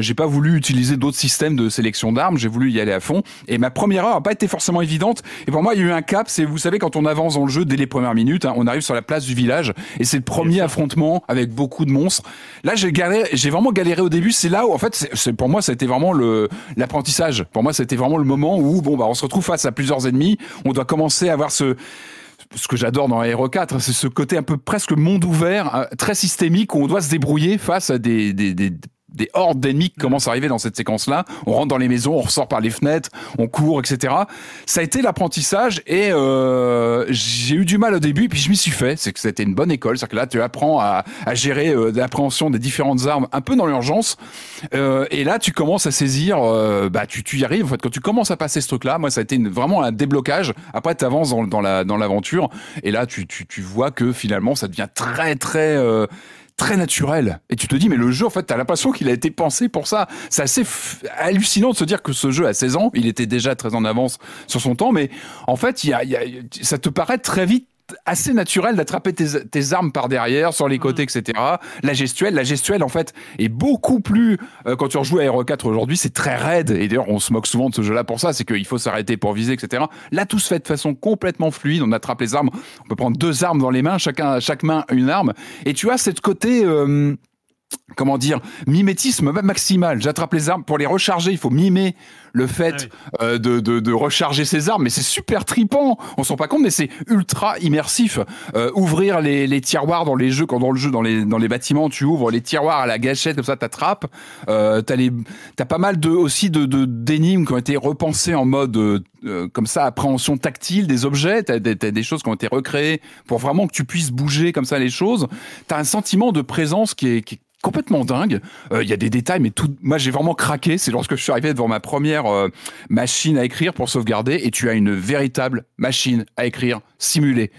j'ai pas voulu utiliser d'autres systèmes de sélection d'armes. J'ai voulu y aller à fond. Et ma première heure n'a pas été forcément évidente. Et pour moi, il y a eu un cap. C'est, vous savez, quand on avance dans le jeu dès les premières minutes, hein, on arrive sur la place du village et c'est le premier affrontement avec beaucoup de monstres. Là, j'ai galéré, j'ai vraiment galéré au début. C'est là où, en fait, c'est, pour moi, ça a été vraiment le, l'apprentissage. Pour moi, c'était vraiment le moment où, bon, bah, on se retrouve face à plusieurs ennemis. On doit commencer à avoir ce, ce que j'adore dans Hero 4, c'est ce côté un peu presque monde ouvert, euh, très systémique, où on doit se débrouiller face à des, des des hordes d'ennemis qui mm. commencent à arriver dans cette séquence-là. On rentre dans les maisons, on ressort par les fenêtres, on court, etc. Ça a été l'apprentissage et euh, j'ai eu du mal au début, puis je m'y suis fait. C'est que c'était une bonne école, c'est-à-dire que là tu apprends à, gérer euh, l'appréhension des différentes armes un peu dans l'urgence. Euh, et là tu commences à saisir, bah tu, y arrives. En fait, quand tu commences à passer ce truc-là, moi ça a été vraiment un déblocage. Après tu avances dans, la dans l'aventure et là tu, tu vois que finalement ça devient très très très naturel. Et tu te dis, mais le jeu, en fait, t'as l'impression qu'il a été pensé pour ça. C'est assez hallucinant de se dire que ce jeu, a 16 ans, il était déjà très en avance sur son temps, mais en fait, il y a, ça te paraît très vite assez naturel d'attraper tes, armes par derrière, sur les mm. côtés, etc. La gestuelle, la gestuelle en fait est beaucoup plus euh, quand tu rejoues à Hero 4 aujourd'hui, c'est très raide. Et d'ailleurs, on se moque souvent de ce jeu-là pour ça, c'est qu'il faut s'arrêter pour viser, etc. Là, tout se fait de façon complètement fluide. On attrape les armes, on peut prendre deux armes dans les mains, chacun, chaque main une arme. Et tu as cette côté euh, comment dire, mimétisme maximal. J'attrape les armes pour les recharger. Il faut mimer le fait ah euh, de, de, recharger ses armes. Mais c'est super tripant. On s'en rend pas compte, mais c'est ultra immersif. Euh, ouvrir les, les, tiroirs dans les jeux, quand dans le jeu, dans les, dans les bâtiments, tu ouvres les tiroirs à la gâchette, comme ça, t'attrapes. Euh, t'as les, pas mal de, aussi de, d'énigmes qui ont été repensées en mode, comme ça, appréhension tactile des objets. T'as des, choses qui ont été recréées pour vraiment que tu puisses bouger comme ça les choses. T'as un sentiment de présence qui qui est complètement dingue. Euh, il y a des détails, mais tout. Moi, j'ai vraiment craqué. C'est lorsque je suis arrivé devant ma première euh, machine à écrire pour sauvegarder, et tu as une véritable machine à écrire simulée.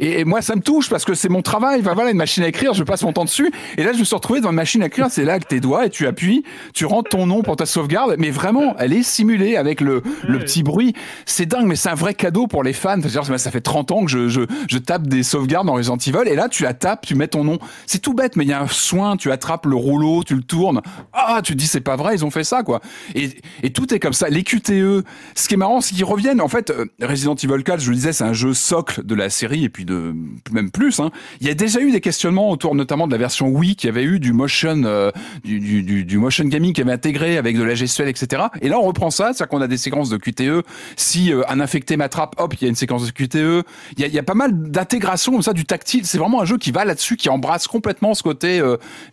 Et, moi, ça me touche parce que c'est mon travail. voilà, une machine à écrire, je passe mon temps dessus. Et là, je me suis retrouvé devant une machine à écrire. C'est là que tes doigts et tu appuies, tu rentres ton nom pour ta sauvegarde. Mais vraiment, elle est simulée avec le, le petit bruit. C'est dingue, mais c'est un vrai cadeau pour les fans. c'est-à-dire ça fait 30 ans que je, je, tape des sauvegardes dans les Evil, et là, tu la tapes, tu mets ton nom. C'est tout bête, mais il y a un soin. Tu as le rouleau, tu le tournes. Ah, tu te dis c'est pas vrai, ils ont fait ça quoi. Et, et, tout est comme ça. Les QTE. Ce qui est marrant, c'est qu'ils reviennent. En fait, euh, Resident Evil 4, je le disais, c'est un jeu socle de la série et puis de même plus. Hein. Il y a déjà eu des questionnements autour notamment de la version Wii qui avait eu du motion, euh, du, du, motion gaming qui avait intégré avec de la gestuelle, etc. Et là, on reprend ça, c'est-à-dire qu'on a des séquences de QTE. Si euh, un infecté m'attrape, hop, il y a une séquence de QTE. Il y a, il pas mal d'intégration comme ça du tactile. C'est vraiment un jeu qui va là-dessus, qui embrasse complètement ce côté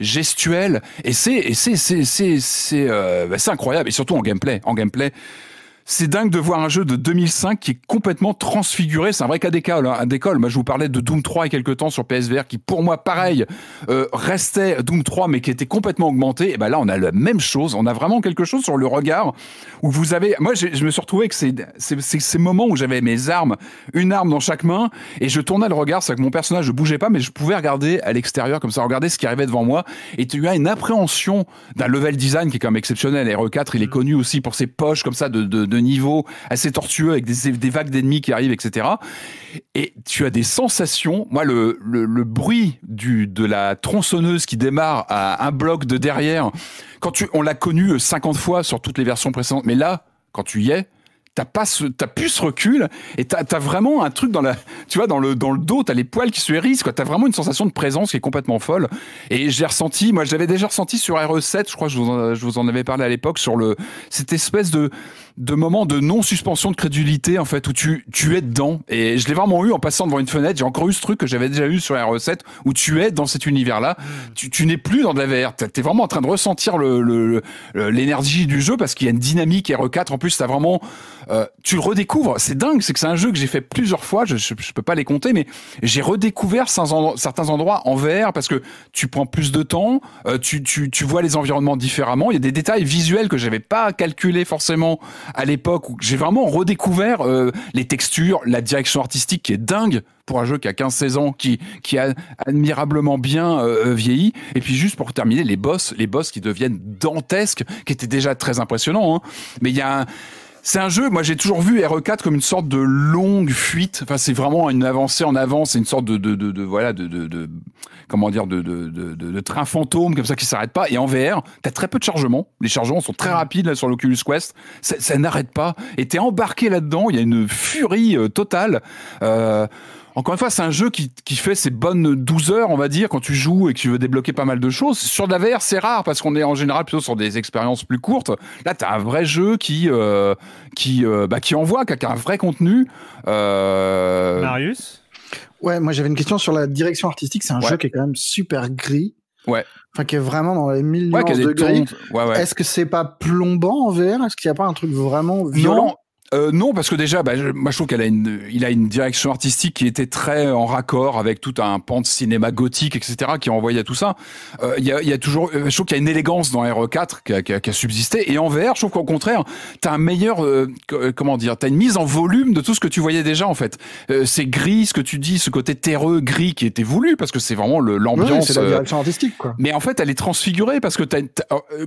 gestion, et c'est c'est c'est c'est euh, bah, c'est euh, incroyable et surtout en gameplay en gameplay c'est dingue de voir un jeu de 2005 qui est complètement transfiguré. C'est un vrai cas d'école. Hein, d'école. Moi, je vous parlais de Doom 3 il y a quelques temps sur PSVR qui, pour moi, pareil, euh, restait Doom 3 mais qui était complètement augmenté. Et ben là, on a la même chose. On a vraiment quelque chose sur le regard où vous avez. Moi, je me suis retrouvé que c'est ces moments où j'avais mes armes, une arme dans chaque main, et je tournais le regard. C'est que mon personnage ne bougeait pas, mais je pouvais regarder à l'extérieur comme ça, regarder ce qui arrivait devant moi. Et tu as une appréhension d'un level design qui est quand même exceptionnel. E RE4, il est mm. connu aussi pour ses poches comme ça de, de niveau assez tortueux avec des, des vagues d'ennemis qui arrivent, etc. Et tu as des sensations. Moi, le, bruit du, de la tronçonneuse qui démarre à un bloc de derrière, quand tu, on l'a connu 50 euh, fois sur toutes les versions précédentes, mais là, quand tu y es, t'as pas ce, t'as plus ce recul et t'as, as vraiment un truc dans la, tu vois, dans le, dans le dos, t'as les poils qui se hérissent, quoi. T'as vraiment une sensation de présence qui est complètement folle. Et j'ai ressenti, moi, j'avais déjà ressenti sur RE7, je crois que je vous en, je vous en avais parlé à l'époque, sur le, cette espèce de, de moments de non-suspension de crédulité, en fait, où tu, tu es dedans. Et je l'ai vraiment eu en passant devant une fenêtre. J'ai encore eu ce truc que j'avais déjà eu sur la recette, où tu es dans cet univers-là. Tu, tu n'es plus dans de la VR. Tu es vraiment en train de ressentir le, l'énergie du jeu parce qu'il y a une dynamique r 4 En plus, tu vraiment. Euh, tu le redécouvres. C'est dingue, c'est que c'est un jeu que j'ai fait plusieurs fois. Je, je, peux pas les compter, mais j'ai redécouvert certains endroits en VR parce que tu prends plus de temps, euh, tu, tu, tu vois les environnements différemment. Il y a des détails visuels que j'avais pas calculés forcément à l'époque où j'ai vraiment redécouvert euh, les textures, la direction artistique qui est dingue pour un jeu qui a 15-16 ans, qui, qui a admirablement bien euh, euh, vieilli. Et puis juste pour terminer, les boss, les boss qui deviennent dantesques, qui étaient déjà très impressionnants. Hein. Mais il y a un, c'est un jeu, moi j'ai toujours vu e RE4 comme une sorte de longue fuite. Enfin, c'est vraiment une avancée en avant, c'est une sorte de, de, voilà, de, comment dire, de, de, train fantôme comme ça qui s'arrête pas. Et en VR, t'as très peu de chargement, Les chargements sont très mm. rapides sur l'Oculus Quest. Ça, n'arrête pas. Et t'es embarqué là-dedans. Il y a une furie euh, totale. Euh, encore une fois, c'est un jeu qui, fait ses bonnes 12 heures, on va dire, quand tu joues et que tu veux débloquer pas mal de choses. Sur de la VR, c'est rare parce qu'on est en général plutôt sur des expériences plus courtes. Là, tu as un vrai jeu qui, euh, qui, euh, bah, qui envoie, qui a un vrai contenu. Euh. Marius Ouais, moi j'avais une question sur la direction artistique. C'est un jeu qui est quand même super gris. Ouais. Enfin, qui est vraiment dans les millions ouais, de gris. Est-ce que c'est pas plombant en VR Est-ce qu'il n'y a pas un truc vraiment violent euh, non, parce que déjà, bah, je, moi je trouve qu'il a une, il a une direction artistique qui était très en raccord avec tout un pan de cinéma gothique, etc., qui envoyé à tout ça. Euh, il, y a, toujours, euh, je trouve qu'il y a une élégance dans e RE4 qui a, subsisté. Et en VR, je trouve qu'au contraire, t'as un meilleur, comment dire, t'as une mise en volume de tout ce que tu voyais déjà en fait. c'est gris, ce que tu dis, ce côté terreux, gris qui était voulu, parce que c'est vraiment l'ambiance. la direction artistique, Mais en fait, elle est transfigurée parce que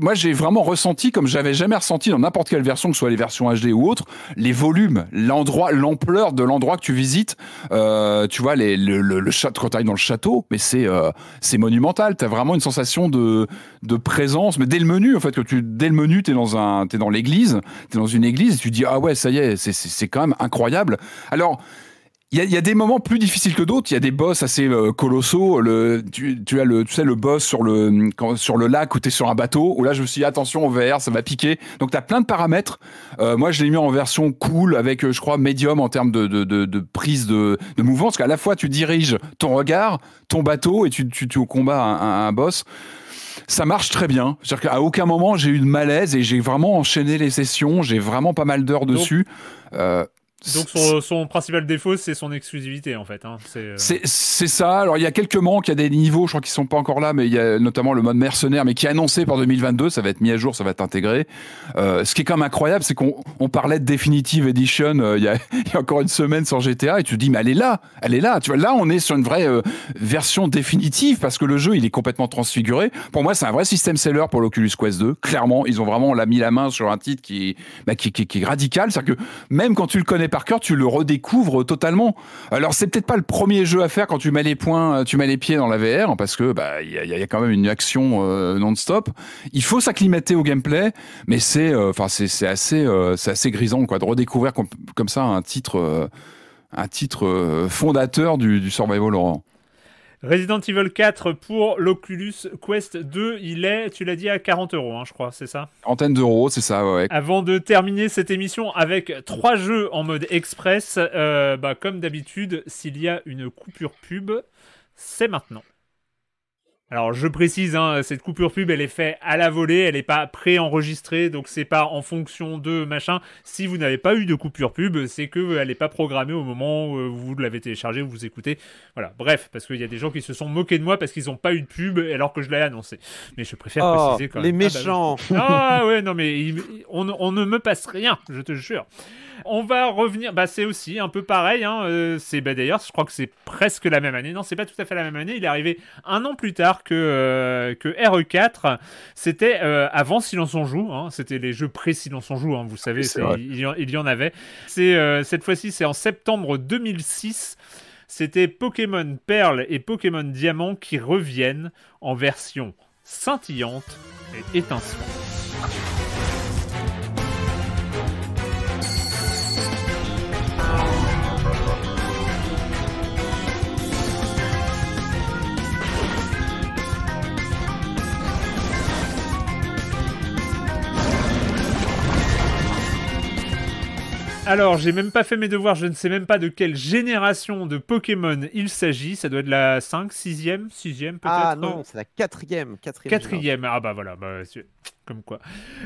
moi j'ai vraiment ressenti comme j'avais jamais ressenti dans n'importe quelle version, que ce soit les versions HD ou autres les volumes, l'endroit, l'ampleur de l'endroit que tu visites. Euh, tu vois, les, le, le, le château, quand tu dans le château, mais c'est euh, c'est monumental. Tu as vraiment une sensation de, de présence. Mais dès le menu, en fait, que tu, dès le menu, tu es dans, un, t'es dans l'église, tu es dans une église, et tu dis, ah ouais, ça y est, c'est quand même incroyable. Alors, il y, a, y, a des moments plus difficiles que d'autres. Il y a des boss assez euh, colossaux. Le, tu, tu, as le, tu sais, le boss sur le, sur le lac où tu es sur un bateau, où là, je me suis dit, attention, au ça va piquer. Donc, tu as plein de paramètres. Euh, moi, je l'ai mis en version cool avec, euh, je crois, médium en termes de, de, de, de prise de, de mouvement. Parce qu'à la fois, tu diriges ton regard, ton bateau, et tu, tu, au combat un, boss ça marche très bien. C'est-à-dire qu'à aucun moment j'ai eu de malaise et j'ai vraiment enchaîné les sessions. J'ai vraiment pas mal d'heures dessus. Euh, donc son, principal défaut, c'est son exclusivité en fait. Hein. Euh, c'est ça. Alors il y a quelques manques, il y a des niveaux, je crois qu'ils sont pas encore là, mais il y a notamment le mode mercenaire, mais qui est annoncé par 2022, ça va être mis à jour, ça va être intégré. Euh, ce qui est quand même incroyable, c'est qu'on parlait de Definitive Edition euh, il, y a, encore une semaine sur GTA, et tu te dis mais elle est là, elle est là. Tu vois, là on est sur une vraie version définitive parce que le jeu il est complètement transfiguré. Pour moi, c'est un vrai système seller pour l'Oculus Quest 2. Clairement, ils ont vraiment l'a mis la main sur un titre qui, bah, qui, qui, qui est radical, c'est-à-dire que même quand tu le connais par cœur, tu le redécouvres totalement. Alors, c'est peut-être pas le premier jeu à faire quand tu mets les points, euh, tu mets les pieds dans la VR, parce que bah il y, a quand même une action euh, non-stop. Il faut s'acclimater au gameplay, mais c'est euh, enfin c'est assez c'est assez grisant quoi de redécouvrir comme ça un titre un titre fondateur du, du survival laurent Resident Evil 4 pour l'Oculus Quest 2, il est, tu l'as dit, à 40 euros, hein, je crois, c'est ça Antenne d'euros, c'est ça, ouais. Avant de terminer cette émission avec trois jeux en mode express, euh, bah, comme d'habitude, s'il y a une coupure pub, c'est maintenant. Alors je précise, hein, cette coupure pub, elle est faite à la volée, elle n'est pas pré-enregistrée, donc c'est pas en fonction de machin. Si vous n'avez pas eu de coupure pub, c'est que euh, elle n'est pas programmée au moment où euh, vous l'avez téléchargée, ou vous écoutez. Voilà, bref, parce qu'il y a des gens qui se sont moqués de moi parce qu'ils n'ont pas eu de pub alors que je l'ai annoncé. Mais je préfère oh, préciser quand même. Les ah, bah méchants. Ah, ouais, non mais on ne me passe rien, je te jure on va revenir. Bah, c'est aussi un peu pareil. Hein, euh, c'est bah, d'ailleurs, je crois que c'est presque la même année. Non, c'est pas tout à fait la même année. Il est arrivé un an plus tard que euh, que e RE4. C'était euh, avant Silence on joue. Hein. C'était les jeux pré Silence on joue. Hein, vous savez, il, y en avait. C'est cette fois-ci, c'est en septembre 2006 c'était Pokémon Perle et Pokémon Diamant qui reviennent en version scintillante et étincelante. Alors, j'ai même pas fait mes devoirs, je ne sais même pas de quelle génération de Pokémon il s'agit. Ça doit être la 5, 6e, 6e peut-être Ah non, c'est la 4e. 4e. ah bah voilà, bah, comme quoi.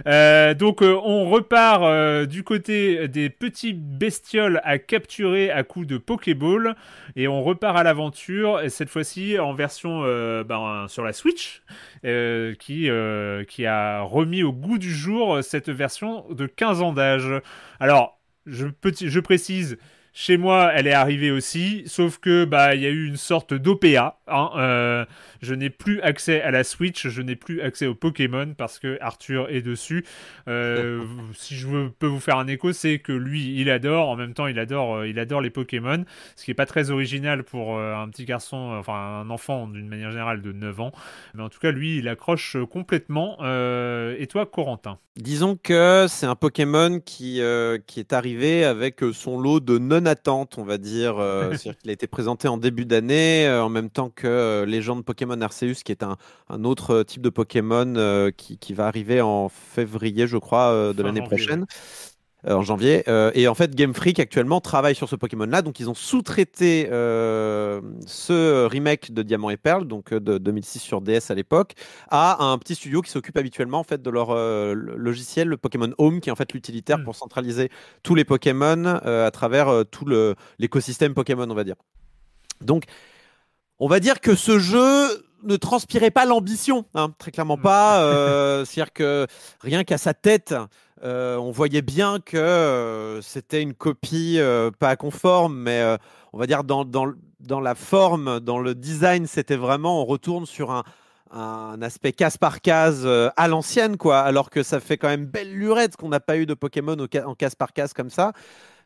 Euh, donc, euh, on repart euh, du côté des petits bestioles à capturer à coups de Pokéball. Et on repart à l'aventure, cette fois-ci en version ben, sur la Switch, qui, qui a remis au goût du jour cette version de 15 ans d'âge. Alors, je, je précise chez moi, elle est arrivée aussi, sauf que bah il y a eu une sorte d'OPA. Hein, euh, je n'ai plus accès à la Switch, je n'ai plus accès aux Pokémon parce que Arthur est dessus. Euh, si je peux vous faire un écho, c'est que lui, il adore. En même temps, il adore, euh, il adore les Pokémon, ce qui est pas très original pour un petit garçon, enfin un enfant d'une manière générale de 9 ans. Mais en tout cas, lui, il accroche complètement. et toi, Corentin Disons que c'est un Pokémon qui qui est arrivé avec son lot de non attente, on va dire. Euh, il a été présenté en début d'année, euh, en même temps que euh, Légende Pokémon Arceus, qui est un, autre type de Pokémon qui, va arriver en février, je crois, de l'année prochaine. Euh, en janvier. Euh, et en fait, Game Freak actuellement travaille sur ce Pokémon-là. Donc, ils ont sous-traité euh, ce remake de Diamant et Perle, donc de 2006 sur DS à l'époque, à un petit studio qui s'occupe habituellement en fait de leur logiciel, le Pokémon Home, qui est en fait l'utilitaire mm. pour centraliser tous les Pokémon à travers tout l'écosystème Pokémon, on va dire. Donc, on va dire que ce jeu ne transpirait pas l'ambition, hein, très clairement mm. pas. Euh, c'est-à-dire que rien qu'à sa tête, euh, on voyait bien que euh, c'était une copie pas conforme, mais on va dire dans, dans, la forme, dans le design, c'était vraiment, on retourne sur un, aspect case par case à l'ancienne, quoi, alors que ça fait quand même belle lurette qu'on n'a pas eu de Pokémon en case par case comme ça.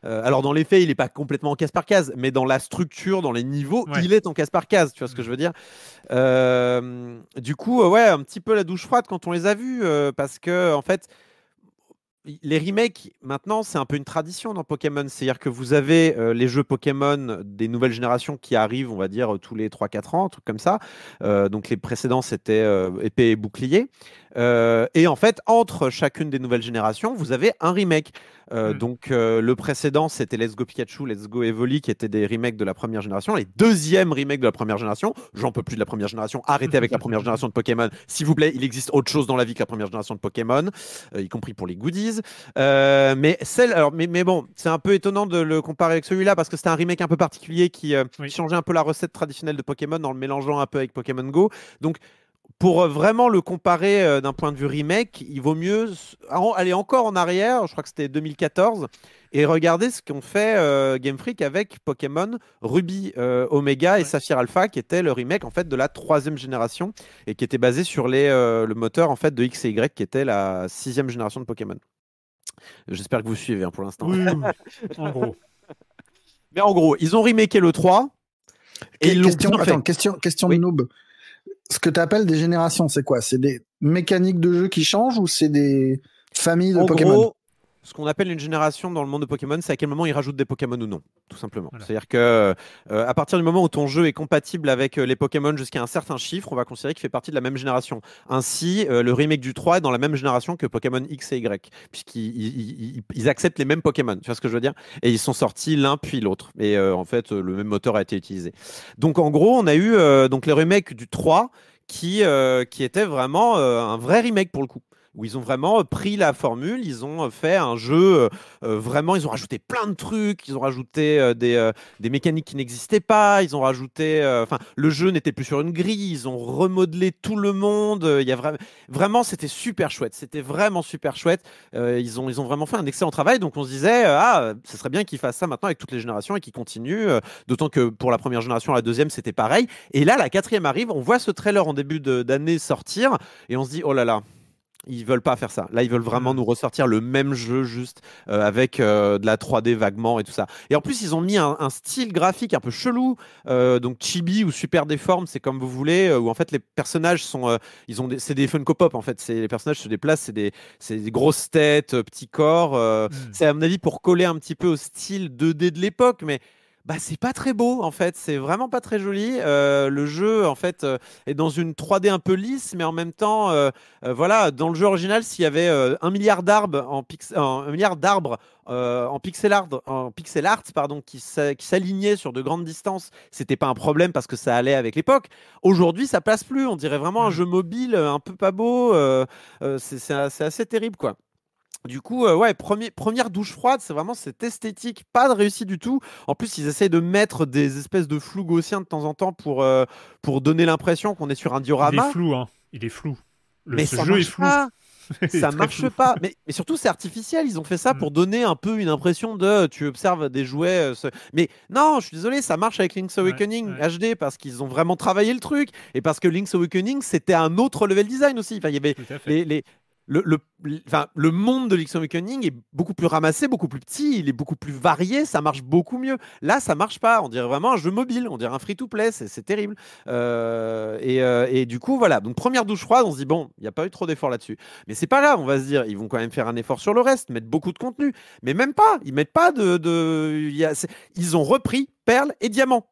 Euh, alors dans les faits, il n'est pas complètement en casse par case, mais dans la structure, dans les niveaux, il est en case par case. Tu vois ce que je veux dire euh, Du coup, euh, ouais, un petit peu la douche froide quand on les a vus, parce que en fait, les remakes, maintenant, c'est un peu une tradition dans Pokémon. C'est-à-dire que vous avez les jeux Pokémon des nouvelles générations qui arrivent, on va dire, tous les 3-4 ans, un truc comme ça. donc les précédents, c'était épée et bouclier. et en fait, entre chacune des nouvelles générations, vous avez un remake. Euh, hmm. Donc euh, le précédent, c'était Let's Go Pikachu, Let's Go Evoli, qui étaient des remakes de la première génération. Les deuxièmes remakes de la première génération, j'en peux plus de la première génération, arrêtez avec la première génération de Pokémon. S'il vous plaît, il existe autre chose dans la vie que la première génération de Pokémon, euh, y compris pour les goodies. mais, celle, alors, mais, mais bon, c'est un peu étonnant de le comparer avec celui-là, parce que c'était un remake un peu particulier qui changeait un peu la recette traditionnelle de Pokémon en le mélangeant un peu avec Pokémon Go. Donc pour euh, vraiment le comparer euh, d'un point de vue remake, il vaut mieux aller encore en arrière, je crois que c'était 2014, et regarder ce qu'ont fait euh, Game Freak avec Pokémon Ruby Omega et Sapphire Alpha, qui était le remake en fait de la troisième génération et qui était basé sur les, le moteur en fait de X et Y, qui était la sixième génération de Pokémon. J'espère que vous suivez hein, pour l'instant. Mais en gros, ils ont remaké le 3. Et, question, de noob ce que tu appelles des générations, c'est quoi C'est des mécaniques de jeu qui changent ou c'est des familles de Pokémon ce qu'on appelle une génération dans le monde de Pokémon, c'est à quel moment ils rajoutent des Pokémon ou non, tout simplement. C'est-à-dire que euh, à partir du moment où ton jeu est compatible avec euh, les Pokémon jusqu'à un certain chiffre, on va considérer qu'il fait partie de la même génération. Ainsi, euh, le remake du 3 est dans la même génération que Pokémon X et Y, puisqu'ils acceptent les mêmes Pokémon, tu vois ce que je veux dire Et ils sont sortis l'un puis l'autre. Et en fait, le même moteur a été utilisé. Donc en gros, on a eu donc les remakes du 3 qui, qui était vraiment un vrai remake pour le coup où ils ont vraiment euh, pris la formule, ils ont euh, fait un jeu euh, vraiment, ils ont rajouté plein de trucs, ils ont rajouté des, mécaniques qui n'existaient pas, ils ont rajouté, enfin, le jeu n'était plus sur une grille, ils ont remodelé tout le monde, il y a vraiment, vraiment, c'était super chouette, c'était vraiment super chouette, ils, ont, ils ont vraiment fait un excellent travail, donc on se disait, ah, ce serait bien qu'ils fassent ça maintenant avec toutes les générations et qu'ils continuent, d'autant que pour la première génération, la deuxième, c'était pareil, et là, la quatrième arrive, on voit ce trailer en début d'année sortir, et on se dit, oh là là, ils veulent pas faire ça. Là, ils veulent vraiment nous ressortir le même jeu, juste euh, avec euh, de la 3D vaguement et tout ça. Et en plus, ils ont mis un, style graphique un peu chelou, euh, donc chibi ou super déforme, c'est comme vous voulez, où en fait les personnages sont, ils ont, c'est des Funko Pop en fait. Les personnages se déplacent, c'est des, grosses têtes, petits corps. Hmm. C'est à mon avis pour coller un petit peu au style 2D de l'époque, mais bah, c'est pas très beau en fait, c'est vraiment pas très joli. Euh, le jeu en fait euh, est dans une 3D un peu lisse, mais en même temps, euh, voilà, dans le jeu original, s'il y avait un milliard d'arbres en, milliard d'arbres en pixel art, en pixel art pardon, qui s'alignaient sur de grandes distances, c'était pas un problème parce que ça allait avec l'époque. Aujourd'hui, ça passe plus. On dirait vraiment un mmh jeu mobile, un peu pas beau. c'est assez terrible quoi. Du coup, euh, ouais, première douche froide, c'est vraiment cette esthétique, pas de réussite du tout. En plus, ils essayent de mettre des espèces de flou gaussiens de temps en temps pour, euh, pour donner l'impression qu'on est sur un diorama. Il est flou, hein. Il est flou. Le, Mais ça jeu est flou. Pas ça marche pas. Mais, surtout, c'est artificiel. Ils ont fait ça mm. pour donner un peu une impression de euh, tu observes des jouets. Mais non, je suis désolé, ça marche avec Link's Awakening HD parce qu'ils ont vraiment travaillé le truc et parce que Link's Awakening c'était un autre level design aussi. Enfin, il y avait les, le, monde de l'X Awakening est beaucoup plus ramassé, beaucoup plus petit, il est beaucoup plus varié, ça marche beaucoup mieux. Là, ça marche pas. On dirait vraiment un jeu mobile, on dirait un free-to-play, c'est terrible. Euh, euh, et, du coup, voilà. Donc, première douche froide, on se dit, bon, il n'y a pas eu trop d'efforts là-dessus. Mais c'est pas là, on va se dire, ils vont quand même faire un effort sur le reste, mettre beaucoup de contenu. Mais même pas, ils mettent pas de. ils ont repris Perles et Diamants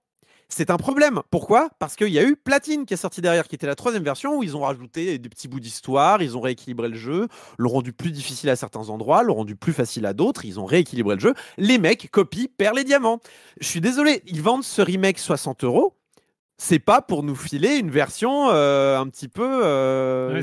c'est un problème. Pourquoi Parce qu'il y a eu Platine qui est sorti derrière, qui était la troisième version, où ils ont rajouté des petits bouts d'histoire, ils ont rééquilibré le jeu, l'ont rendu plus difficile à certains endroits, l'ont rendu plus facile à d'autres, ils ont rééquilibré le jeu. Les mecs copient, perdent les diamants. Je suis désolé, ils vendent ce remake 60 euros c'est pas pour nous filer une version euh, un petit peu. Euh,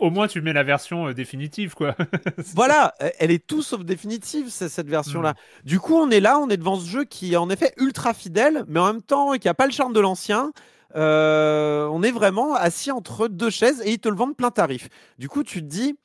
au, moins, tu mets la version euh, définitive, quoi. voilà, elle est tout sauf définitive, cette version-là. Hmm. Du coup, on est là, on est devant ce jeu qui est en effet ultra fidèle, mais en même temps, qui a pas le charme de l'ancien. Euh, on est vraiment assis entre deux chaises et ils te le vendent plein tarif. Du coup, tu te dis,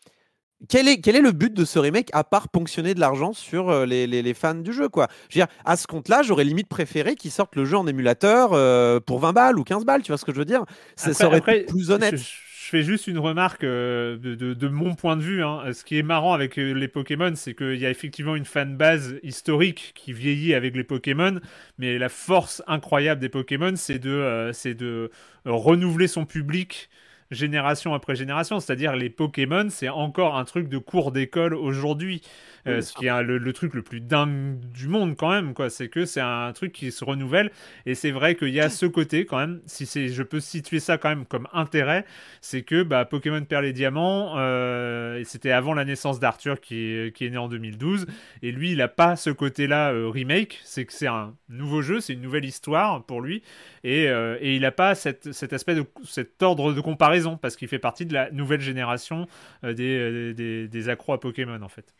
quel est, quel est le but de ce remake à part ponctionner de l'argent sur euh, les, fans du jeu quoi je veux dire, À ce compte-là, j'aurais limite préféré qu'ils sortent le jeu en émulateur euh, pour 20 balles ou 15 balles, tu vois ce que je veux dire Ça aurait plus honnête. Je, fais juste une remarque euh, de, mon point de vue. Hein. Ce qui est marrant avec les Pokémon, c'est qu'il y a effectivement une fanbase historique qui vieillit avec les Pokémon, mais la force incroyable des Pokémon, c'est de, de renouveler son public génération après génération. C'est-à-dire les Pokémon, c'est encore un truc de cours d'école aujourd'hui. Euh, ce qui est le, truc le plus dingue du monde quand même, quoi. C'est que c'est un truc qui se renouvelle. Et c'est vrai qu'il y a ce côté quand même, si je peux situer ça quand même comme intérêt, c'est que bah, Pokémon perd les diamants, euh, c'était avant la naissance d'Arthur qui, euh, est né en 2012. Et lui, il n'a pas ce côté-là remake, c'est que c'est un nouveau jeu, c'est une nouvelle histoire pour lui. Et, il n'a pas cet aspect, de, cet ordre de comparaison, parce qu'il fait partie de la nouvelle génération des, des, des accros à Pokémon en fait.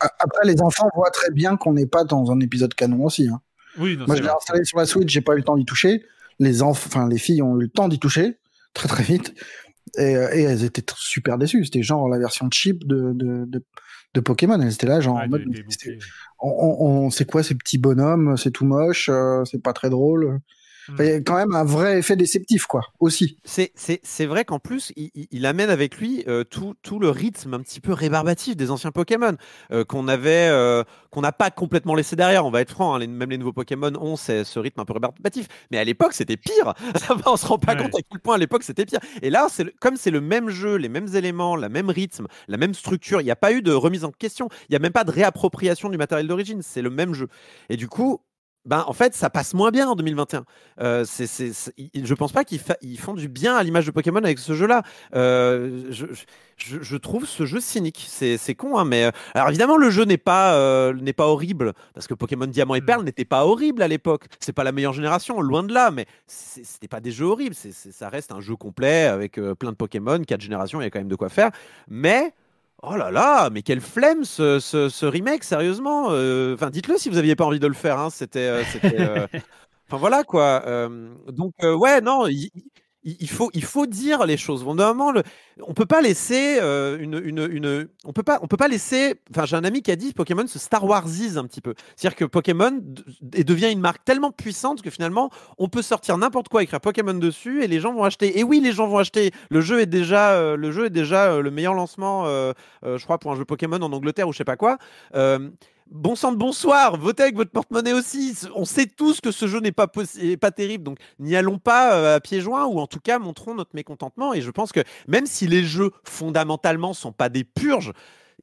Après, les enfants voient très bien qu'on n'est pas dans un épisode canon aussi. Hein. Moi, je l'ai installé sur la Switch, j'ai pas eu le temps d'y toucher. Les enfin, les filles ont eu le temps d'y toucher très très vite. Et, euh, elles étaient super déçues. C'était genre la version cheap de, de, de, Pokémon. Elles étaient là, genre en mode, on, sait c'est quoi ces petits bonhommes C'est tout moche, euh, c'est pas très drôle. Hmm. Il y a quand même un vrai effet déceptif, quoi, aussi. C'est vrai qu'en plus, il, amène avec lui euh, tout, le rythme un petit peu rébarbatif des anciens Pokémon euh, qu'on avait, euh, qu'on n'a pas complètement laissé derrière. On va être franc, hein, même les nouveaux Pokémon ont ce rythme un peu rébarbatif. Mais à l'époque, c'était pire. on se rend pas compte à quel point à l'époque c'était pire. Et là, c'est comme c'est le même jeu, les mêmes éléments, la même rythme, la même structure, il n'y a pas eu de remise en question. Il n'y a même pas de réappropriation du matériel d'origine. C'est le même jeu. Et du coup, ben, en fait, ça passe moins bien en 2021. Euh, c'est, je pense pas qu'ils font du bien à l'image de Pokémon avec ce jeu-là. Euh, je, trouve ce jeu cynique. C'est con, hein, mais euh, alors évidemment, le jeu n'est pas euh, n'est pas horrible parce que Pokémon Diamant et mm. Perle n'était pas horrible à l'époque. C'est pas la meilleure génération, loin de là, mais c'était pas des jeux horribles. ça reste un jeu complet avec plein de Pokémon, quatre générations, il y a quand même de quoi faire. Mais Oh là là, mais quelle flemme ce, ce, ce remake, sérieusement. Euh, enfin, dites-le si vous n'aviez pas envie de le faire. Hein. C'était. Euh, euh, enfin voilà quoi. donc ouais, non, il faut, il faut dire les choses. on peut pas laisser euh, une, on peut pas, on peut pas laisser. Enfin, j'ai un ami qui a dit Pokémon se Star Warsise un petit peu. C'est-à-dire que Pokémon devient une marque tellement puissante que finalement, on peut sortir n'importe quoi, écrire Pokémon dessus et les gens vont acheter. Et oui, les gens vont acheter. Le jeu est déjà, euh, le jeu est déjà euh, le meilleur lancement, je crois, pour un jeu Pokémon en Angleterre ou je sais pas quoi bon sang de bonsoir, votez avec votre porte-monnaie aussi. On sait tous que ce jeu n'est pas, pas terrible, donc n'y allons pas euh, à pieds joints ou en tout cas montrons notre mécontentement. Et je pense que même si les jeux fondamentalement sont pas des purges,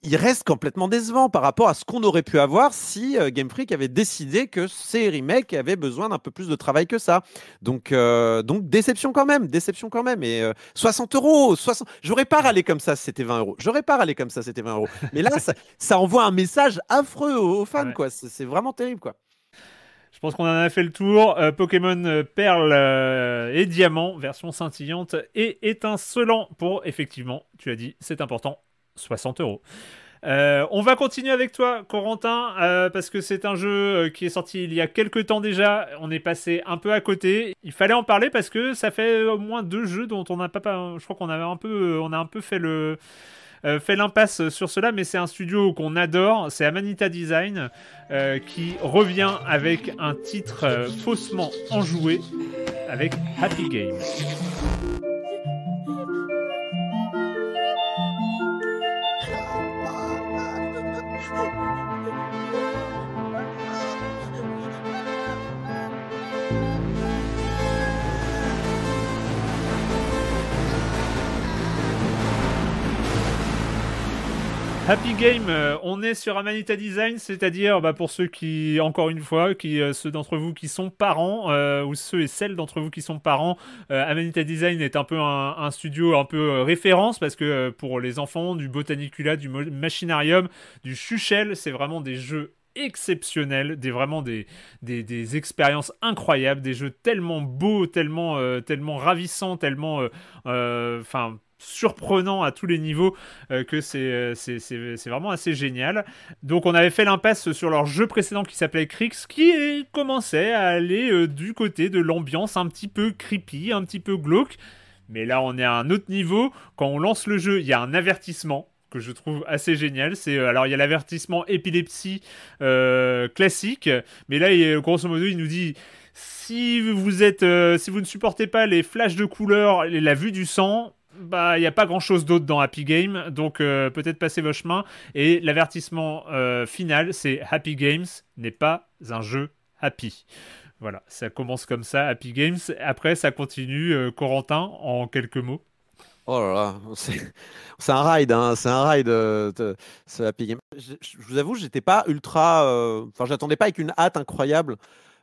il reste complètement décevant par rapport à ce qu'on aurait pu avoir si euh, Game Freak avait décidé que ces remakes avaient besoin d'un peu plus de travail que ça. Donc, euh, donc déception quand même, déception quand même. Et 60 euh, euros, 60... j'aurais pas râlé comme ça c'était 20 euros. J'aurais pas râlé comme ça c'était 20 euros. Mais là, ça, envoie un message affreux aux, fans, quoi. C'est vraiment terrible, quoi. Je pense qu'on en a fait le tour. Pokémon Perle et Diamant, version scintillante et étincelant pour, effectivement, tu as dit, c'est important, 60 euros. Euh, on va continuer avec toi, Corentin, euh, parce que c'est un jeu euh, qui est sorti il y a quelques temps déjà. On est passé un peu à côté. Il fallait en parler parce que ça fait au moins deux jeux dont on n'a pas. Je crois qu'on avait a un peu fait le. fait l'impasse sur cela, mais c'est un studio qu'on adore, c'est Amanita Design, qui revient avec un titre faussement enjoué avec Happy Games 嗯。Happy Game, euh, on est sur Amanita Design, c'est-à-dire bah, pour ceux qui, encore une fois, qui, euh, ceux d'entre vous qui sont parents, euh, ou ceux et celles d'entre vous qui sont parents, Amanita Design est un peu un, studio un peu référence, parce que pour les enfants, du Botanicula, du Machinarium, du Chuchel, c'est vraiment des jeux exceptionnels, des vraiment des, des, expériences incroyables, des jeux tellement beaux, tellement, tellement ravissants, tellement... Enfin surprenant à tous les niveaux euh, que euh, c'est, vraiment assez génial. Donc on avait fait l'impasse sur leur jeu précédent qui s'appelait Crix qui commençait à aller euh, du côté de l'ambiance un petit peu creepy, un petit peu glauque. Mais là on est à un autre niveau. Quand on lance le jeu, il y a un avertissement que je trouve assez génial. C'est alors il y a l'avertissement épilepsie classique, mais là il, grosso modo il nous dit si vous êtes si vous ne supportez pas les flashs de couleur et la vue du sang, bah, il n'y a pas grand chose d'autre dans Happy Game, donc euh, peut-être passez vos chemins. Et l'avertissement euh, final, c'est Happy Games n'est pas un jeu happy. Voilà, ça commence comme ça, Happy Games. Après, ça continue, euh, Corentin, en quelques mots. Oh là là, c'est un ride, c'est un ride, hein, ce Happy Games. Je, vous avoue, j'étais pas ultra. Enfin, j'attendais pas avec une hâte incroyable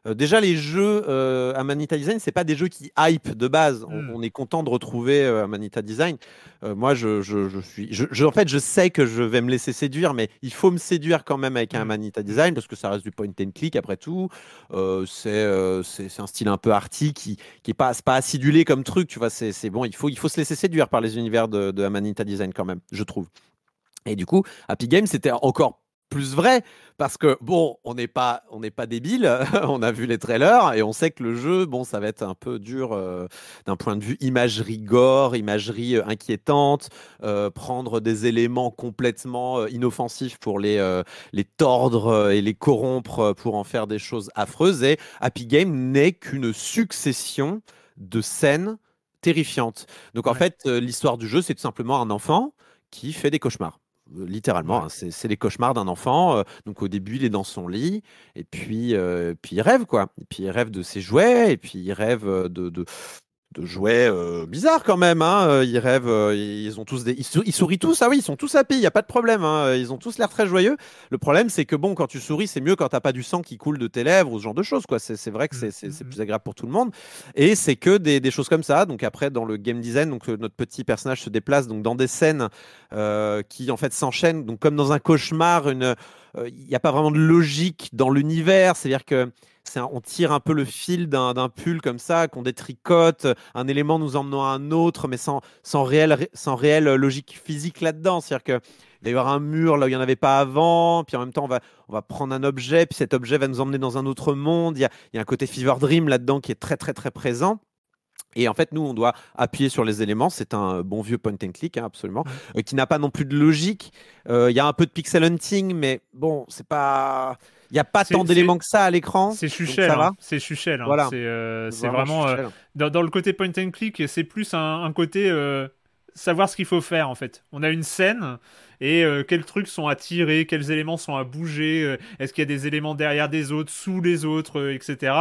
euh, déjà, les jeux euh, à Manita Design, c'est pas des jeux qui hype de base. On, hmm. est content de retrouver euh, Manita Design. Euh, moi, je, suis, en fait, je sais que je vais me laisser séduire, mais il faut me séduire quand même avec un hmm. Manita Design parce que ça reste du point and click après tout. Euh, c'est, un style un peu arty qui, qui pas, acidulé comme truc. Tu vois, c'est, bon. Il faut, se laisser séduire par les univers de, de Design quand même, je trouve. Et du coup, Happy Game, c'était encore plus vrai parce que bon, on n'est pas on n'est pas débile, on a vu les trailers et on sait que le jeu, bon, ça va être un peu dur euh, d'un point de vue imagerie gore, imagerie euh, inquiétante, euh, prendre des éléments complètement inoffensifs pour les les tordre et les corrompre pour en faire des choses affreuses et Happy Game n'est qu'une succession de scènes terrifiantes. Donc en fait, l'histoire du jeu, c'est tout simplement un enfant qui fait des cauchemars. Euh, littéralement, hein, c'est les cauchemars d'un enfant. Euh, donc au début, il est dans son lit, et puis, euh, puis il rêve, quoi. Et puis il rêve de ses jouets, et puis il rêve de, de, jouets euh, bizarres quand même. Hein. Euh, ils rêvent, euh, ils ont tous des, ils, sourient tous. Ah oui, ils sont tous happy. Il y a pas de problème. Hein. Ils ont tous l'air très joyeux. Le problème, c'est que bon, quand tu souris, c'est mieux quand tu t'as pas du sang qui coule de tes lèvres ou ce genre de choses. Quoi, c'est vrai que c'est mm-hmm. plus agréable pour tout le monde. Et c'est que des, choses comme ça. Donc après, dans le game design, donc notre petit personnage se déplace donc dans des scènes qui en fait s'enchaînent. Donc comme dans un cauchemar, une euh, il n'y a pas vraiment de logique dans l'univers. C'est-à-dire que on tire un peu le fil d'un pull comme ça, qu'on détricote, un élément nous emmenant à un autre, mais sans, sans, réelle, sans logique physique là-dedans. C'est-à-dire que y un mur là où il n'y en avait pas avant, puis en même temps, on va, on va prendre un objet, puis cet objet va nous emmener dans un autre monde. Il y a, il y a un côté Fever Dream là-dedans qui est très, très, très présent. Et en fait, nous, on doit appuyer sur les éléments. C'est un bon vieux point and click, hein, absolument, euh, qui n'a pas non plus de logique. Euh, il y a un peu de pixel hunting, mais bon, c'est pas. Il n'y a pas tant d'éléments que ça à l'écran. C'est Chuchel. Hein. c'est Chuchel. Hein. Voilà. C'est euh, vraiment. dans, le côté point and click, c'est plus un, un côté savoir ce qu'il faut faire, en fait. On a une scène et euh, quels trucs sont à tirer, quels éléments sont à bouger, euh, est-ce qu'il y a des éléments derrière des autres, sous les autres, euh, etc.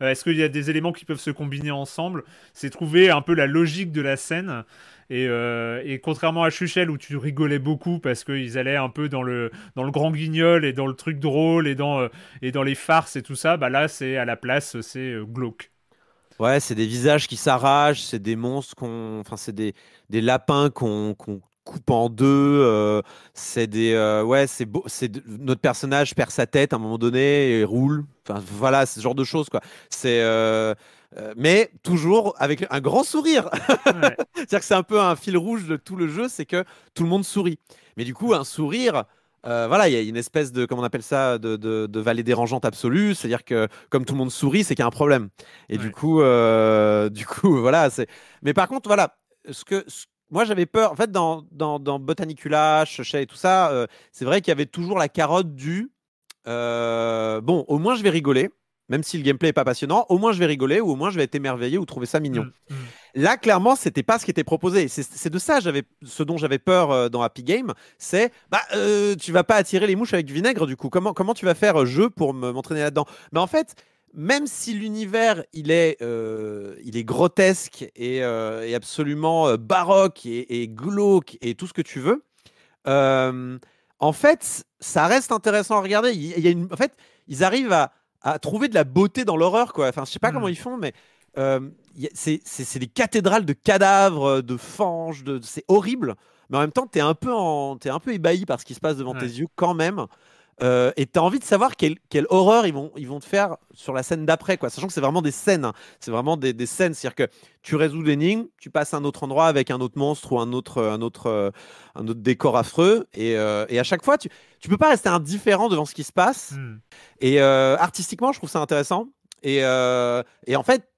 est-ce qu'il y a des éléments qui peuvent se combiner ensemble C'est trouver un peu la logique de la scène. Et, contrairement à Chuchel où tu rigolais beaucoup parce qu'ils allaient un peu dans le, dans le grand guignol et dans le truc drôle et dans, et dans les farces et tout ça, bah là c'est à la place, c'est glauque. Ouais, c'est des visages qui s'arrachent, c'est des monstres qu'on. Enfin, c'est des, lapins qu'on qu'on coupe en deux. Euh, c'est des, euh, ouais, c'est beau. C'est notre personnage perd sa tête à un moment donné et roule. Enfin, voilà, ce genre de choses, quoi. C'est, euh, mais toujours avec un grand sourire. C'est-à-dire que c'est un peu un fil rouge de tout le jeu, c'est que tout le monde sourit. Mais du coup, un sourire. voilà, il y a une espèce de, comment on appelle ça, de, de, vallée dérangeante absolue. C'est-à-dire que comme tout le monde sourit, c'est qu'il y a un problème. Et du coup, du coup, voilà. C'est... Mais par contre, voilà, ce que, moi j'avais peur. En fait, dans, dans, dans Botanicula, chez et tout ça, euh, c'est vrai qu'il y avait toujours la carotte du euh, bon, au moins je vais rigoler, même si le gameplay est pas passionnant, au moins je vais rigoler ou au moins je vais être émerveillé ou trouver ça mignon. Mm, mm. Là, clairement, c'était pas ce qui était proposé. C'est de ça j'avais ce dont j'avais peur euh, dans Happy Game, c'est bah tu vas pas attirer les mouches avec du vinaigre du coup. Comment comment tu vas faire jeu pour m'entraîner là-dedans Mais en fait, même si l'univers il est euh, il est grotesque et, euh, absolument euh, baroque et, glauque et tout ce que tu veux, en fait ça reste intéressant à regarder. Il, y a une, en fait ils arrivent à, trouver de la beauté dans l'horreur quoi. Enfin je sais pas comment mmh. ils font mais c'est des cathédrales de cadavres, de fanges, c'est horrible. Mais en même temps, tu es, un peu es un peu ébahi par ce qui se passe devant tes yeux quand même. Euh, et tu as envie de savoir quelle, quelle, horreur ils vont, ils vont te faire sur la scène d'après, quoi. Sachant que c'est vraiment des scènes. Hein. C'est vraiment des, scènes. C'est-à-dire que tu résous l'énigme, tu passes à un autre endroit avec un autre monstre ou un autre, un autre, euh, un autre décor affreux. Et, euh, à chaque fois, tu ne peux pas rester indifférent devant ce qui se passe. Hmm. Et artistiquement, je trouve ça intéressant. Et, et en fait,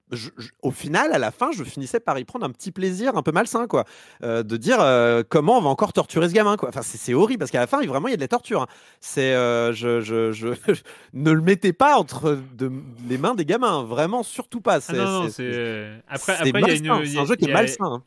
au final, à la fin, je finissais par y prendre un petit plaisir un peu malsain, quoi. Euh, de dire euh, comment on va encore torturer ce gamin, quoi. Enfin, c'est horrible parce qu'à la fin, il, vraiment, il y a de la torture. Hein. C'est, euh, je, je, ne le mettez pas entre les mains des gamins, hein. vraiment, surtout pas. Ah c'est, après, une. C'est un jeu qui est malsain. Hein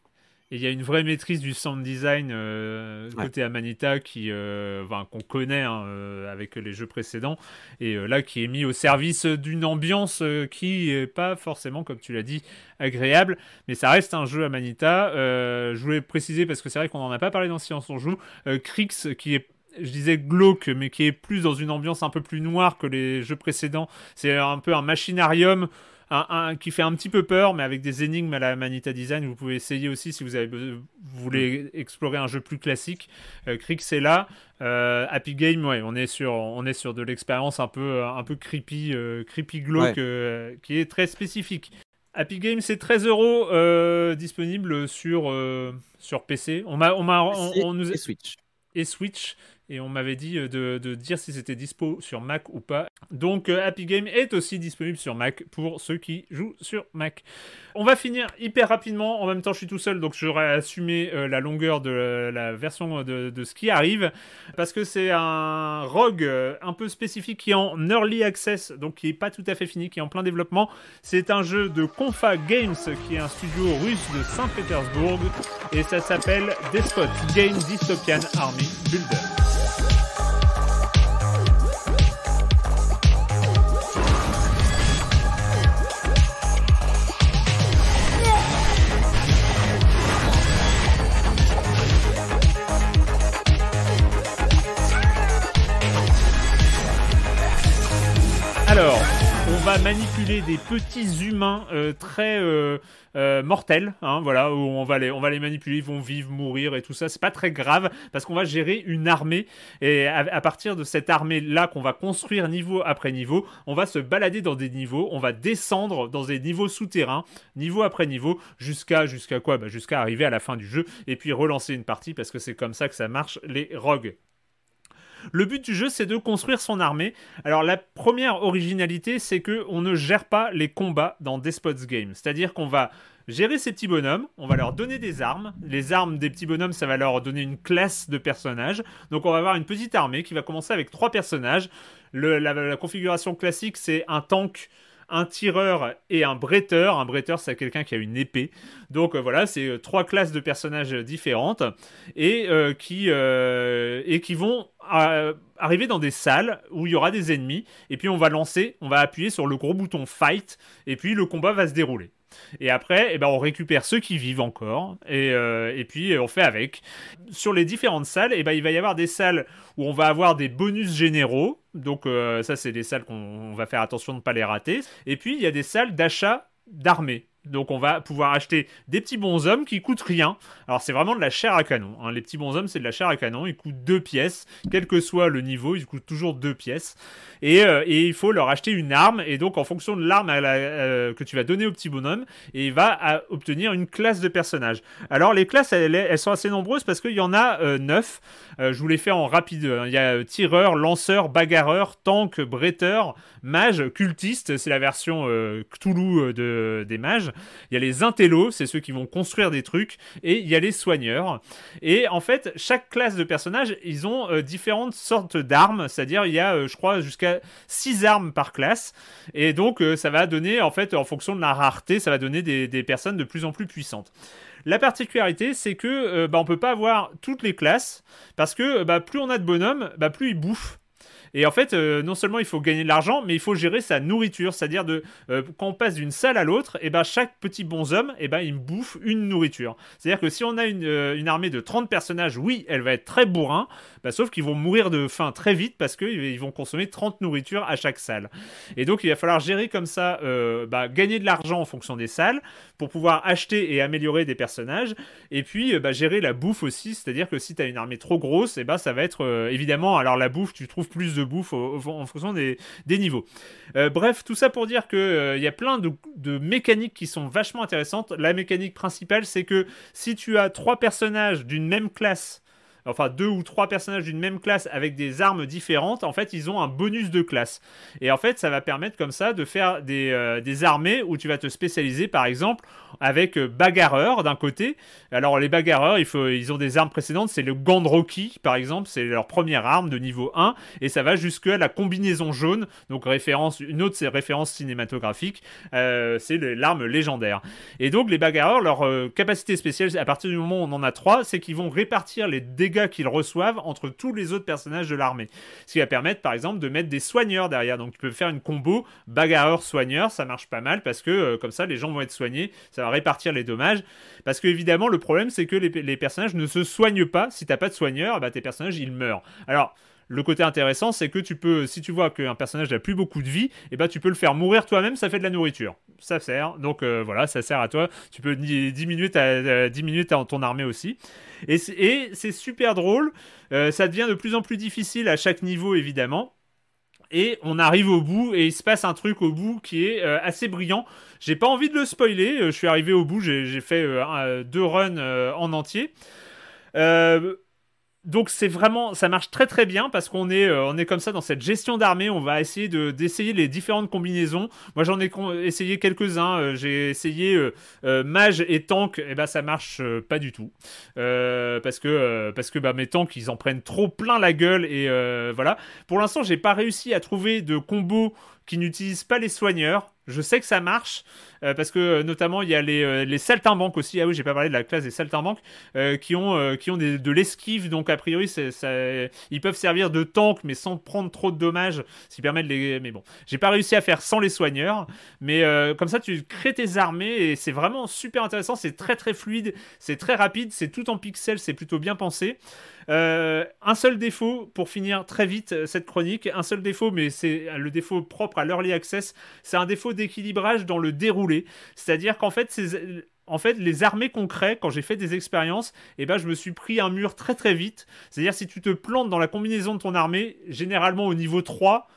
il y a une vraie maîtrise du sound design euh, côté Amanita qui, euh, qu'on connaît hein, euh, avec les jeux précédents et là qui est mis au service d'une ambiance qui est pas forcément, comme tu l'as dit, agréable. Mais ça reste un jeu Amanita. je voulais préciser parce que c'est vrai qu'on n'en a pas parlé dans Science, on joue. Crix qui est je disais glauque, mais qui est plus dans une ambiance un peu plus noire que les jeux précédents. C'est un peu un machinarium un, qui fait un petit peu peur, mais avec des énigmes à la Manita Design. Vous pouvez essayer aussi si vous, avez, voulez explorer un jeu plus classique. Euh, c'est là. Euh, Happy Game, ouais, on est sur, on est sur de l'expérience un peu, euh, un peu creepy, euh, creepy glow qui est très spécifique. Happy Game, c'est 13 euros disponible sur, sur PC. On on, on nous Switch. Et Switch et on m'avait dit euh, de, dire si c'était dispo sur Mac ou pas. Donc euh, Happy Game est aussi disponible sur Mac pour ceux qui jouent sur Mac. On va finir hyper rapidement, en même temps je suis tout seul donc j'aurais assumé euh, la longueur de la version de, ce qui arrive parce que c'est un rogue un peu spécifique qui est en early access donc qui n'est pas tout à fait fini, qui est en plein développement. C'est un jeu de Confa Games qui est un studio russe de Saint-Pétersbourg et ça s'appelle Despot Game Dystopian Army Builder. On va manipuler des petits humains euh, très euh, euh, mortels. Hein, voilà, où on va les, on va manipuler, ils vont vivre, mourir et tout ça. C'est pas très grave parce qu'on va gérer une armée et à, partir de cette armée là qu'on va construire niveau après niveau, on va se balader dans des niveaux, on va descendre dans des niveaux souterrains, niveau après niveau, jusqu'à quoi bah, Jusqu'à arriver à la fin du jeu et puis relancer une partie parce que c'est comme ça que ça marche les rogues. Le but du jeu, c'est de construire son armée. Alors la première originalité, c'est que on ne gère pas les combats dans Despot's Game, c'est-à-dire qu'on va gérer ces petits bonhommes, on va leur donner des armes. Les armes des petits bonhommes, ça va leur donner une classe de personnages. Donc on va avoir une petite armée qui va commencer avec trois personnages. la, configuration classique, c'est un tank un tireur et un bretteur. Un bretteur, c'est quelqu'un qui a une épée. Donc euh, voilà, c'est euh, trois classes de personnages différentes et euh, qui et qui vont arriver dans des salles où il y aura des ennemis et puis on va lancer, on va appuyer sur le gros bouton fight et puis le combat va se dérouler. Et après, eh ben, on récupère ceux qui vivent encore, et, et, puis on fait avec. Sur les différentes salles, eh ben, il va y avoir des salles où on va avoir des bonus généraux, donc euh, ça, c'est des salles qu'on va faire attention de ne pas les rater. Et puis, il y a des salles d'achat d'armées. Donc on va pouvoir acheter des petits bonshommes qui coûtent rien. Alors c'est vraiment de la chair à canon. Hein. Les petits bonshommes c'est de la chair à canon. Ils coûtent deux pièces, quel que soit le niveau, ils coûtent toujours deux pièces. Et, euh, il faut leur acheter une arme. Et donc en fonction de l'arme euh, que tu vas donner au petit bonhomme, il va euh, obtenir une classe de personnage. Alors les classes elles, sont assez nombreuses parce qu'il y en a 9, neuf. je vous les fais en rapide. Hein. Il y a tireur, lanceur, bagarreur, tank, bretteur, mage, cultiste. C'est la version Cthulhu de, des mages. Il y a les intellos, c'est ceux qui vont construire des trucs, et il y a les soigneurs. Et en fait, chaque classe de personnages, ils ont euh, différentes sortes d'armes, c'est-à-dire il y a, euh, je crois, jusqu'à 6 armes par classe. Et donc, euh, ça va donner, en fait, en fonction de la rareté, ça va donner des, personnes de plus en plus puissantes. La particularité, c'est que ne bah, on peut pas avoir toutes les classes parce que bah, plus on a de bonhommes, bah, plus ils bouffent. Et en fait, euh, non seulement il faut gagner de l'argent, mais il faut gérer sa nourriture. C'est-à-dire de euh, quand on passe d'une salle à l'autre, et eh ben chaque petit bonhomme, et eh ben il bouffe une nourriture. C'est-à-dire que si on a une, euh, une, armée de 30 personnages, oui, elle va être très bourrin, bah, sauf qu'ils vont mourir de faim très vite parce qu'ils vont consommer 30 nourritures à chaque salle. Et donc, il va falloir gérer comme ça, euh, bah, gagner de l'argent en fonction des salles pour pouvoir acheter et améliorer des personnages. Et puis, euh, bah, gérer la bouffe aussi, c'est-à-dire que si tu as une armée trop grosse, et eh bah, ben, ça va être euh, évidemment. Alors, la bouffe, tu trouves plus de bouffe en fonction des, niveaux. bref, tout ça pour dire qu'il y a plein de mécaniques qui sont vachement intéressantes. La mécanique principale, c'est que si tu as trois personnages d'une même classe, enfin deux ou trois personnages d'une même classe avec des armes différentes, en fait, ils ont un bonus de classe. Et en fait, ça va permettre comme ça de faire des, euh, armées où tu vas te spécialiser, par exemple, avec euh, bagarreur d'un côté. Alors, les bagarreurs, il ils ont des armes précédentes, c'est le Gandroki, par exemple, c'est leur première arme de niveau 1, et ça va jusqu'à la combinaison jaune, donc référence, une autre référence cinématographique, euh, c'est l'arme légendaire. Et donc, les bagarreurs, leur capacité spéciale, à partir du moment où on en a trois, c'est qu'ils vont répartir les dégâts qu'ils reçoivent entre tous les autres personnages de l'armée. Ce qui va permettre par exemple de mettre des soigneurs derrière. Donc tu peux faire une combo bagarreur-soigneur, ça marche pas mal parce que euh, comme ça les gens vont être soignés, ça va répartir les dommages. Parce que évidemment le problème c'est que les, les, personnages ne se soignent pas. Si t'as pas de soigneur, bah, tes personnages ils meurent. Alors le côté intéressant, c'est que tu peux, si tu vois qu'un personnage n'a plus beaucoup de vie, et eh ben tu peux le faire mourir toi-même, ça fait de la nourriture. Ça sert. Donc euh, voilà, ça sert à toi. Tu peux diminuer, ta, euh, diminuer ton armée aussi. Et c'est super drôle. Euh, ça devient de plus en plus difficile à chaque niveau, évidemment et on arrive au bout et il se passe un truc au bout qui est assez brillant. J'ai pas envie de le spoiler, je suis arrivé au bout, j'ai fait deux runs en entier donc c'est vraiment, ça marche très très bien parce qu'on est, euh, on est comme ça dans cette gestion d'armée. On va essayer de d'essayer les différentes combinaisons. Moi j'en ai essayé quelques-uns. Euh, j'ai essayé euh, mage et tank. Et eh ben ça marche pas du tout parce que parce que bah mes tanks ils en prennent trop plein la gueule et voilà. Pour l'instant j'ai pas réussi à trouver de combo qui n'utilisent pas les soigneurs. Je sais que ça marche, euh, parce que euh, notamment il y a euh, les, saltimbanques aussi. Ah oui, j'ai pas parlé de la classe des saltimbanques, qui ont, qui ont de l'esquive, donc a priori ça, ils peuvent servir de tank, mais sans prendre trop de dommages, s'ils qui de les. Mais bon, j'ai pas réussi à faire sans les soigneurs, mais comme ça tu crées tes armées et c'est vraiment super intéressant, c'est très très fluide, c'est très rapide, c'est tout en pixels, c'est plutôt bien pensé. Euh, un seul défaut, pour finir très vite euh, cette chronique, un seul défaut, mais c'est euh, le défaut propre à l'early access, c'est un défaut d'équilibrage dans le déroulé. C'est-à-dire qu'en fait, les armées concrètes, quand j'ai fait des expériences, eh ben, je me suis pris un mur très très vite. C'est-à-dire, si tu te plantes dans la combinaison de ton armée, généralement au niveau 3,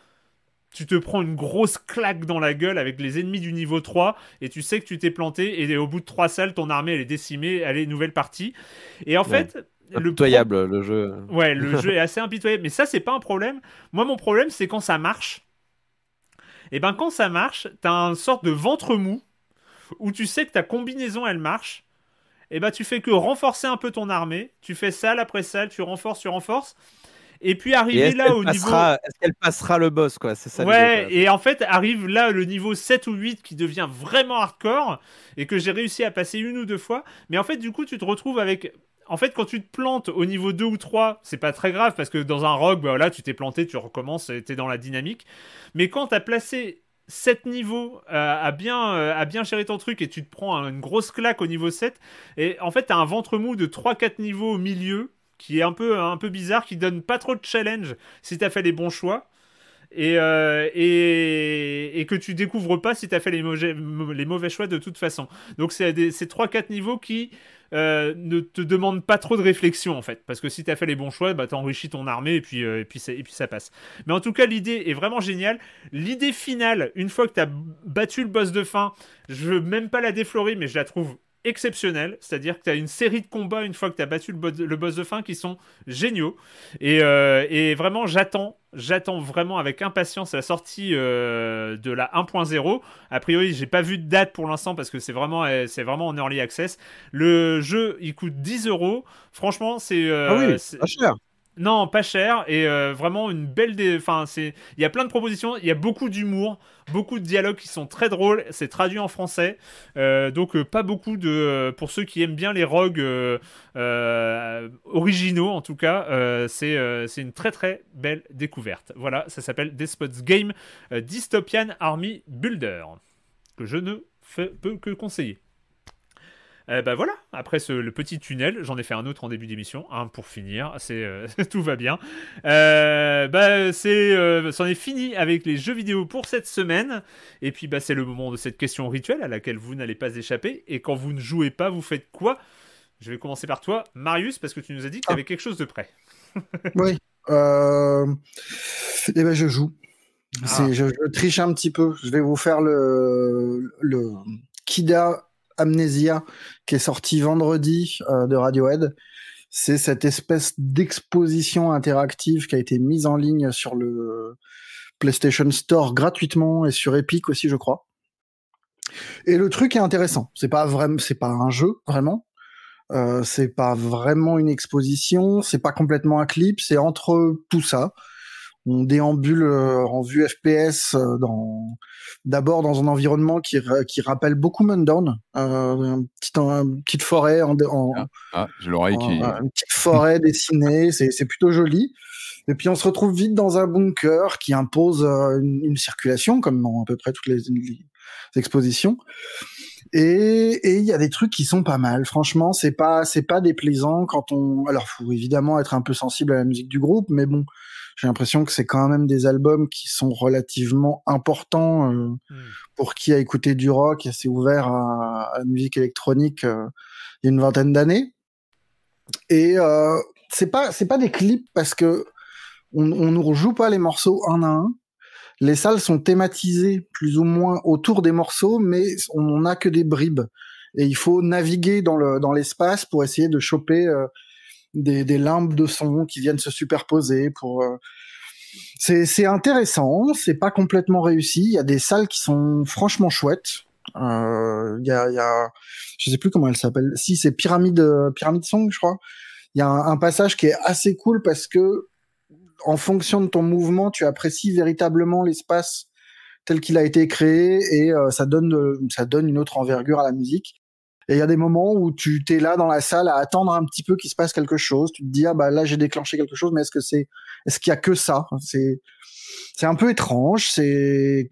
tu te prends une grosse claque dans la gueule avec les ennemis du niveau 3 et tu sais que tu t'es planté et au bout de 3 salles, ton armée est décimée, elle est nouvelle partie. Et en fait, le le jeu. Ouais, le jeu est assez impitoyable. Mais ça, c'est pas un problème. Moi, mon problème, c'est quand ça marche. Et eh ben, quand ça marche, t'as une sorte de ventre mou où tu sais que ta combinaison, elle marche. Et eh ben, tu fais que renforcer un peu ton armée. Tu fais ça, après salle, tu renforces, tu renforces. Et puis arriver là au passera, niveau. Est-ce qu'elle passera le boss, quoi C'est ça. Ouais, et en fait, arrive là le niveau 7 ou 8 qui devient vraiment hardcore et que j'ai réussi à passer une ou deux fois. Mais en fait, du coup, tu te retrouves avec en fait, quand tu te plantes au niveau 2 ou 3, c'est pas très grave parce que dans un rog, bah voilà, tu t'es planté, tu recommences, t'es dans la dynamique. Mais quand t'as placé 7 niveaux euh, à, bien, euh, à bien gérer ton truc et tu te prends une grosse claque au niveau 7, et en fait, t'as un ventre mou de 3-4 niveaux au milieu qui est un peu, un peu bizarre, qui donne pas trop de challenge si t'as fait les bons choix. Euh, et, et, que tu découvres pas si tu as fait les, les, mauvais choix de toute façon. Donc c'est 3-4 niveaux qui euh, ne te demandent pas trop de réflexion en fait, parce que si tu as fait les bons choix, bah, tu enrichis ton armée et puis, euh, puis ça, et puis ça passe. Mais en tout cas, l'idée est vraiment géniale. L'idée finale, une fois que tu as battu le boss de fin, je veux même pas la déflorer, mais je la trouve exceptionnel, C'est-à-dire que tu as une série de combats une fois que tu as battu le, boss de fin qui sont géniaux. Euh, et, vraiment, j'attends. J'attends vraiment avec impatience la sortie euh, de la 1.0. A priori, j'ai pas vu de date pour l'instant parce que c'est vraiment, euh, c'est vraiment en early access. Le jeu, il coûte 10 euros. Franchement, c'est. ah oui, cher. Non, pas cher et euh, vraiment une belle. Enfin, c'est. Il y a plein de propositions. Il y a beaucoup d'humour, beaucoup de dialogues qui sont très drôles. C'est traduit en français, euh, donc euh, pas beaucoup de. Pour ceux qui aiment bien les rogues originaux, en tout cas, c'est une très très belle découverte. Voilà, ça s'appelle Despot's Game Dystopian Army Builder que je ne peux que conseiller. Eh ben voilà, après le petit tunnel, j'en ai fait un autre en début d'émission, hein, pour finir, c'est euh, tout va bien. Euh, bah c'est, euh, c'en est fini avec les jeux vidéo pour cette semaine. Et puis bah, c'est le moment de cette question rituelle à laquelle vous n'allez pas échapper. Et quand vous ne jouez pas, vous faites quoi Je vais commencer par toi, Marius, parce que tu nous as dit que tu avais ah. quelque chose de prêt. oui. Eh ben je joue. Ah. Je, je, triche un petit peu. Je vais vous faire le, le Kida Amnesia qui est sorti vendredi euh, de Radiohead. C'est cette espèce d'exposition interactive qui a été mise en ligne sur le PlayStation Store gratuitement et sur Epic aussi, je crois. Et le truc est intéressant. C'est pas vraiment, c'est pas un jeu vraiment. Euh, c'est pas vraiment une exposition. C'est pas complètement un clip. C'est entre tout ça on déambule euh, en vue FPS euh, dans d'abord dans un environnement qui, rappelle beaucoup Mundown, euh, une, petite, forêt en, forêt dessinée, c'est plutôt joli. Et puis on se retrouve vite dans un bunker qui impose euh, une, circulation comme à peu près toutes les, expositions. Et il y a des trucs qui sont pas mal. Franchement, c'est pas c'est pas déplaisant quand on. Alors, faut évidemment être un peu sensible à la musique du groupe, mais bon, j'ai l'impression que c'est quand même des albums qui sont relativement importants euh, hmm. pour qui a écouté du rock et s'est ouvert à, la musique électronique euh, il y a une vingtaine d'années. Et euh, c'est pas c'est pas des clips parce que on, on nous rejoue pas les morceaux un à un. Les salles sont thématisées plus ou moins autour des morceaux, mais on a que des bribes et il faut naviguer dans le dans l'espace pour essayer de choper des, limbes de son qui viennent se superposer pour. Euh... c'est intéressant, c'est pas complètement réussi. Il y a des salles qui sont franchement chouettes. Euh, il y, a, y a, je sais plus comment elle s'appelle. Si c'est Pyramide Pyramide Song, je crois. Il y a un, passage qui est assez cool parce que en fonction de ton mouvement, tu apprécies véritablement l'espace tel qu'il a été créé et euh, ça donne ça donne une autre envergure à la musique. Et il y a des moments où tu t'es là dans la salle à attendre un petit peu qu'il se passe quelque chose. Tu te dis ah bah là j'ai déclenché quelque chose, mais est-ce que c'est est-ce qu'il y a que ça C'est c'est un peu étrange. C'est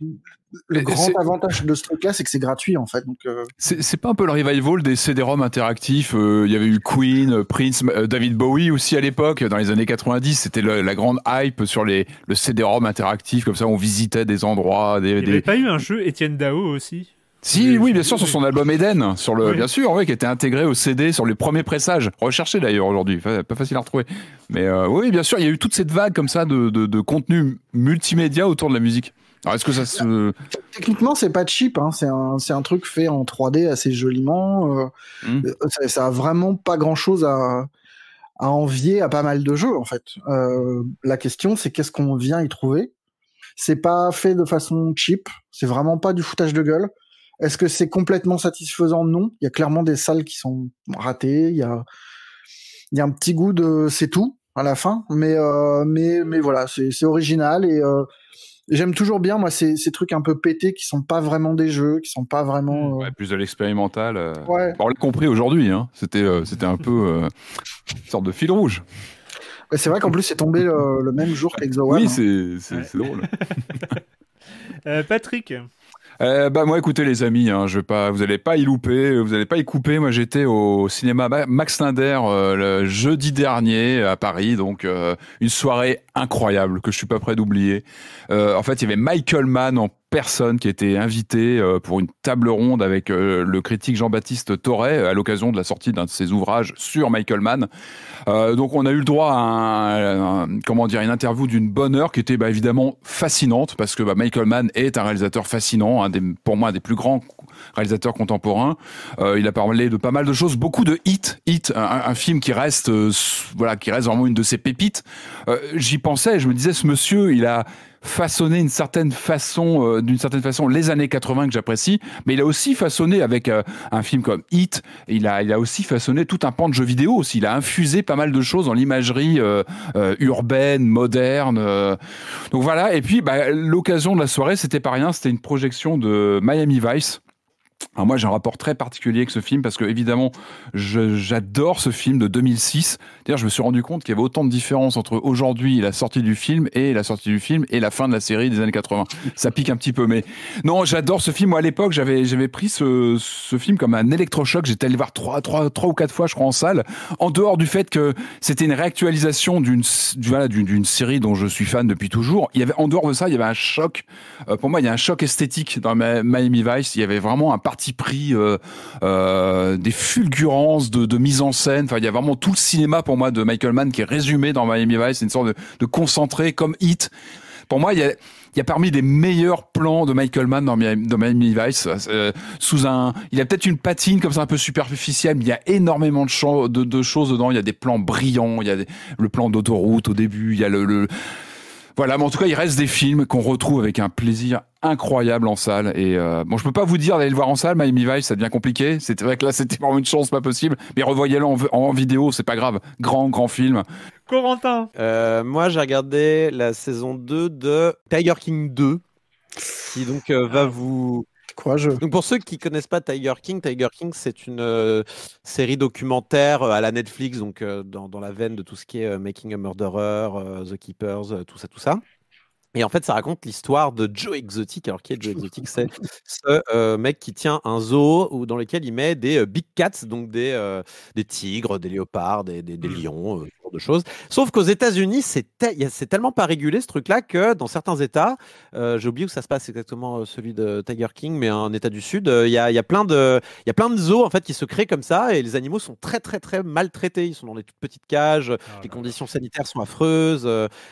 le grand avantage de ce truc-là, c'est que c'est gratuit en fait. Donc euh, c'est pas un peu le revival des CD-ROM interactifs. Euh, il y avait eu Queen, euh, Prince, David Bowie aussi à l'époque dans les années 90. C'était la grande hype sur le CD-ROM interactif comme ça. On visitait des endroits. Des, il n'y avait pas eu un jeu Étienne Dao aussi si, oui, bien sûr, sur son album Eden, sur le, bien sûr, oui, qui était intégré au CD sur les premiers pressages, recherché d'ailleurs aujourd'hui, pas facile à retrouver. Mais euh, oui, bien sûr, il y a eu toute cette vague comme ça de, de, contenu multimédia autour de la musique. Alors est-ce que ça se... Techniquement, c'est pas cheap, hein. c'est un, un, truc fait en 3D assez joliment. Hmm. Euh, ça, ça, a vraiment pas grand-chose à, à, envier à pas mal de jeux, en fait. Euh, la question, c'est qu'est-ce qu'on vient y trouver C'est pas fait de façon cheap, c'est vraiment pas du foutage de gueule. Est-ce que c'est complètement satisfaisant Non. Il y a clairement des salles qui sont ratées. Il y a, il y a un petit goût de c'est tout à la fin, mais euh, mais mais voilà, c'est original et euh, j'aime toujours bien moi ces, ces, trucs un peu pétés qui sont pas vraiment des jeux, qui sont pas vraiment mmh. euh plus de l'expérimental. Bah, on l'a compris aujourd'hui, hein. c'était c'était un peu une sorte de fil rouge. Bah, c'est vrai qu'en plus c'est tombé le, même jour qu'Exo Oui, hein. c'est drôle. Patrick. Euh, bah moi, écoutez les amis, hein, je vais pas, vous allez pas y louper, vous n'allez pas y couper. Moi, j'étais au cinéma Max Linder euh, le jeudi dernier à Paris, donc euh, une soirée incroyable que je suis pas prêt d'oublier. en fait, il y avait Michael Mann en personnes qui était invitées euh, pour une table ronde avec euh, le critique Jean-Baptiste Torret euh, à l'occasion de la sortie d'un de ses ouvrages sur Michael Mann. donc on a eu le droit à, comment dire une interview d'une bonne heure qui était bah, évidemment fascinante parce que bah, Michael Mann est un réalisateur fascinant, un des, pour moi un des plus grands réalisateurs contemporains. il a parlé de pas mal de choses, beaucoup de hits, hit, un, film qui reste, voilà, qui reste vraiment une de ses pépites. J'y pensais, je me disais, ce monsieur, il a, façonné une certaine façon, euh, d'une certaine façon, les années 80 que j'apprécie, mais il a aussi façonné avec euh, un film comme Hit, il a, il a aussi façonné tout un pan de jeux vidéo aussi. Il a infusé pas mal de choses dans l'imagerie euh, urbaine, moderne. Donc voilà. Et puis, bah, l'occasion de la soirée, c'était pas rien, c'était une projection de Miami Vice moi j'ai un rapport très particulier avec ce film parce que évidemment j'adore ce film de 2006. D'ailleurs je me suis rendu compte qu'il y avait autant de différences entre aujourd'hui la sortie du film et la sortie du film et la fin de la série des années 80. Ça pique un petit peu mais non j'adore ce film. Moi à l'époque j'avais j'avais pris ce, film comme un électrochoc. J'étais allé voir trois trois trois ou quatre fois je crois en salle. En dehors du fait que c'était une réactualisation d'une d'une série dont je suis fan depuis toujours. Il y avait en dehors de ça il y avait un choc. Euh, pour moi il y a un choc esthétique dans Miami Vice. Il y avait vraiment un parti pris, euh, euh, des fulgurances de, de, mise en scène. Enfin, il y a vraiment tout le cinéma pour moi de Michael Mann qui est résumé dans Miami Vice. C'est une sorte de, de concentré comme Hit. Pour moi, il y a il y a parmi les meilleurs plans de Michael Mann dans Miami Vice. Euh, sous un, il a peut-être une patine comme ça un peu superficielle, mais il y a énormément de, de, choses dedans. Il y a des plans brillants, il y a le plan d'autoroute au début, il y a le, le... voilà, mais en tout cas, il reste des films qu'on retrouve avec un plaisir incroyable en salle. Et euh, bon, je peux pas vous dire d'aller le voir en salle, Miami Vice, ça devient compliqué. C'est vrai que là, c'était vraiment une chance pas possible. Mais revoyez-le en, en, vidéo, c'est pas grave. Grand, grand film. Corentin euh, Moi, j'ai regardé la saison 2 de Tiger King 2, qui donc euh, va ah. vous. je. Donc pour ceux qui connaissent pas Tiger King, Tiger King c'est une série documentaire à la Netflix, donc dans, dans, la veine de tout ce qui est Making a Murderer, The Keepers, tout ça, tout ça. Et en fait, ça raconte l'histoire de Joe Exotic. Alors, qui est Joe Exotic C'est ce euh, mec qui tient un zoo dans lequel il met des euh, big cats, donc des, euh, des tigres, des léopards, des mmh. lions, de choses. Sauf qu'aux États-Unis, c'est tellement pas régulé ce truc-là que dans certains États, euh, j'ai oublié où ça se passe exactement, euh, celui de Tiger King, mais un État du Sud, euh, il y, a, plein de, y a plein de zoos en fait qui se créent comme ça et les animaux sont très très très maltraités. Ils sont dans des toutes petites cages, ah, les conditions sanitaires sont affreuses.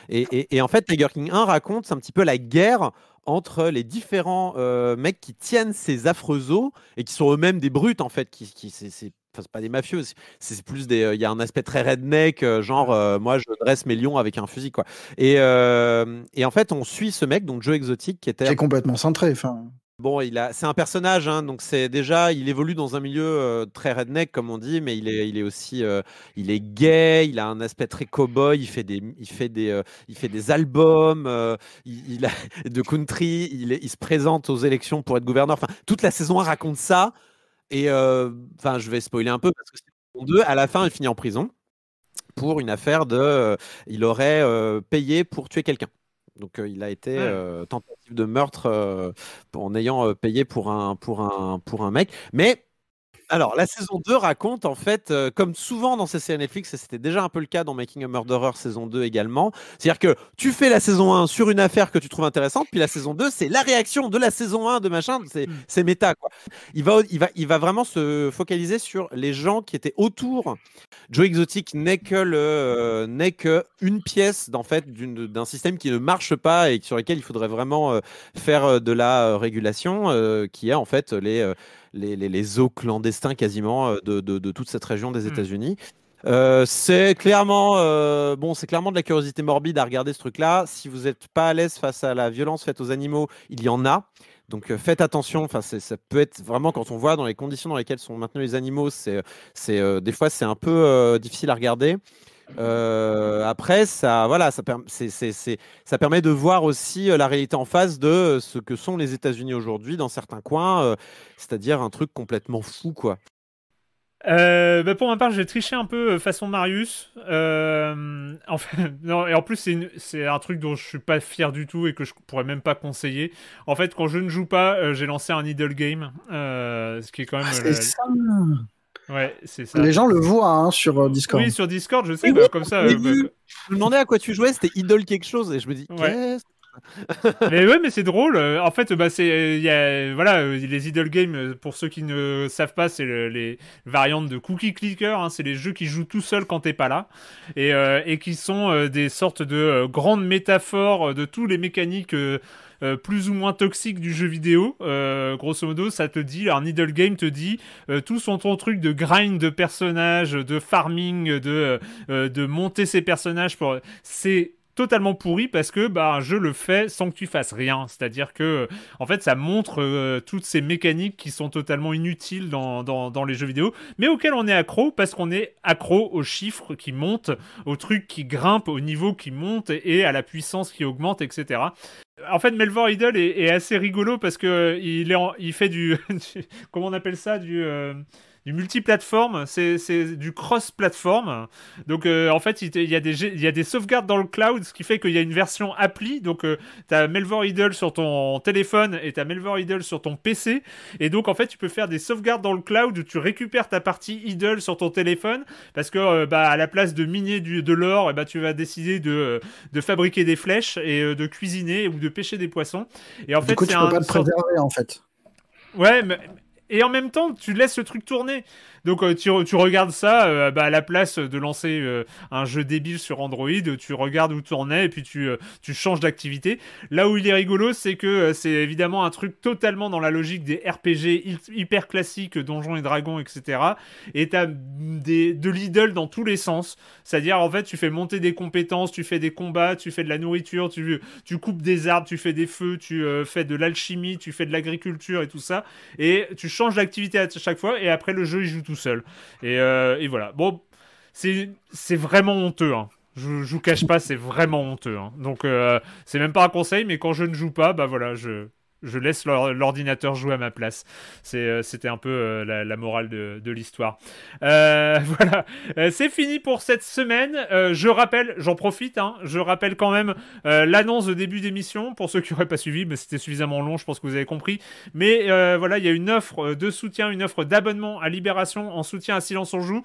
et, en fait, Tiger King 1 raconte un petit peu la guerre entre les différents mecs qui tiennent ces affreux zoos et qui sont eux-mêmes des brutes en fait, qui c'est Enfin, c'est pas des mafieux, c'est plus des. Euh, il y a un aspect très redneck, euh, genre euh, moi je dresse mes lions avec un fusil quoi. Et, et en fait on suit ce mec donc Joe exotique, qui était. Qui est complètement centré, enfin. Bon, il a, c'est un personnage, hein, donc c'est déjà, il évolue dans un milieu très redneck comme on dit, mais il est, il est aussi, il est gay, il a un aspect très cowboy, il fait des, il fait des, il fait des albums, il, de country, il, il se présente aux élections pour être gouverneur. Enfin, toute la saison 1 raconte ça et enfin, je vais spoiler un peu parce que c'est 2. À la fin, il finit en prison pour une affaire de. il aurait payé pour tuer quelqu'un. Donc il a été ah. tentative de meurtre en ayant payé pour un, pour, un, pour un mec. Mais alors, la saison 2 raconte, en fait, euh, comme souvent dans ces séries Netflix, et c'était déjà un peu le cas dans Making a Murderer saison 2 également, c'est-à-dire que tu fais la saison 1 sur une affaire que tu trouves intéressante, puis la saison 2, c'est la réaction de la saison 1 de machin, mmh. c'est, méta, quoi. Il va, il, va, il va vraiment se focaliser sur les gens qui étaient autour. Joe Exotic n'est que, euh, une pièce, d'en fait, d'un système qui ne marche pas et sur lequel il faudrait vraiment euh, faire de la régulation, qui est, en fait, les les, eaux clandestins quasiment euh, de, toute cette région des hmm. États-Unis. Euh, c'est clairement, euh, bon, c'est clairement de la curiosité morbide à regarder ce truc-là. Si vous n'êtes pas à l'aise face à la violence faite aux animaux, il y en a. Donc faites attention. Enfin, ça peut être vraiment quand on voit dans les conditions dans lesquelles sont maintenus les animaux, c'est, des fois c'est un peu difficile à regarder. Euh, après, ça, voilà, ça, permet, ça permet de voir aussi euh, la réalité en face de euh, ce que sont les États-Unis aujourd'hui dans certains coins, c'est-à-dire un truc complètement fou, quoi. Bah, pour ma part, j'ai triché un peu façon Marius. en fait, non, et en plus, c'est un truc dont je suis pas fier du tout et que je pourrais même pas conseiller. En fait, quand je ne joue pas, j'ai lancé un idle game, ce qui est quand même. Ah, c'est ça. Les gens le voient hein, sur euh, Discord. Oui, sur Discord, je sais, bah, comme ça. Euh, bah, bah. Je me demandais à quoi tu jouais, c'était Idol quelque chose, et je me dis, mais ouais, mais c'est drôle. Euh, en fait, bah, c'est, voilà, les idle games. Pour ceux qui ne savent pas, c'est les variantes de cookie clicker. Hein, c'est les jeux qui jouent tout seul quand t'es pas là, et, qui sont des sortes de grandes métaphores de tous les mécaniques euh, plus ou moins toxique du jeu vidéo. Euh, grosso modo, ça te dit, alors Needle Game te dit, euh, tout son truc de grind de personnages, de farming, de, de monter ses personnages pour... C'est totalement pourri parce que bah, je le fais sans que tu fasses rien. C'est-à-dire que, en fait, ça montre toutes ces mécaniques qui sont totalement inutiles dans, dans, les jeux vidéo, mais auxquelles on est accro parce qu'on est accro aux chiffres qui montent, aux trucs qui grimpent, au niveau qui monte et à la puissance qui augmente, etc en fait, Melvor Idol est, assez rigolo parce que euh, il, est il fait du, du, Comment on appelle ça Du. Euh, du multiplateforme, c'est, du cross-plateforme. Donc euh, en fait, il y, a des, il y des sauvegardes dans le cloud, ce qui fait qu'il y a une version appli. Donc euh, tu as Melvor Idle sur ton téléphone et tu as Melvor Idle sur ton PC. Et donc en fait, tu peux faire des sauvegardes dans le cloud où tu récupères ta partie Idle sur ton téléphone parce que euh, bah, à la place de miner du, de l'or, eh bah, tu vas décider de, fabriquer des flèches et de cuisiner ou de pêcher des poissons. Et en du fait, coup, tu peux pas te préserver en fait. Ouais, mais et en même temps, tu laisses le truc tourner. Donc euh, tu, regardes ça, euh, bah, à la place de lancer euh, un jeu débile sur Android, tu regardes où tu en es et puis tu, changes d'activité. Là où il est rigolo, c'est que c'est évidemment un truc totalement dans la logique des RPG hyper classiques, Donjons et Dragons, etc. Et t'as mm, des, de l'idle dans tous les sens. C'est-à-dire, en fait, tu fais monter des compétences, tu fais des combats, tu fais de la nourriture, tu, tu coupes des arbres, tu fais des feux, tu fais de l'alchimie, tu fais de l'agriculture et tout ça. Et tu changes d'activité à chaque fois et après le jeu, il joue tout seul. Euh, et, voilà. Bon, c'est vraiment honteux. Hein. Je, vous cache pas, c'est vraiment honteux. Hein. Donc, euh, c'est même pas un conseil, mais quand je ne joue pas, bah voilà, je, je laisse l'ordinateur jouer à ma place. Euh, c'était un peu euh, la, morale de, l'histoire. Euh, voilà, c'est fini pour cette semaine. je rappelle, j'en profite, hein, je rappelle quand même l'annonce de début d'émission pour ceux qui n'auraient pas suivi, mais c'était suffisamment long, je pense que vous avez compris. Mais voilà, il y a une offre de soutien, une offre d'abonnement à Libération en soutien à Silence on Joue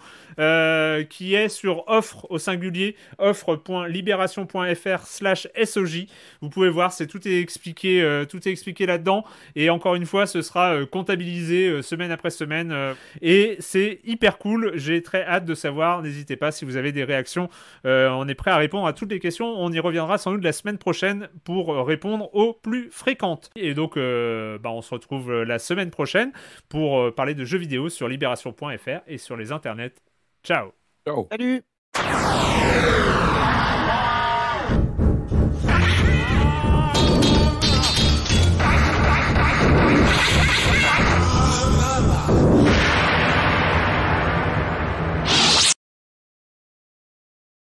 qui est sur offre au singulier, offre.libération.fr slash SOJ. Vous pouvez voir, c'est tout est expliqué, tout est expliqué là-dedans. Et encore une fois, ce sera euh, comptabilisé euh, semaine après semaine. Euh, et c'est hyper cool. J'ai très hâte de savoir. N'hésitez pas si vous avez des réactions. on est prêt à répondre à toutes les questions. On y reviendra sans doute la semaine prochaine pour répondre aux plus fréquentes. Et donc, bah, on se retrouve la semaine prochaine pour parler de jeux vidéo sur libération.fr et sur les internets. Ciao. Salut. 他妈了